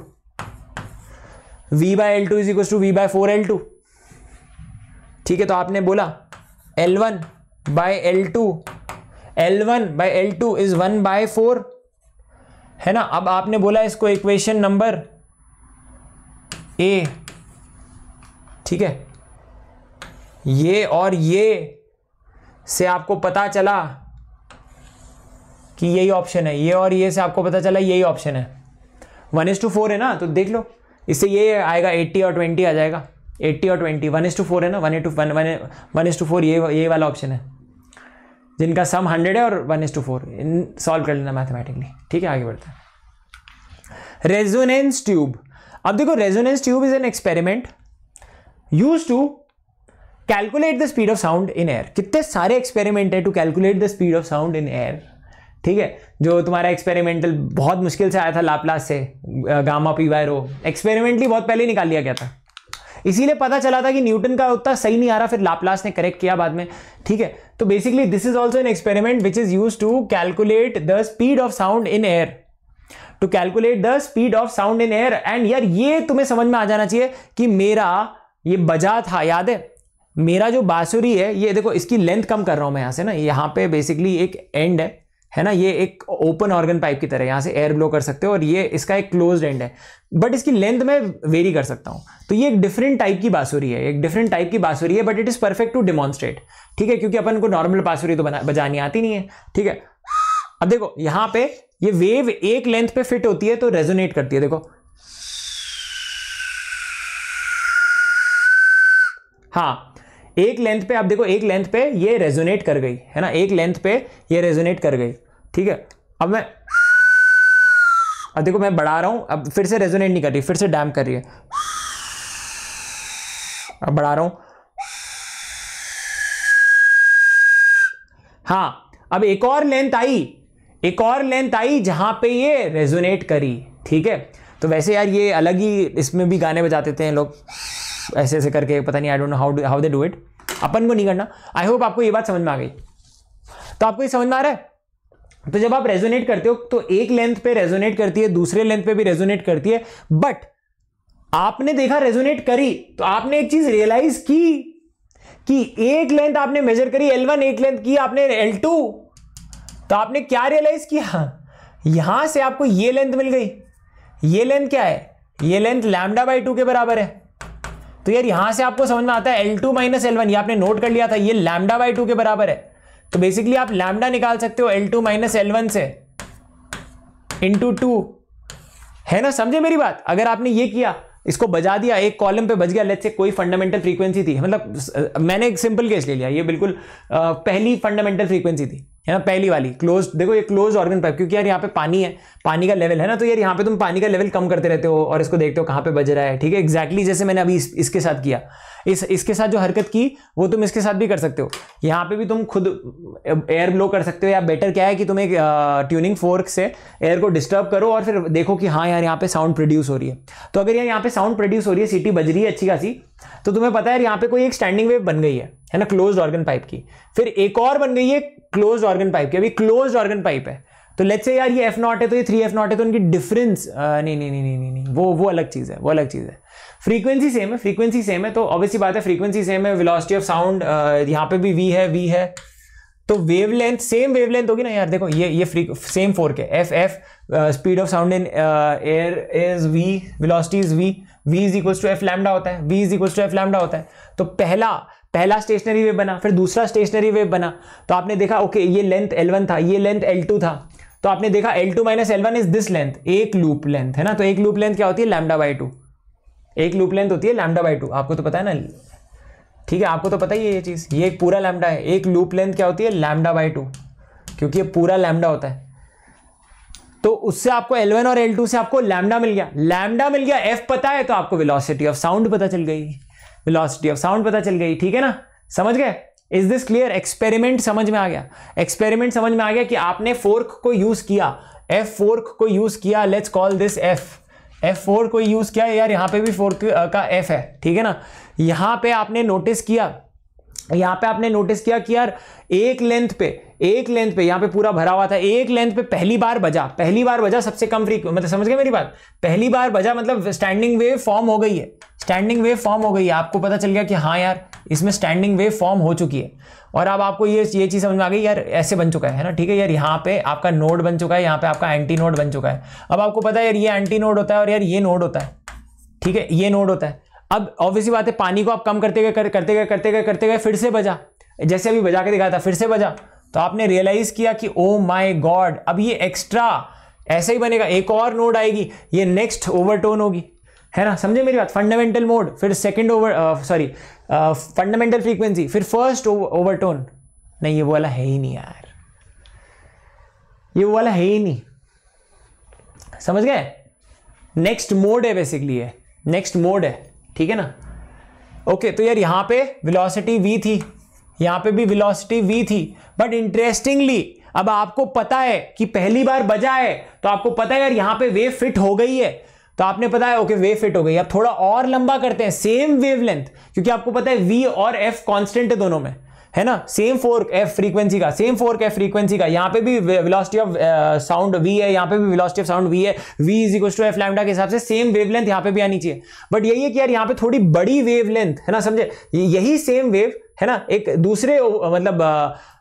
we by L two is equal to we by four L two ठीक है तो आपने बोला L one by L two L one by L two is one by four है ना अब आपने बोला इसको इक्वेशन नंबर ए ठीक है ये और ये से आपको पता चला कि यही ऑप्शन है ये और ये से आपको पता चला यही ऑप्शन है वन इज टू फोर है ना तो देख लो इससे ये आएगा एट्टी और ट्वेंटी आ जाएगा एट्टी और twenty one is to four है ना one to one one one is to four ये ये वाला ऑप्शन है जिनका सम हंड्रेड है और one is to four solve कर लेना मैथमेटिकली ठीक है आगे बढ़ते हैं रेजोनेंस ट्यूब अब देखो resonance tube is an experiment use to calculate the speed of sound in air कितने सारे एक्सपेरिमेंट है to calculate the speed of sound in air ठीक है जो तुम्हारा एक्सपेरिमेंटल बहुत मुश्किल से आया था लाप्लास से गामा पी वायरो एक्सपेरिमेंटली बहुत पहले निकाल लिया गया था इसीलिए पता चला था कि न्यूटन का उत्तर सही नहीं आ रहा फिर लाप्लास ने करेक्ट किया बाद में ठीक है तो basically this is also an experiment which is use to calculate the speed of sound in air to calculate the speed of sound in air and यार ये तुम्हें समझ में आ जाना चाहिए कि मेरा ये बजा था याद है मेरा जो बांसुरी है ये देखो इसकी लेंथ कम कर रहा हूं मैं यहां से ना यहां पे बेसिकली एक एंड है है ना ये एक ओपन ऑर्गन पाइप की तरह यहाँ से एयर ब्लो कर सकते हो और ये इसका एक क्लोज एंड है बट इसकी लेंथ मैं वेरी कर सकता हूँ तो ये एक डिफरेंट टाइप की बांसुरी है एक डिफरेंट टाइप की बांसुरी है but it is perfect to demonstrate ठीक है क्योंकि अपन को नॉर्मल बांसुरी तो बना बजानी आती नहीं है ठीक है अब देखो यहाँ पे ये वेव एक लेंथ पे फिट होती है तो रेजोनेट करती है देखो हाँ एक लेंथ पे आप देखो एक लेंथ पे ये रेजोनेट कर गई है ना एक लेंथ पे ये रेजोनेट कर गई ठीक है अब मैं अब देखो मैं बढ़ा रहा हूँ अब फिर से रेजोनेट नहीं कर रही फिर से डैम कर रही है अब बढ़ा रहा हूँ हाँ अब एक और लेंथ आई एक और लेंथ आई जहाँ पे ये रेजोनेट करी ठीक है तो वैसे यार ये अलग ही इसमें भी गाने बजाते थे लोग ऐसे ऐसे करके पता नहीं I don't know how how they do it अपन को नहीं करना आई होप आपको ये बात समझ में आ गई तो आपको ये समझ में आ रहा है तो जब आप रेजोनेट करते हो तो एक लेंथ पे रेजोनेट करती है दूसरे लेंथ पे भी रेजोनेट करती है बट आपने देखा रेजोनेट करी तो आपने एक चीज रियलाइज की कि एक लेंथ आपने मेजर करी L1 एक लेंथ की आपने L2 तो आपने क्या रियलाइज किया यहां से आपको ये लेंथ मिल गई ये लेंथ क्या है ये लेंथ लैमडा बाई टू के बराबर है तो यार यहां से आपको समझ में आता है L two minus L one ये आपने नोट कर लिया था ये लैमडा बाई टू के बराबर है तो बेसिकली आप लैमडा निकाल सकते हो L two minus L one से इंटू टू है ना समझे मेरी बात अगर आपने ये किया इसको बजा दिया एक कॉलम पे बज गया लेट से कोई फंडामेंटल फ्रीक्वेंसी थी मतलब मैंने एक सिंपल केस ले लिया ये बिल्कुल पहली फंडामेंटल फ्रीक्वेंसी थी है ना पहली वाली क्लोज देखो ये क्लोज ऑर्गन पाइप क्योंकि यार यहाँ पे पानी है पानी का लेवल है ना तो यार यहाँ पे तुम पानी का लेवल कम करते रहते हो और इसको देखते हो कहाँ पे बज रहा है ठीक है एग्जैक्टली जैसे मैंने अभी इस, इसके साथ किया इस इसके साथ जो हरकत की वो तुम इसके साथ भी कर सकते हो यहाँ पे भी तुम खुद एयर ब्लो कर सकते हो या बेटर क्या है कि तुम एक ट्यूनिंग uh, फोर्क से एयर को डिस्टर्ब करो और फिर देखो कि हाँ यार यहाँ पे साउंड प्रोड्यूस हो रही है तो अगर यार यहाँ पे साउंड प्रोड्यूस हो रही है सिटी बज रही है अच्छी खासी तो तुम्हें पता है यहां पे कोई एक स्टैंडिंग वेव बन गई है है ना क्लोज ऑर्गन पाइप की फिर एक और बन गई है क्लोज ऑर्गन पाइप की अभी क्लोज ऑर्गन पाइप है तो लेट्स से यार ये एफ नॉट है तो ये थ्री एफ नॉट है तो उनकी डिफरेंस नहीं नहीं नहीं नहीं नहीं वो वो अलग चीज़ है वो अलग चीज़ है फ्रीक्वेंसी सेम है फ्रीक्वेंसी सेम है तो ऑब्वियसली बात है फ्रीक्वेंसी सेम है वेलोसिटी ऑफ साउंड यहाँ पे भी वी है वी है तो वेवलेंथ सेम वेवलेंथ होगी ना यार देखो ये ये सेम फोर के F F speed of sound in air is V velocity is V v is equals to F lambda होता है v is equals to F lambda होता है तो पहला पहला स्टेशनरी वेव बना फिर दूसरा स्टेशनरी वेव बना तो आपने देखा ओके ये लेंथ L1 था ये लेंथ L2 था तो आपने देखा L2 two minus L is this length एक लूप लेंथ है ना तो एक लूप लेंथ क्या होती है लैमडा बाई टू एक लूप लेंथ होती है लैमडा बाई टू आपको तो पता है ना ठीक है आपको तो पता ही है ये चीज़ ये एक पूरा लैमडा है एक लूप लेंथ क्या होती है लैमडा बाई टू क्योंकि ये पूरा लैमडा होता है तो उससे आपको L1 और L2 से आपको लैमडा मिल गया लैमडा मिल गया F पता है तो आपको वेलोसिटी ऑफ साउंड पता चल गई वेलोसिटी ऑफ साउंड पता चल गई ठीक है ना समझ गए इज दिस क्लियर एक्सपेरिमेंट समझ में आ गया एक्सपेरिमेंट समझ में आ गया कि आपने फोर्क को यूज किया एफ फोर्क को यूज किया let's call this F F fork को यूज किया यार यहाँ पे भी फोर्क का एफ है ठीक है ना यहाँ पे आपने नोटिस किया यहां पे आपने नोटिस किया कि यार एक लेंथ पे एक लेंथ पे यहां पे पूरा भरा हुआ था एक लेंथ पे पहली बार बजा पहली बार बजा सबसे कम फ्री मतलब समझ गए मेरी बात पहली बार बजा मतलब स्टैंडिंग वेव फॉर्म हो गई है स्टैंडिंग वेव फॉर्म हो गई है आपको पता चल गया कि हाँ यार इसमें स्टैंडिंग वेव फॉर्म हो चुकी है और अब आप आपको ये ये चीज़ समझ में आ गई यार ऐसे बन चुका है ना ठीक है यार यहाँ पे आपका नोड बन चुका है यहाँ पे आपका एंटी नोड बन चुका है अब आपको पता है यार ये एंटी नोड होता है और यार ये नोड होता है ठीक है ये नोड होता है अब ऑब्वियसली बात है पानी को आप कम करते गए कर, करते गए करते गए करते गए फिर से बजा जैसे अभी बजा के दिखाया था फिर से बजा तो आपने रियलाइज किया कि ओ माई गॉड अब ये एक्स्ट्रा ऐसा ही बनेगा एक और नोड आएगी ये नेक्स्ट ओवरटोन होगी है ना समझे मेरी बात फंडामेंटल मोड फिर second over sorry fundamental frequency फिर फर्स्ट ओवरटोन नहीं ये वो वाला है ही नहीं यार ये वो वाला है ही नहीं समझ गए नेक्स्ट मोड है बेसिकली है नेक्स्ट मोड है ठीक है ना ओके तो यार यहां पे वेलोसिटी वी थी यहां पे भी वेलोसिटी वी थी बट इंटरेस्टिंगली अब आपको पता है कि पहली बार बजा है तो आपको पता है यार यहां पे वेव फिट हो गई है तो आपने पता है ओके वेव फिट हो गई अब थोड़ा और लंबा करते हैं सेम वेवलेंथ क्योंकि आपको पता है वी और एफ कांस्टेंट है दोनों में है ना सेम फोर एफ फ्रीक्वेंसी का सेम फोर एफ फ्रीक्वेंसी का यहां पे भी वेलोसिटी ऑफ साउंड वी है यहां पे भी वेलोसिटी ऑफ साउंड वी है we is equal to F lambda के हिसाब से सेम वेवलेंथ यहां पे भी आनी चाहिए बट यही है कि यार यहां पे थोड़ी बड़ी वेवलेंथ है ना समझे यही सेम वेव है ना एक दूसरे मतलब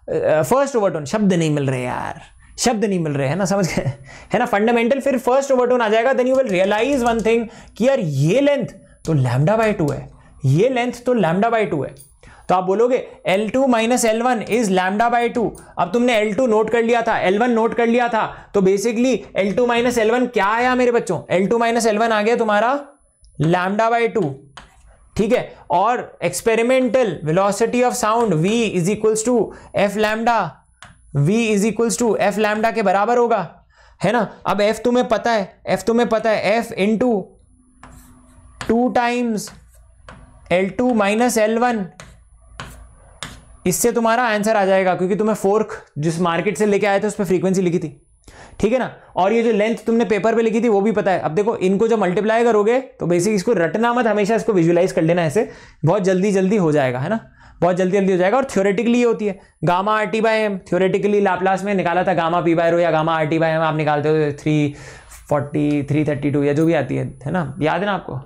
फर्स्ट uh, ओवरटोन uh, शब्द नहीं मिल रहे यार शब्द नहीं मिल रहे है ना समझ गए है ना फंडामेंटल फिर फर्स्ट ओवरटोन आ जाएगा then you will realise one thing कि यार ये लेंथ तो लैमडा बाय टू है ये लेंथ तो लैमडा बाय टू है तो आप बोलोगे L2 two minus L one is lambda by two अब तुमने L2 नोट कर लिया था L1 नोट कर लिया था तो basically L2 two minus L one क्या आया मेरे बच्चों L2 two minus L one आ गया तुम्हारा लैमडा बाई टू ठीक है और experimental velocity of sound v is equals to F lambda v is equals to F lambda के बराबर होगा है ना अब f तुम्हें पता है f तुम्हें पता है f into two times L two minus L one इससे तुम्हारा आंसर आ जाएगा क्योंकि तुम्हें फोर्क जिस मार्केट से लेके आए थे उस पर फ्रीक्वेंसी लिखी थी ठीक है ना और ये जो लेंथ तुमने पेपर पे लिखी थी वो भी पता है अब देखो इनको जब मल्टीप्लाई करोगे तो बेसिक इसको रटना मत हमेशा इसको विजुअलाइज कर लेना ऐसे बहुत जल्दी जल्दी हो जाएगा है ना बहुत जल्दी जल्दी हो जाएगा और थ्योरेटिकली ये होती है gamma R T by M theoretically Laplace में निकाला था गामा पी बाय रो या gamma R T by M आप निकालते हो three forty three thirty two या जो भी आती है है ना याद है ना आपको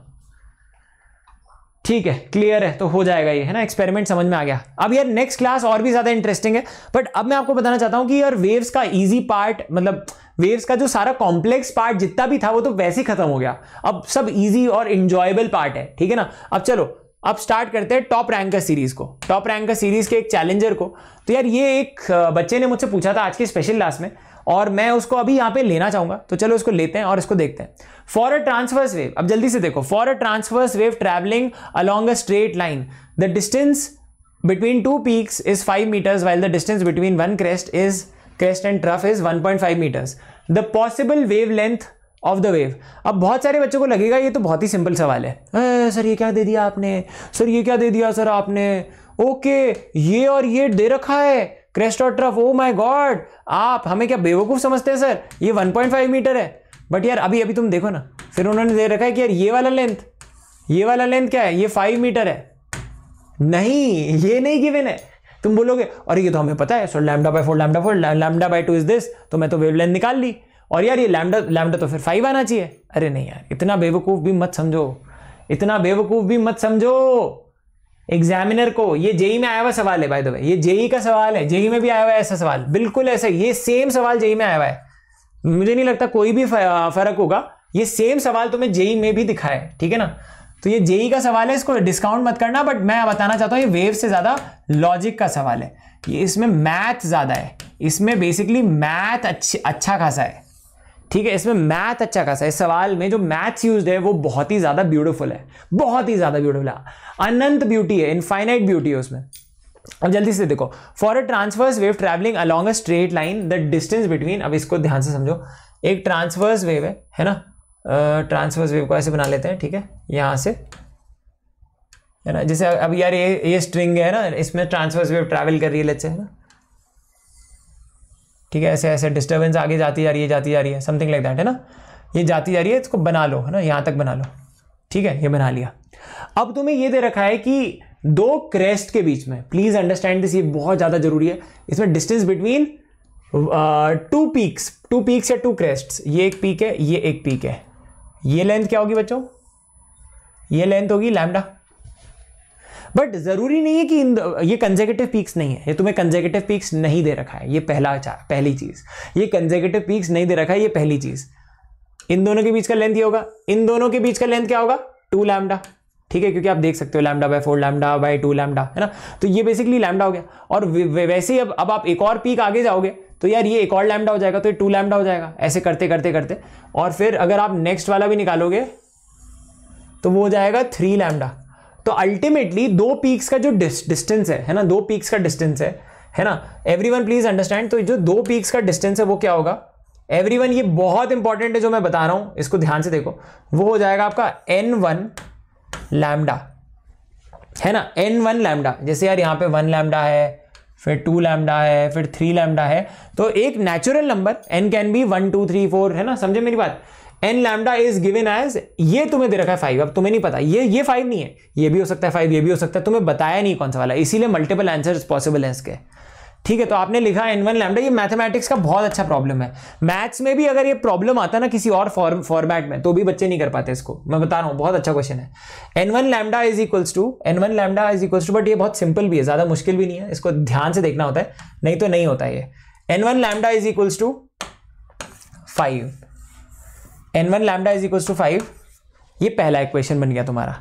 ठीक है क्लियर है तो हो जाएगा ये है ना एक्सपेरिमेंट समझ में आ गया अब यार नेक्स्ट क्लास और भी ज्यादा इंटरेस्टिंग है बट अब मैं आपको बताना चाहता हूं कि यार वेव्स का इजी पार्ट मतलब वेव्स का जो सारा कॉम्प्लेक्स पार्ट जितना भी था वो तो वैसे ही खत्म हो गया अब सब इजी और इंजॉयबल पार्ट है ठीक है ना अब चलो अब स्टार्ट करते हैं टॉप रैंकर सीरीज को टॉप रैंकर सीरीज के एक चैलेंजर को तो यार ये एक बच्चे ने मुझसे पूछा था आज के स्पेशल क्लास में और मैं उसको अभी यहां पे लेना चाहूंगा तो चलो इसको लेते हैं और इसको देखते हैं फॉर अ ट्रांसवर्स वेव अब जल्दी से देखो for a transverse wave travelling along a straight line the distance between two peaks is five metres while the distance between one crest is crest and trough is one point five metres the possible wave length of the wave अब बहुत सारे बच्चों को लगेगा ये तो बहुत ही simple सवाल है सर ये क्या दे दिया आपने सर ये क्या दे दिया सर आपने ओके ये और ये दे रखा है crest trough oh my god आप हमें क्या बेवकूफ़ समझते हैं सर ये 1.5 मीटर है बट यार अभी अभी तुम देखो ना फिर उन्होंने दे रखा है कि यार ये वाला लेंथ ये वाला लेंथ क्या है ये फाइव मीटर है नहीं ये नहीं गिवन है तुम बोलोगे और ये तो हमें पता है so lambda by four lambda four lambda by two is this तो मैं तो लेंथ निकाल ली और यार ये लैमडा लैमडा तो फिर फाइव आना चाहिए अरे नहीं यार इतना बेवकूफ़ भी मत समझो इतना बेवकूफ़ भी मत समझो एग्जामिनर को ये जेई में आया हुआ सवाल है भाई दबाई ये जेई का सवाल है जेई में भी आया हुआ है ऐसा सवाल बिल्कुल ऐसा ये सेम सवाल जेई में आया हुआ है मुझे नहीं लगता कोई भी फर्क होगा ये सेम सवाल तुम्हें जेई में भी दिखा है ठीक है ना तो ये जेई का सवाल है इसको डिस्काउंट मत करना बट मैं बताना चाहता हूँ ये वेव से ज़्यादा लॉजिक का सवाल है ये इसमें मैथ ज़्यादा है इसमें बेसिकली मैथ अच्छी अच्छा खासा है ठीक है इसमें मैथ अच्छा खासा है इस सवाल में जो मैथ्स यूज है वो बहुत ही ज़्यादा ब्यूटीफुल है बहुत ही ज़्यादा ब्यूटीफुल है अनंत ब्यूटी है इनफाइनाइट ब्यूटी है उसमें अब जल्दी से देखो for a transverse wave travelling along a straight line the distance between अब इसको ध्यान से समझो एक ट्रांसफर्स वेव है है ना ट्रांसफर्स uh, वेव को ऐसे बना लेते हैं ठीक है यहां से है ना जैसे अब यार ये ये स्ट्रिंग है ना इसमें ट्रांसफर्स वेव ट्रैवल कर रही है लेट्स है ना ठीक है ऐसे ऐसे डिस्टर्बेंस आगे जाती जा रही है जाती जा रही है समथिंग लाइक दैट है ना ये जाती जा रही है इसको बना लो है ना यहाँ तक बना लो ठीक है ये बना लिया अब तुम्हें ये दे रखा है कि दो क्रेस्ट के बीच में प्लीज अंडरस्टैंड दिस ये बहुत ज़्यादा जरूरी है इसमें distance between two peaks two peaks या टू क्रेस्ट ये एक पीक है ये एक पीक है ये लेंथ क्या होगी बच्चों ये लेंथ होगी लैमडा बट ज़रूरी नहीं है कि इन ये कंजेगेटिव पीक्स नहीं है ये तुम्हें कंजेगेटिव पीक्स नहीं दे रखा है ये पहला पहली चीज़ ये कंजेगेटिव पीक्स नहीं दे रखा है ये पहली चीज़ इन दोनों के बीच का लेंथ ये होगा इन दोनों के बीच का लेंथ क्या होगा टू लैमडा ठीक है क्योंकि आप देख सकते हो lambda by four lambda by two lambda है ना तो ये बेसिकली लैमडा हो गया और वैसे ही अब अब आप एक और पीक आगे जाओगे तो यार ये एक और लैमडा हो जाएगा तो ये टू लैमडा हो जाएगा ऐसे करते करते करते और फिर अगर आप नेक्स्ट वाला भी निकालोगे तो वो हो जाएगा थ्री लैमडा तो अल्टीमेटली दो पीक्स का जो डिस्टेंस है है ना दो पीक्स का डिस्टेंस है है ना एवरी वन प्लीज अंडरस्टैंड तो जो दो पीक्स का डिस्टेंस है वो क्या होगा एवरी वन ये बहुत इंपॉर्टेंट है जो मैं बता रहा हूं इसको ध्यान से देखो वो हो जाएगा आपका एन वन लैमडा है ना एन वन लैमडा जैसे यार यहां पे वन लैमडा है फिर टू लैमडा है फिर थ्री लैमडा है तो एक natural number N can be one two three four है ना समझे मेरी बात N lambda is given as ये तुम्हें दे रखा है फाइव अब तुम्हें नहीं पता ये ये फाइव नहीं है ये भी हो सकता है फाइव ये भी हो सकता है तुम्हें बताया नहीं कौन सा वाला इसीलिए मल्टीपल आंसर पॉसिबल हैं इसके ठीक है तो आपने लिखा एन वन लैमडा ये मैथमेटिक्स का बहुत अच्छा प्रॉब्लम है मैथ्स में भी अगर ये प्रॉब्लम आता ना किसी और फॉर्मेट में तो भी बच्चे नहीं कर पाते इसको मैं बता रहा हूँ बहुत अच्छा क्वेश्चन है N one lambda is equals to N one lambda is equals to but ये बहुत सिंपल भी है ज़्यादा मुश्किल भी नहीं है इसको ध्यान से देखना होता है नहीं तो नहीं होता ये N one lambda is equals to five N one lambda is equal to five ये पहला इक्वेशन बन गया तुम्हारा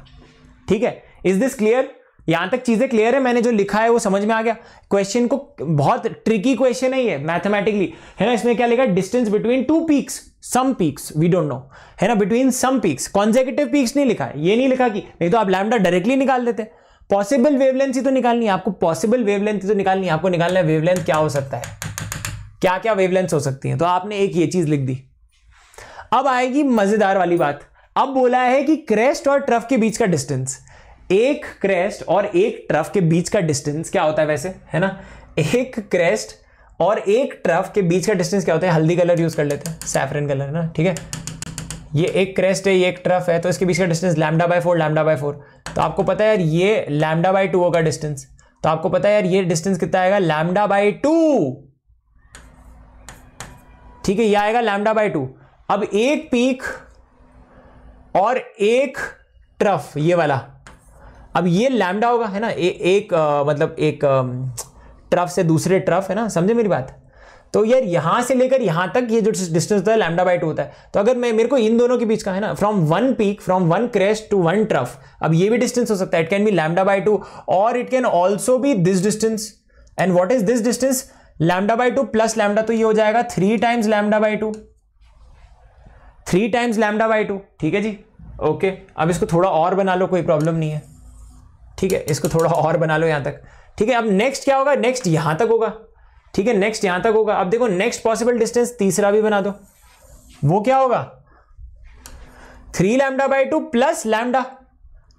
ठीक है इज दिस क्लियर यहां तक चीजें क्लियर है मैंने जो लिखा है वो समझ में आ गया क्वेश्चन को बहुत ट्रिकी क्वेश्चन है ये मैथमेटिकली है ना इसमें क्या लिखा है distance between two peaks some peaks we don't know है ना between some peaks consecutive peaks नहीं लिखा है ये नहीं लिखा कि नहीं तो आप लैमडा डायरेक्टली निकाल देते पॉसिबल वेवलेंथ ही तो निकालनी है आपको पॉसिबल वेवलेंथ ही तो निकालनी है आपको निकालना है वेवलेंथ क्या हो सकता है क्या क्या वेवलेंथ हो सकती है तो आपने एक ये चीज लिख दी अब आएगी मजेदार वाली बात अब बोला है कि क्रेस्ट और ट्रफ के बीच का डिस्टेंस एक क्रेस्ट और एक ट्रफ के बीच का डिस्टेंस क्या होता है वैसे है ना एक क्रेस्ट और एक ट्रफ के बीच का डिस्टेंस क्या होता है हल्दी कलर यूज कर लेते हैं सैफरन कलर है ना ठीक है ये एक क्रेस्ट है ये एक ट्रफ है तो इसके बीच का distance lambda by four lambda by four तो आपको पता है यार ये लैमडा बाय टू होगा डिस्टेंस तो आपको पता है यार ये डिस्टेंस कितना आएगा लैमडा बाय टू ठीक है ये आएगा लैमडा बाय टू अब एक पीक और एक ट्रफ ये वाला अब ये लैमडा होगा है ना ए, एक आ, मतलब एक आ, ट्रफ से दूसरे ट्रफ है ना समझे मेरी बात तो यार यहां से लेकर यहां तक ये जो डिस्टेंस होता है लैमडा बाई टू होता है तो अगर मैं मेरे को इन दोनों के बीच का है ना from one peak from one crest to one trough अब ये भी डिस्टेंस हो सकता है it can be lambda by two और it can also be this distance and what is this distance lambda by two plus lambda तो ये हो जाएगा three times lambda by two three times lambda by two ठीक है जी okay अब इसको थोड़ा और बना लो कोई प्रॉब्लम नहीं है ठीक है इसको थोड़ा और बना लो यहाँ तक ठीक है अब नेक्स्ट क्या होगा नेक्स्ट यहाँ तक होगा ठीक है नेक्स्ट यहाँ तक होगा अब देखो नेक्स्ट पॉसिबल डिस्टेंस तीसरा भी बना दो वो क्या होगा three lambda by two plus lambda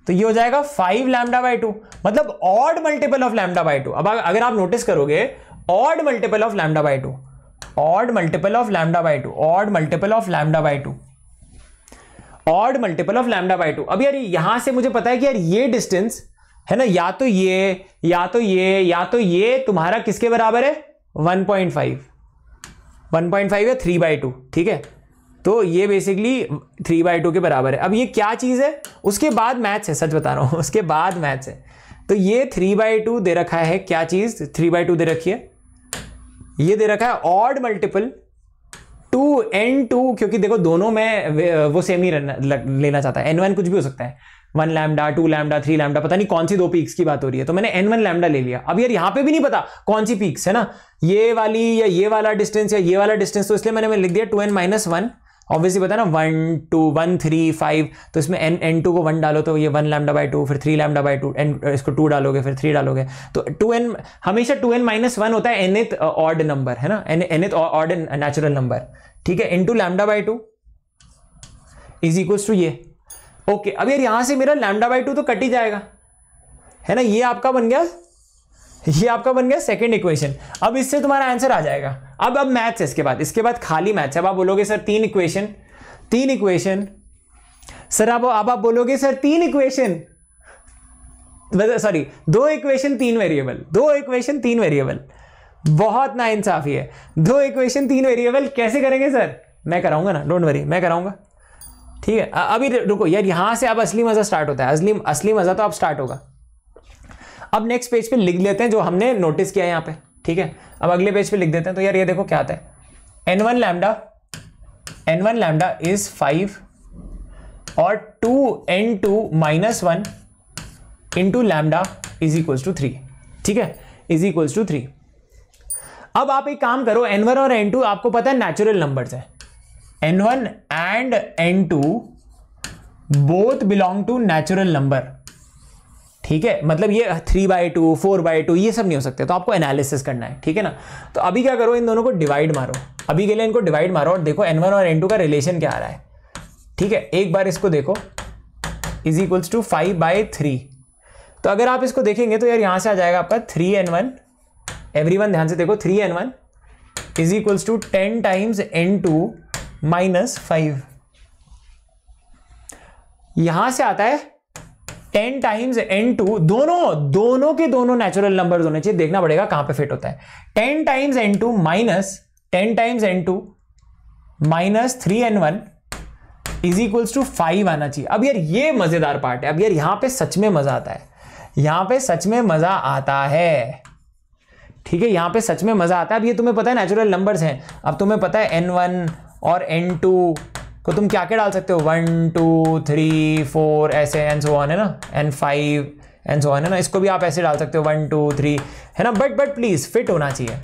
तो ये हो जाएगा फाइव लैमडा बाई टू मतलब odd multiple of lambda by two अब अगर आप नोटिस करोगे odd multiple of lambda by two odd multiple of lambda by two odd multiple of lambda by two odd multiple of lambda by two अब यार यहां से मुझे पता है कि यार ये डिस्टेंस है ना या तो ये या तो ये या तो ये तुम्हारा किसके बराबर है 1.5 1.5 या थ्री बाई टू ठीक है तो ये बेसिकली थ्री बाई टू के बराबर है अब ये क्या चीज़ है उसके बाद मैथ्स है सच बता रहा हूं उसके बाद मैथ्स है तो ये थ्री बाई टू दे रखा है क्या चीज़ थ्री बाई टू दे रखी है ये दे रखा है odd multiple two N two क्योंकि देखो दोनों में वो सेम ही लेना चाहता है एन वन कुछ भी हो सकता है one lambda two lambda three lambda पता नहीं कौन सी दो पीक्स की बात हो रही है तो मैंने एन वन लैमडा ले लिया अब यार यहाँ पे भी नहीं पता कौन सी पीक्स है ना ये वाली या ये वाला डिस्टेंस या ये वाला डिस्टेंस तो इसलिए मैंने मैं लिख दिया two N minus one obviously बताया ना one to one three five तो इसमें एन एन टू को वन डालो तो ये वन लैमडा बाई टू फिर three lambda by two n इसको टू डालोगे फिर थ्री डालोगे तो टू एन हमेशा टू एन माइनस वन होता है एन एथ ऑड नंबर है ना एन एथ ऑड नेचुरल नंबर ठीक है in two lambda by two is equals to ये ओके अब यार यहाँ से मेरा लैमडा बाई टू तो कट ही जाएगा है ना ये आपका बन गया ये आपका बन गया सेकेंड इक्वेशन अब इससे तुम्हारा आंसर आ जाएगा अब अब मैथ्स है इसके बाद इसके बाद खाली मैथ्स अब आप बोलोगे सर तीन इक्वेशन तीन इक्वेशन सर अब अब आप बोलोगे सर तीन इक्वेशन सॉरी दो इक्वेशन तीन वेरिएबल दो इक्वेशन तीन वेरिएबल बहुत ना इंसाफी है दो इक्वेशन तीन वेरिएबल कैसे करेंगे सर मैं कराऊंगा ना डोंट वरी मैं कराऊंगा ठीक है अभी रुको यार यहां से अब असली मज़ा स्टार्ट होता है असली असली मज़ा तो अब स्टार्ट होगा अब नेक्स्ट पेज पे लिख लेते हैं जो हमने नोटिस किया यहां यहाँ पे ठीक है अब अगले पेज पे लिख देते हैं तो यार ये देखो क्या आता है N one lambda n one lambda is five और two N two minus one in two lambda is equals to three ठीक है इज इक्वल्स टू थ्री अब आप एक काम करो एन वन और एन टू आपको पता है नेचुरल नंबर है N one and n two both belong to natural number ठीक है मतलब ये three by two four by two ये सब नहीं हो सकते तो आपको एनालिसिस करना है ठीक है ना तो अभी क्या करो इन दोनों को डिवाइड मारो अभी के लिए इनको डिवाइड मारो और देखो एन वन और एन टू का रिलेशन क्या आ रहा है ठीक है एक बार इसको देखो is equals to five by three तो अगर आप इसको देखेंगे तो यार यहाँ से आ जाएगा आपका three n one everyone ध्यान से देखो three n one is equals to ten times n two minus five यहां से आता है एन टाइम्स एन टू दोनों दोनों के दोनों नेचुरल नंबर होने चाहिए देखना पड़ेगा कहां पे फिट होता है ten times n two minus ten times n two minus three n one is equals to five आना चाहिए अब यार ये मजेदार पार्ट है अब यार यहां पे सच में मजा आता है यहां पे सच में मजा आता है ठीक है यहां पे सच में मजा आता है अब ये तुम्हें पता है नेचुरल नंबर्स हैं अब तुम्हें पता है एन वन और एन टू तो तुम क्या क्या डाल सकते हो वन टू थ्री फोर ऐसे एन सो वन है ना n five n so one है ना इसको भी आप ऐसे डाल सकते हो वन टू थ्री है ना बट बट प्लीज़ फिट होना चाहिए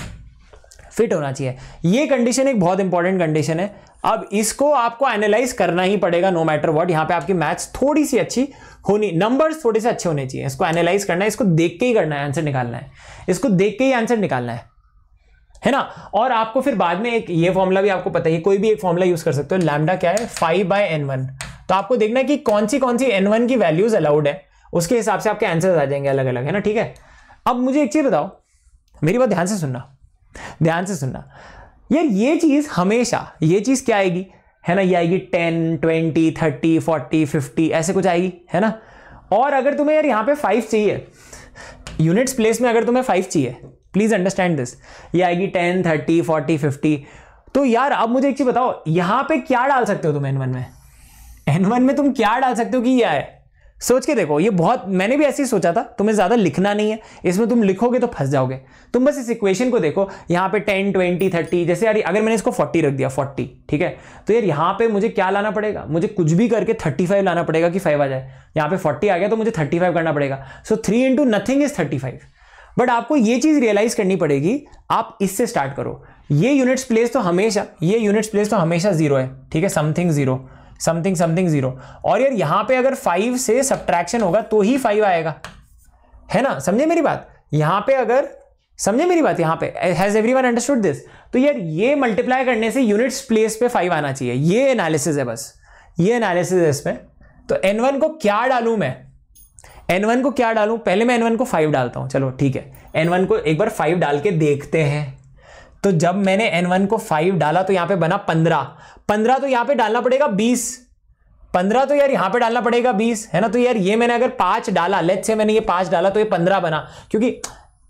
फिट होना चाहिए ये कंडीशन एक बहुत इंपॉर्टेंट कंडीशन है अब इसको आपको एनालाइज करना ही पड़ेगा नो मैटर व्हाट यहाँ पे आपकी मैथ्स थोड़ी सी अच्छी होनी नंबर्स थोड़े से अच्छे होने चाहिए इसको एनालाइज करना है इसको देख के ही करना है आंसर निकालना है इसको देख के ही आंसर निकालना है है ना और आपको फिर बाद में एक ये फॉर्मूला भी आपको पता ही कोई भी एक फॉर्मूला यूज कर सकते हो लैमडा क्या है फाइव बाय एन वन तो आपको देखना है कि कौन सी कौन सी एन वन की वैल्यूज अलाउड है उसके हिसाब से आपके आंसर्स आ जाएंगे अलग अलग है ना ठीक है अब मुझे एक चीज़ बताओ मेरी बात ध्यान से सुनना ध्यान से सुनना यार ये चीज़ हमेशा ये चीज़ क्या आएगी है ना ये आएगी ten twenty thirty forty fifty ऐसे कुछ आएगी है ना और अगर तुम्हें यार यहां पे फाइव चाहिए यूनिट्स प्लेस में अगर तुम्हें फाइव चाहिए प्लीज अंडरस्टैंड दिस ये आएगी टेन थर्टी फोर्टी फिफ्टी तो यार अब मुझे एक चीज बताओ यहां पे क्या डाल सकते हो तुम एन वन में एन वन में तुम क्या डाल सकते हो कि यह आए सोच के देखो ये बहुत मैंने भी ऐसे ही सोचा था तुम्हें ज़्यादा लिखना नहीं है इसमें तुम लिखोगे तो फंस जाओगे तुम बस इस इक्वेशन को देखो यहाँ पे टेन ट्वेंटी थर्टी जैसे यार अगर मैंने इसको फोर्टी रख दिया फोर्टी ठीक है तो यार यहाँ पे मुझे क्या लाना पड़ेगा मुझे कुछ भी करके फाइव लाना पड़ेगा कि फाइव आ जाए यहाँ पे फोर्टी आ गया तो मुझे फाइव करना पड़ेगा so three into nothing is thirty five but आपको ये चीज रियलाइज करनी पड़ेगी आप इससे स्टार्ट करो ये यूनिट्स प्लेस तो हमेशा ये यूनिट्स प्लेस तो हमेशा जीरो है ठीक है something zero something something zero और यार यहां पे अगर फाइव से सब्ट्रैक्शन होगा तो ही फाइव आएगा है ना समझे मेरी बात यहां पे अगर समझे मेरी बात यहां पे has everyone understood this तो यार ये मल्टीप्लाई करने से यूनिट्स प्लेस पे फाइव आना चाहिए ये एनालिसिस है बस ये एनालिसिस है इसमें तो एन वन को क्या डालू मैं एन वन को क्या डालू पहले मैं एन वन को फाइव डालता हूं चलो ठीक है एन वन को एक बार फाइव डाल के देखते हैं तो जब मैंने एन वन को फाइव डाला तो यहां पे बना पंद्रह पंद्रह तो यहां पे डालना पड़ेगा बीस पंद्रह तो यार यहां पे डालना पड़ेगा बीस है ना तो यार ये मैंने अगर पांच डाला लेट से मैंने ये पांच डाला तो ये पंद्रह बना क्योंकि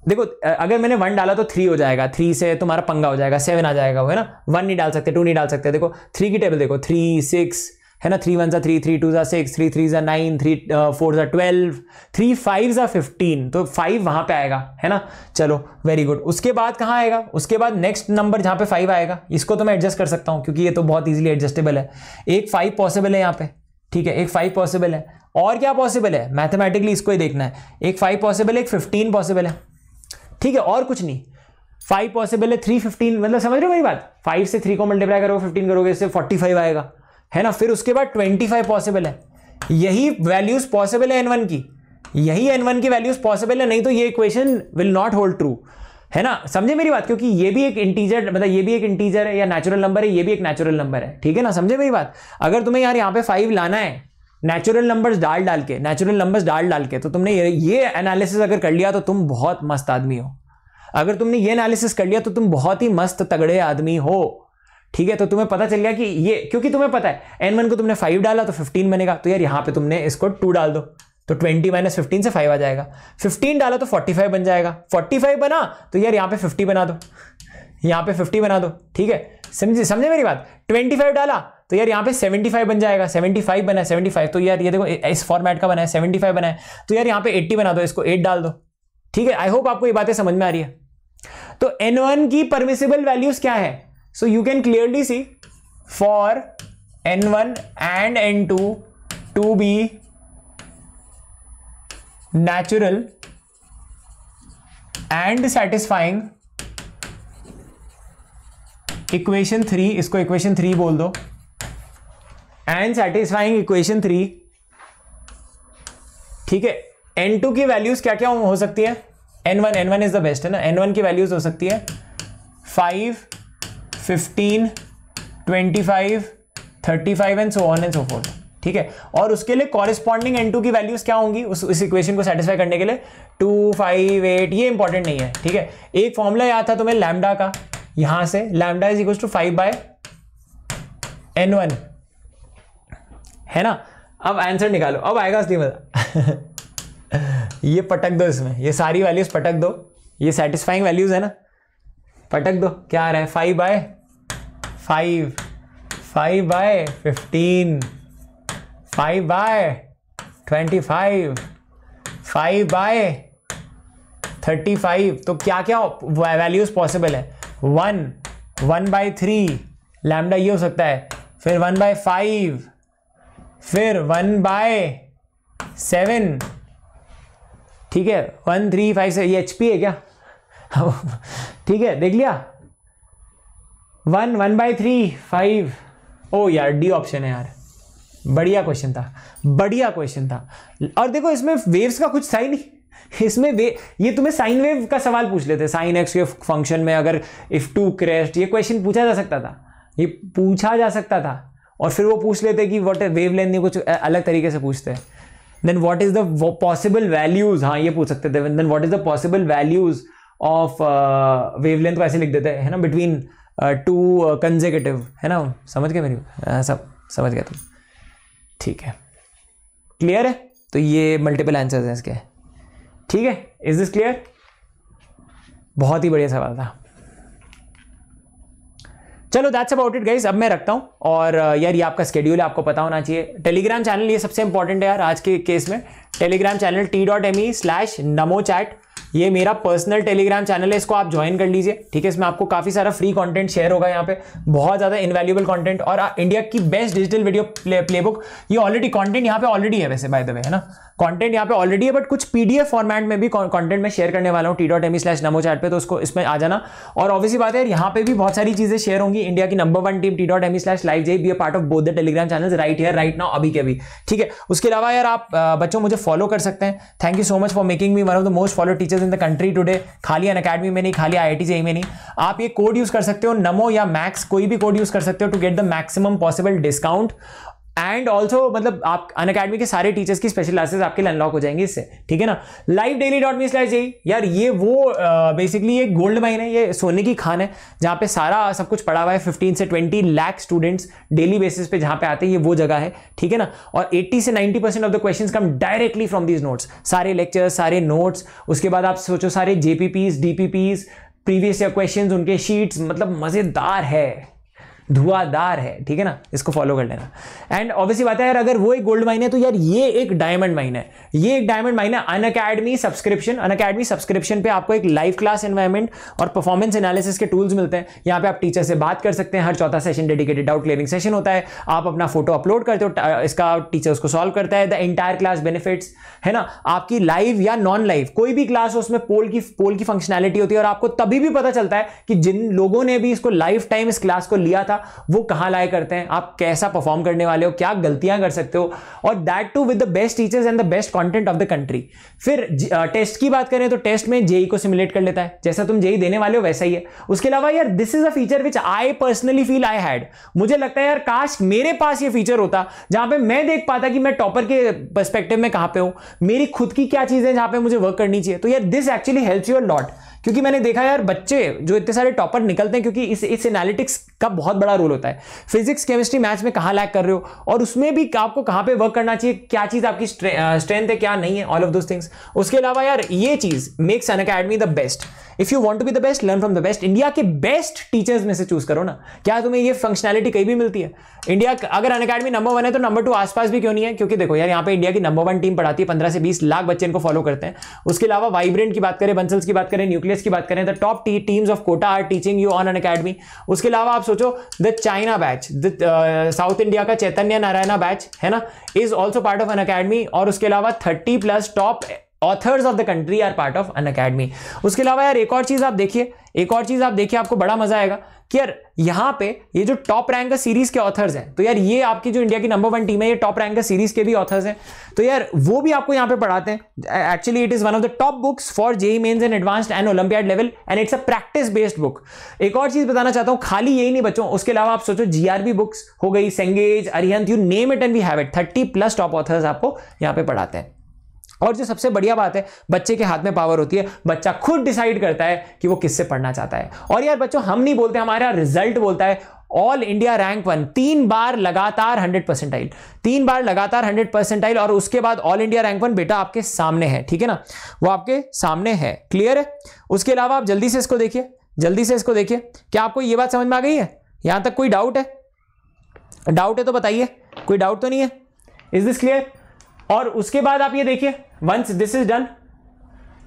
देखो अगर मैंने वन डाला तो थ्री हो जाएगा थ्री से तुम्हारा पंगा हो जाएगा सेवन आ जाएगा वो है ना वन नहीं डाल सकते टू नहीं डाल सकते देखो थ्री की टेबल देखो थ्री सिक्स है ना थ्री वन ज़ा थ्री थ्री टू ज़ा सिक्स थ्री थ्री ज़ा नाइन थ्री फोर ज़ा ट्वेल्व थ्री फाइव ज़ा फिफ्टीन तो फाइव वहाँ पे आएगा है ना चलो वेरी गुड उसके बाद कहाँ आएगा उसके बाद नेक्स्ट नंबर जहाँ पे फाइव आएगा इसको तो मैं एडजस्ट कर सकता हूँ क्योंकि ये तो बहुत ईजिली एडजस्टेबल है एक फाइव पॉसिबल है यहाँ पे ठीक है एक फाइव पॉसिबल है और क्या पॉसिबल है मैथमेटिकली इसको ही देखना है एक फाइव पॉसिबल है एक फिफ्टीन पॉसिबल है ठीक है और कुछ नहीं फाइव पॉसिबल है थ्री फिफ्टीन मतलब समझ रहे हो मेरी बात फाइव से थ्री को मल्टीप्लाई करोगे फिफ्टीन करोगे इससे फोर्टी फाइव आएगा है ना फिर उसके बाद 25 पॉसिबल है यही वैल्यूज पॉसिबल है एन की यही एन की वैल्यूज पॉसिबल है नहीं तो ये equation will not hold true है ना समझे मेरी बात क्योंकि ये भी एक इंटीजर मतलब ये भी एक इंटीजर है या नेचुरल नंबर है ये भी एक नेचुरल नंबर है ठीक है ना समझे मेरी बात अगर तुम्हें यार यहाँ पे फाइव लाना है नेचुरल नंबर्स डाल डाल के नेचुरल नंबर्स डाल डाल के तो तुमने ये ये एनालिसिस अगर कर लिया तो तुम बहुत मस्त आदमी हो अगर तुमने ये एनालिसिस कर लिया तो तुम बहुत ही मस्त तगड़े आदमी हो ठीक है तो तुम्हें पता चल गया कि ये क्योंकि तुम्हें पता है एन वन को तुमने फाइव डाला तो फिफ्टीन बनेगा तो यार यहाँ पे तुमने इसको टू डाल दो तो ट्वेंटी माइनस फिफ्टीन से फाइव आ जाएगा फिफ्टीन डाला तो फोर्टी फाइव बन जाएगा फोर्टी फाइव बना तो यार यहाँ पे फिफ्टी बना दो यहाँ पे फिफ्टी बना दो ठीक है समझे समझे मेरी बात ट्वेंटी फाइव डाला तो यार यहाँ पे फाइव बन जाएगा सेवेंटी फाइव बना सेवेंटी फाइव तो यार ये देखो इस फॉर्मेट का बना है फाइव बना है तो यार यहाँ पे एट्टी बना दो इसको एट डाल दो ठीक है आई होप आपको ये बातें समझ में आ रही है तो एन वन की परमिसेबल वैल्यूज क्या है so you can clearly see for n1 and n2 to be natural and satisfying equation three इसको इक्वेशन थ्री बोल दो एंड सेटिस्फाइंग इक्वेशन थ्री ठीक है एन टू की वैल्यूज क्या क्या हो सकती है N one n one is the best है ना एन वन की वैल्यूज हो सकती है five fifteen twenty five thirty five and so on and so forth ठीक है और उसके लिए कॉरेस्पॉन्डिंग एन टू की वैल्यूज क्या होंगी उस इस इक्वेशन को सेटिस्फाई करने के लिए टू फाइव एट ये इंपॉर्टेंट नहीं है ठीक है एक फॉर्मूला याद था तुम्हें लैमडा का यहां से lambda is equal to five by n one है ना अब आंसर निकालो अब आएगा असली मजा ये पटक दो इसमें ये सारी वैल्यूज पटक दो ये सेटिस्फाइंग वैल्यूज है ना पटक दो क्या आ रहा है five by five five by fifteen five by twenty five five by thirty five तो क्या क्या वैल्यूज़ पॉसिबल है one one by three lambda ये हो सकता है फिर वन बाय फाइव फिर वन बाय सेवन ठीक है वन थ्री फाइव से ये एच पी है क्या ठीक है देख लिया one one by three five oh यार डी ऑप्शन है यार बढ़िया क्वेश्चन था बढ़िया क्वेश्चन था और देखो इसमें वेव्स का कुछ साइन ही नहीं इसमें वे ये तुम्हें साइन वेव का सवाल पूछ लेते साइन एक्स के फंक्शन में अगर इफ टू क्रेस्ट ये क्वेश्चन पूछा जा सकता था ये पूछा जा सकता था और फिर वो पूछ लेते कि वॉट वेव लेंथ कुछ अलग तरीके से पूछते हैं then what is the possible values हाँ ये पूछ सकते थे then what is the possible values of wavelength को ऐसे लिख देते हैं है ना बिटवीन टू कंजेकेटिव है ना समझ गए मेरी हाँ, सब समझ गया तुम ठीक है क्लियर है तो ये मल्टीपल आंसर्स हैं इसके ठीक है इज दिस क्लियर बहुत ही बढ़िया सवाल था चलो दैट्स अबाउट इट गाइज अब मैं रखता हूँ और uh, यार ये आपका स्केड्यूल है आपको पता होना चाहिए टेलीग्राम चैनल ये सबसे इंपॉर्टेंट है यार आज के केस में Telegram channel T dot M E slash Namo chat ये मेरा पर्सनल टेलीग्राम चैनल है इसको आप ज्वाइन कर लीजिए ठीक है इसमें आपको काफी सारा फ्री कंटेंट शेयर होगा यहाँ पे बहुत ज्यादा इनवैल्यूबल कंटेंट और इंडिया की best digital video play playbook ये ऑलरेडी कंटेंट यहाँ पे ऑलरेडी है वैसे बाय द वे है ना कंटेंट यहाँ पे ऑलरेडी है बट कुछ पीडीएफ फॉर्मेट में भी कंटेंट मैं शेयर करने वाला हूँ T dot M slash Namo chat पर तो उसको इसमें आ जाना और ऑब्वियसली बात है यहाँ पे भी बहुत सारी चीजें शेयर होंगी इंडिया की number one team T dot M slash live J B part of both the Telegram channel right here right now अभी के अभी ठीक है उसके अलावा यार आप बच्चों मुझे फॉलो कर सकते हैं thank you so much for making me one of the most follow teachers in the country today खाली अन अकेडमी में नहीं खाली आई आई e में नहीं आप ये कोड यूज कर सकते हो नमो या मैक्स कोई भी कोड यूज कर सकते हो to get the maximum possible discount and also मतलब आप अन अकेडमी के सारे टीचर्स की स्पेशल क्लासेस आपके लिए अनलॉक हो जाएंगे इससे ठीक है ना live daily dot me slash यही यार ये वो बेसिकली uh, ये गोल्ड माइन है ये सोने की खान है जहाँ पे सारा सब कुछ पड़ा हुआ है फिफ्टीन से twenty lakh students daily basis पे जहाँ पे आते हैं ये वो जगह है ठीक है ना और एट्टी से ninety percent of the question come directly from these notes सारे लेक्चर सारे नोट्स उसके बाद आप सोचो सारे जेपीपीज पीज प्रीवियस ईयर क्वेश्चन उनके शीट्स मतलब मज़ेदार है धुआंधार है ठीक है ना इसको फॉलो कर लेना एंड ऑब्वियसली बात है यार अगर वो एक गोल्ड माइन है तो यार ये एक डायमंड माइन है ये एक डायमंड माइन है Unacademy subscription Unacademy subscription पे आपको एक लाइव क्लास एनवायरमेंट और परफॉर्मेंस एनालिसिस के टूल्स मिलते हैं यहाँ पे आप टीचर से बात कर सकते हैं हर चौथा session dedicated doubt clearing session होता है आप अपना फोटो अपलोड करते हो इसका टीचर उसको सॉल्व करता है द एंटायर क्लास बेनिफिट्स है ना आपकी लाइव या नॉन लाइव कोई भी क्लास हो उसमें पोल की पोल की फंक्शनैलिटी होती है और आपको तभी भी पता चलता है कि जिन लोगों ने भी इसको लाइफ टाइम इस क्लास को लिया था वो कहाँ लाए करते हैं आप कैसा परफॉर्म करने वाले हो क्या गलतियां कर सकते हो और that too with the best teachers and the best content of the country फिर टेस्ट की बात करें तो टेस्ट में जेई e को सिमुलेट कर लेता है जैसा तुम जेई e देने वाले हो वैसा ही है उसके अलावा यार this is a feature which I personally feel I had मुझे लगता है यार काश मेरे पास ये फीचर होता जहां पे मैं देख पाता कि मैं टॉपर के परस्पेक्टिव में कहां पे हूं मेरी खुद की क्या चीजें जहां पे मुझे वर्क करनी चाहिए तो यार this actually helps your lot क्योंकि मैंने देखा यार बच्चे जो इतने सारे टॉपर निकलते हैं क्योंकि इस इस एनालिटिक्स का बहुत बड़ा रोल होता है फिजिक्स केमिस्ट्री मैथ्स में कहाँ लैक कर रहे हो और उसमें भी आपको कहाँ पे वर्क करना चाहिए क्या चीज़ आपकी स्ट्रेंथ है क्या नहीं है ऑल ऑफ दोज थिंग्स उसके अलावा यार ये चीज़ makes Unacademy the best if you want to be the best learn from the best India के बेस्ट टीचर्स में से चूज करो ना क्या तुम्हें ये फंक्शनैलिटी कहीं भी मिलती है इंडिया अगर अन अकेडमी नंबर वन है तो नंबर टू आसपास भी क्यों नहीं है क्योंकि देखो यार यहाँ पे इंडिया की नंबर वन टीम पढ़ाती है पंद्रह से बीस लाख बच्चे इनको फॉलो करते हैं उसके अलावा वाइब्रेंट की बात करें बंसल्स की बात करें न्यूक्लियर न्यूक्लियस की बात करें तो top T teams of Kota are teaching you on Unacademy उसके अलावा आप सोचो the China batch the South India का चैतन्य नारायणा बैच है ना is also part of Unacademy और उसके अलावा thirty plus top authors of the country are part of Unacademy उसके अलावा यार एक और चीज़ आप देखिए एक और चीज़ आप देखिए आपको बड़ा मजा आएगा कि यार यहां पे ये जो टॉप रैंकर सीरीज के ऑथर्स हैं तो यार ये आपकी जो इंडिया की नंबर वन टीम है ये टॉप रैंकर सीरीज के भी ऑथर्स हैं तो यार वो भी आपको यहां पे पढ़ाते हैं actually it is one of the top books for JEE mains and advanced and olympiad level and it's a practice based book एक और चीज बताना चाहता हूं खाली यही नहीं बच्चों उसके अलावा आप सोचो जी बुक्स हो गई Cengage Arihant you name it and we have it thirty plus top authors आपको यहां पर पढ़ाते हैं और जो सबसे बढ़िया बात है बच्चे के हाथ में पावर होती है बच्चा खुद डिसाइड करता है कि वो किससे पढ़ना चाहता है और यार बच्चों हम नहीं बोलते हमारे यहाँ रिजल्ट बोलता है ऑल इंडिया रैंक वन तीन बार लगातार हंड्रेड परसेंटाइल तीन बार लगातार हंड्रेड परसेंटाइल और उसके बाद ऑल इंडिया रैंक वन बेटा आपके सामने है ठीक है ना वो आपके सामने है क्लियर है उसके अलावा आप जल्दी से इसको देखिए जल्दी से इसको देखिए क्या आपको ये बात समझ में आ गई है यहां तक कोई डाउट है डाउट है तो बताइए कोई डाउट तो नहीं है इज दिस क्लियर और उसके बाद आप ये देखिए वंस दिस इज डन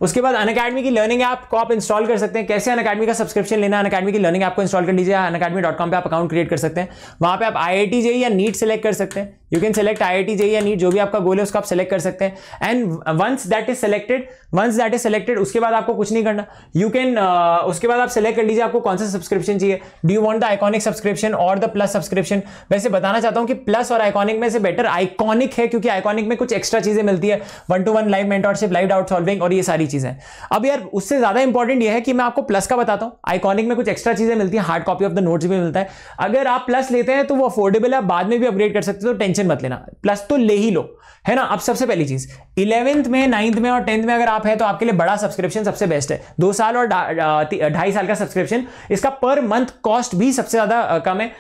उसके बाद अन अकेडमी की लर्निंग ऐप को आप इंस्टॉल कर सकते हैं कैसे अन अकेडमी का सब्सक्रिप्शन लेना अन अकेडमी की लर्निंग ऐप को इंस्टॉल कर लीजिए अन अकेडमी डॉट कॉम पर आप अकाउंट क्रिएट कर सकते हैं वहाँ पे आप आई आई टी या नीट सेलेक्ट कर सकते हैं you can select I I T या नीट जो भी आपका गोल है उसका आप सेलेक्ट कर सकते हैं and once that is selected once that is selected उसके बाद आपको कुछ नहीं करना यू कैन uh, उसके बाद आप सेलेक्ट कर लीजिए आपको कौन सा सब्सक्रिप्शन चाहिए do you want the iconic subscription और द प्लस सब्सक्रिप्शन वैसे बताना चाहता हूँ कि प्लस और आइकॉनिक में से बेटर आइकॉनिक है क्योंकि आइकॉनिक में कुछ एक्स्ट्रा चीजें मिलती है one to one live mentorship live doubt solving और ये सारी चीजें अब यार उससे ज्यादा इंपॉर्टेंट यह है कि मैं आपको प्लस का बताता हूँ आइकॉनिक में कुछ एक्स्ट्रा चीजें मिलती है hard copy of the notes भी मिलता है अगर आप प्लस लेते हैं तो वो अफोर्डेबल है बाद में भी अपग्रेड कर सकते हो टेंशन तो टेंशन मत लेना प्लस तो ले ही लो है ना अब सबसे पहली चीज इलेवेंथ में नाइन्थ में और टेंथ में अगर आप है तो आपके लिए बड़ा सब्सक्रिप्शन सबसे बेस्ट है दो साल और ढाई साल का सब्सक्रिप्शन इसका पर मंथ कॉस्ट भी सबसे ज्यादा कम है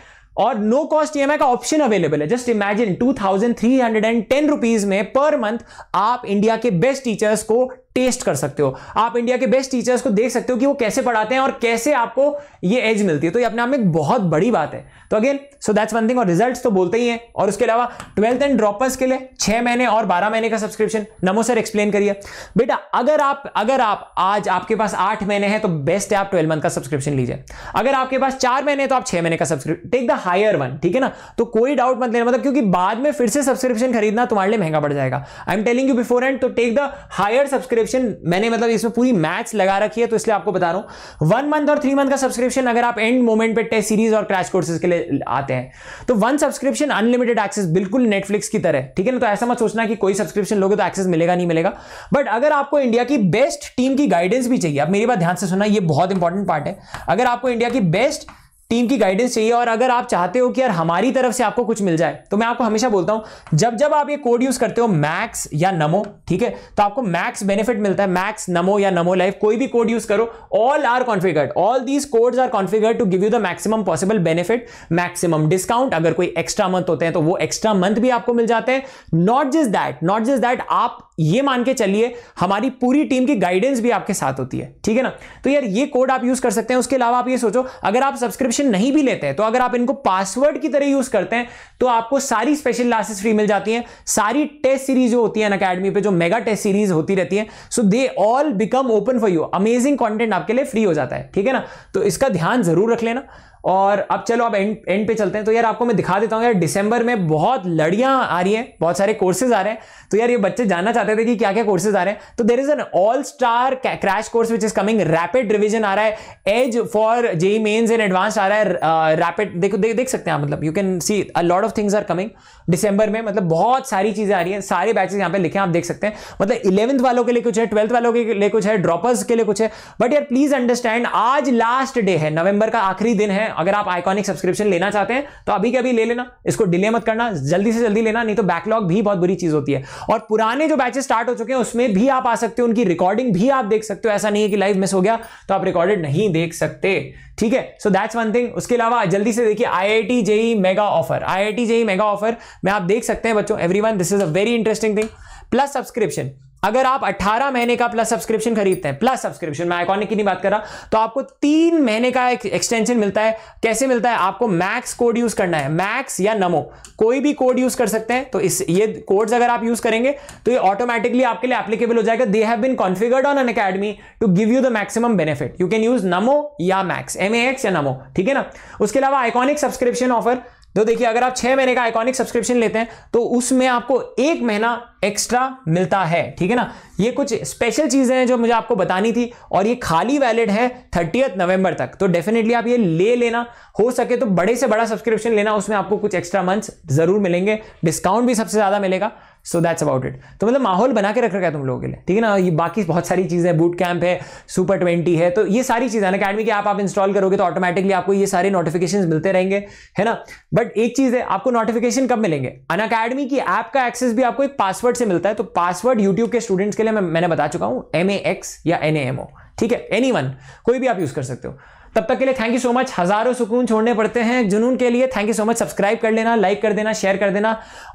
और नो कॉस्ट ई का ऑप्शन अवेलेबल है just imagine two thousand three hundred and ten rupees में पर मंथ आप इंडिया के बेस्ट टीचर्स को टेस्ट कर सकते हो आप इंडिया के बेस्ट टीचर्स को देख सकते हो कि वो कैसे पढ़ाते हैं और कैसे आपको ये एज मिलती है तो ये अपने आप में एक बहुत बड़ी बात है तो again so that's one thing और रिजल्ट तो बोलते ही हैं और उसके अलावा ट्वेल्थ एंड ड्रॉपर्स के लिए छह महीने और बारह महीने का सब्सक्रिप्शन नमो सर एक्सप्लेन करिए बेटा अगर आप अगर आप आज आपके पास आठ महीने हैं तो बेस्ट है आप ट्वेल्व मंथ का सब्सक्रिप्शन लीजिए अगर आपके पास चार महीने तो आप छह महीने का subscription take the higher one ठीक है ना तो कोई डाउट मत लेना मतलब क्योंकि बाद में फिर से सब्सक्रिप्शन खरीदना तुम्हारे लिए महंगा पड़ जाएगा I am telling you before end तो take the higher subscription subscription मैंने मतलब इसमें पूरी मैच लगा रखी है तो इसलिए आपको बता रहा हूं वन मंथ और थ्री मंथ का सब्सक्रिप्शन अगर आप एंड मोमेंट पे टेस्ट सीरीज और क्रैश कोर्सेज के लिए आते हैं तो वन सब्सक्रिप्शन अनलिमिटेड एक्सेस बिल्कुल नेटफ्लिक्स की तरह ठीक है ना तो ऐसा मत सोचना कि कोई सब्सक्रिप्शन लोगे तो एक्सेस मिलेगा नहीं मिलेगा बट अगर आपको इंडिया की बेस्ट टीम की गाइडेंस भी चाहिए आप मेरी बात ध्यान से सुना ये बहुत इंपॉर्टेंट पार्ट है अगर आपको इंडिया की बेस्ट टीम की गाइडेंस चाहिए और अगर आप चाहते हो कि यार हमारी तरफ से आपको कुछ मिल जाए तो मैं आपको हमेशा बोलता हूं जब जब आप ये कोड यूज करते हो मैक्स या नमो ठीक है तो आपको मैक्स बेनिफिट मिलता है मैक्स नमो या नमो लाइफ कोई भी कोड यूज करो all are configured all these code are configured to give you the maximum possible benefit maximum discount अगर कोई एक्स्ट्रा मंथ होते हैं तो वो एक्स्ट्रा मंथ भी आपको मिल जाते हैं not just that not just that आप ये मान के चलिए हमारी पूरी टीम की गाइडेंस भी आपके साथ होती है ठीक है ना तो यार ये कोड आप यूज कर सकते हैं उसके अलावा आप ये सोचो अगर आप सब्सक्रिप्शन नहीं भी लेते हैं तो अगर आप इनको पासवर्ड की तरह यूज करते हैं तो आपको सारी स्पेशल क्लासेस फ्री मिल जाती हैं सारी टेस्ट सीरीज जो होती है ना अकेडमी पर जो मेगा टेस्ट सीरीज होती रहती है so they all become open for you amazing content आपके लिए फ्री हो जाता है ठीक है ना तो इसका ध्यान जरूर रख लेना और अब चलो अब एंड एंड पे चलते हैं तो यार आपको मैं दिखा देता हूँ यार दिसंबर में बहुत लड़ियाँ आ रही हैं बहुत सारे कोर्सेज आ रहे हैं तो यार ये बच्चे जानना चाहते थे कि क्या क्या कोर्सेज आ रहे हैं तो there is an all star crash course which is coming rapid revision आ रहा है as for JEE mains and advance आ रहा है रैपिड uh, देखो देख देख सकते हैं मतलब you can see a lot of things are coming December में मतलब बहुत सारी चीज़ें आ रही हैं सारे बैचेज यहाँ पे लिखे हैं आप देख सकते हैं मतलब इलेवंथ वालों के लिए कुछ है ट्वेल्थ वालों के लिए कुछ है ड्रॉपर्स के लिए कुछ है बट यार प्लीज अंडरस्टैंड आज लास्ट डे है नवंबर का आखिरी दिन है अगर आप आइकॉनिक सब्सक्रिप्शन लेना चाहते हैं तो अभी के अभी ले लेना इसको डिले मत करना जल्दी से जल्दी लेना नहीं तो बैकलॉग भी बहुत बुरी चीज होती है और पुराने जो बैचेस स्टार्ट हो चुके हैं उसमें भी आप आ सकते हो उनकी रिकॉर्डिंग भी आप देख सकते हो ऐसा नहीं है कि लाइव मिस हो गया तो आप रिकॉर्डेड नहीं देख सकते ठीक है सो दैट्स वन थिंग उसके अलावा जल्दी से देखिए I I T JEE mega offer I I T JEE mega offer में आप देख सकते हैं बच्चों every this is a very interesting thing plus subscription अगर आप 18 महीने का प्लस सब्सक्रिप्शन खरीदते हैं प्लस सब्सक्रिप्शन मैं आइकॉनिक की नहीं बात कर रहा तो आपको तीन महीने का एक एक्सटेंशन मिलता है कैसे मिलता है आपको मैक्स कोड यूज करना है मैक्स या नमो कोई भी कोड यूज कर सकते हैं तो इस ये कोड्स अगर आप यूज करेंगे तो ये ऑटोमेटिकली आपके लिए एप्लीकेबल हो जाएगा they have been configured on Unacademy to give you the maximum benefit you can use Namo या मैक्स एम या नमो ठीक है ना उसके अलावा आइकॉनिक सब्सक्रिप्शन ऑफर तो देखिए अगर आप छह महीने का आइकॉनिक सब्सक्रिप्शन लेते हैं तो उसमें आपको एक महीना एक्स्ट्रा मिलता है ठीक है ना ये कुछ स्पेशल चीज़ें हैं जो मुझे आपको बतानी थी और ये खाली वैलिड है थर्टीएथ नवंबर तक तो डेफिनेटली आप ये ले लेना हो सके तो बड़े से बड़ा सब्सक्रिप्शन लेना उसमें आपको कुछ एक्स्ट्रा मंथ ज़रूर मिलेंगे डिस्काउंट भी सबसे ज़्यादा मिलेगा सो दैट्स अबाउट इट तो मतलब माहौल बना के रख रखा है तुम लोगों के लिए ठीक है ना ये बाकी बहुत सारी चीज़ें बूट कैंप है सुपर ट्वेंटी है तो ये सारी चीज़ें अकेडमी की आप आप इंस्टॉल करोगे तो ऑटोमेटिकली आपको ये सारे नोटिफिकेशन मिलते रहेंगे है ना बट एक चीज़ है आपको नोटिफिकेशन कब मिलेंगे अन अकेडमी की ऐप का एक्सेस भी आपको एक पासवर्ड से मिलता है तो पासवर्ड यूट्यूब के स्टूडेंट्स के लिए मैं, मैंने बता चुका हूँ एम ए एक्स या एन ठीक है एनी वन कोई भी आप यूज़ कर सकते हो तब तक के लिए थैंक यू सो मच हज़ारों सुकून छोड़ने पड़ते हैं जुनून के लिए thank you so much subscribe कर लेना लाइक कर देना शेयर कर देना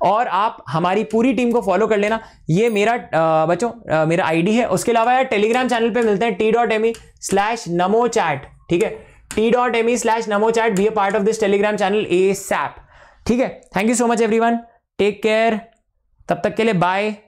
और आप हमारी पूरी टीम को फॉलो कर लेना ये मेरा बच्चों मेरा आईडी है उसके अलावा यार टेलीग्राम चैनल पे मिलते हैं T dot M E slash Namo chat ठीक है T dot M E slash Namo chat be a part of this Telegram channel ASAP ठीक है thank you so much every one take care तब तक के लिए बाय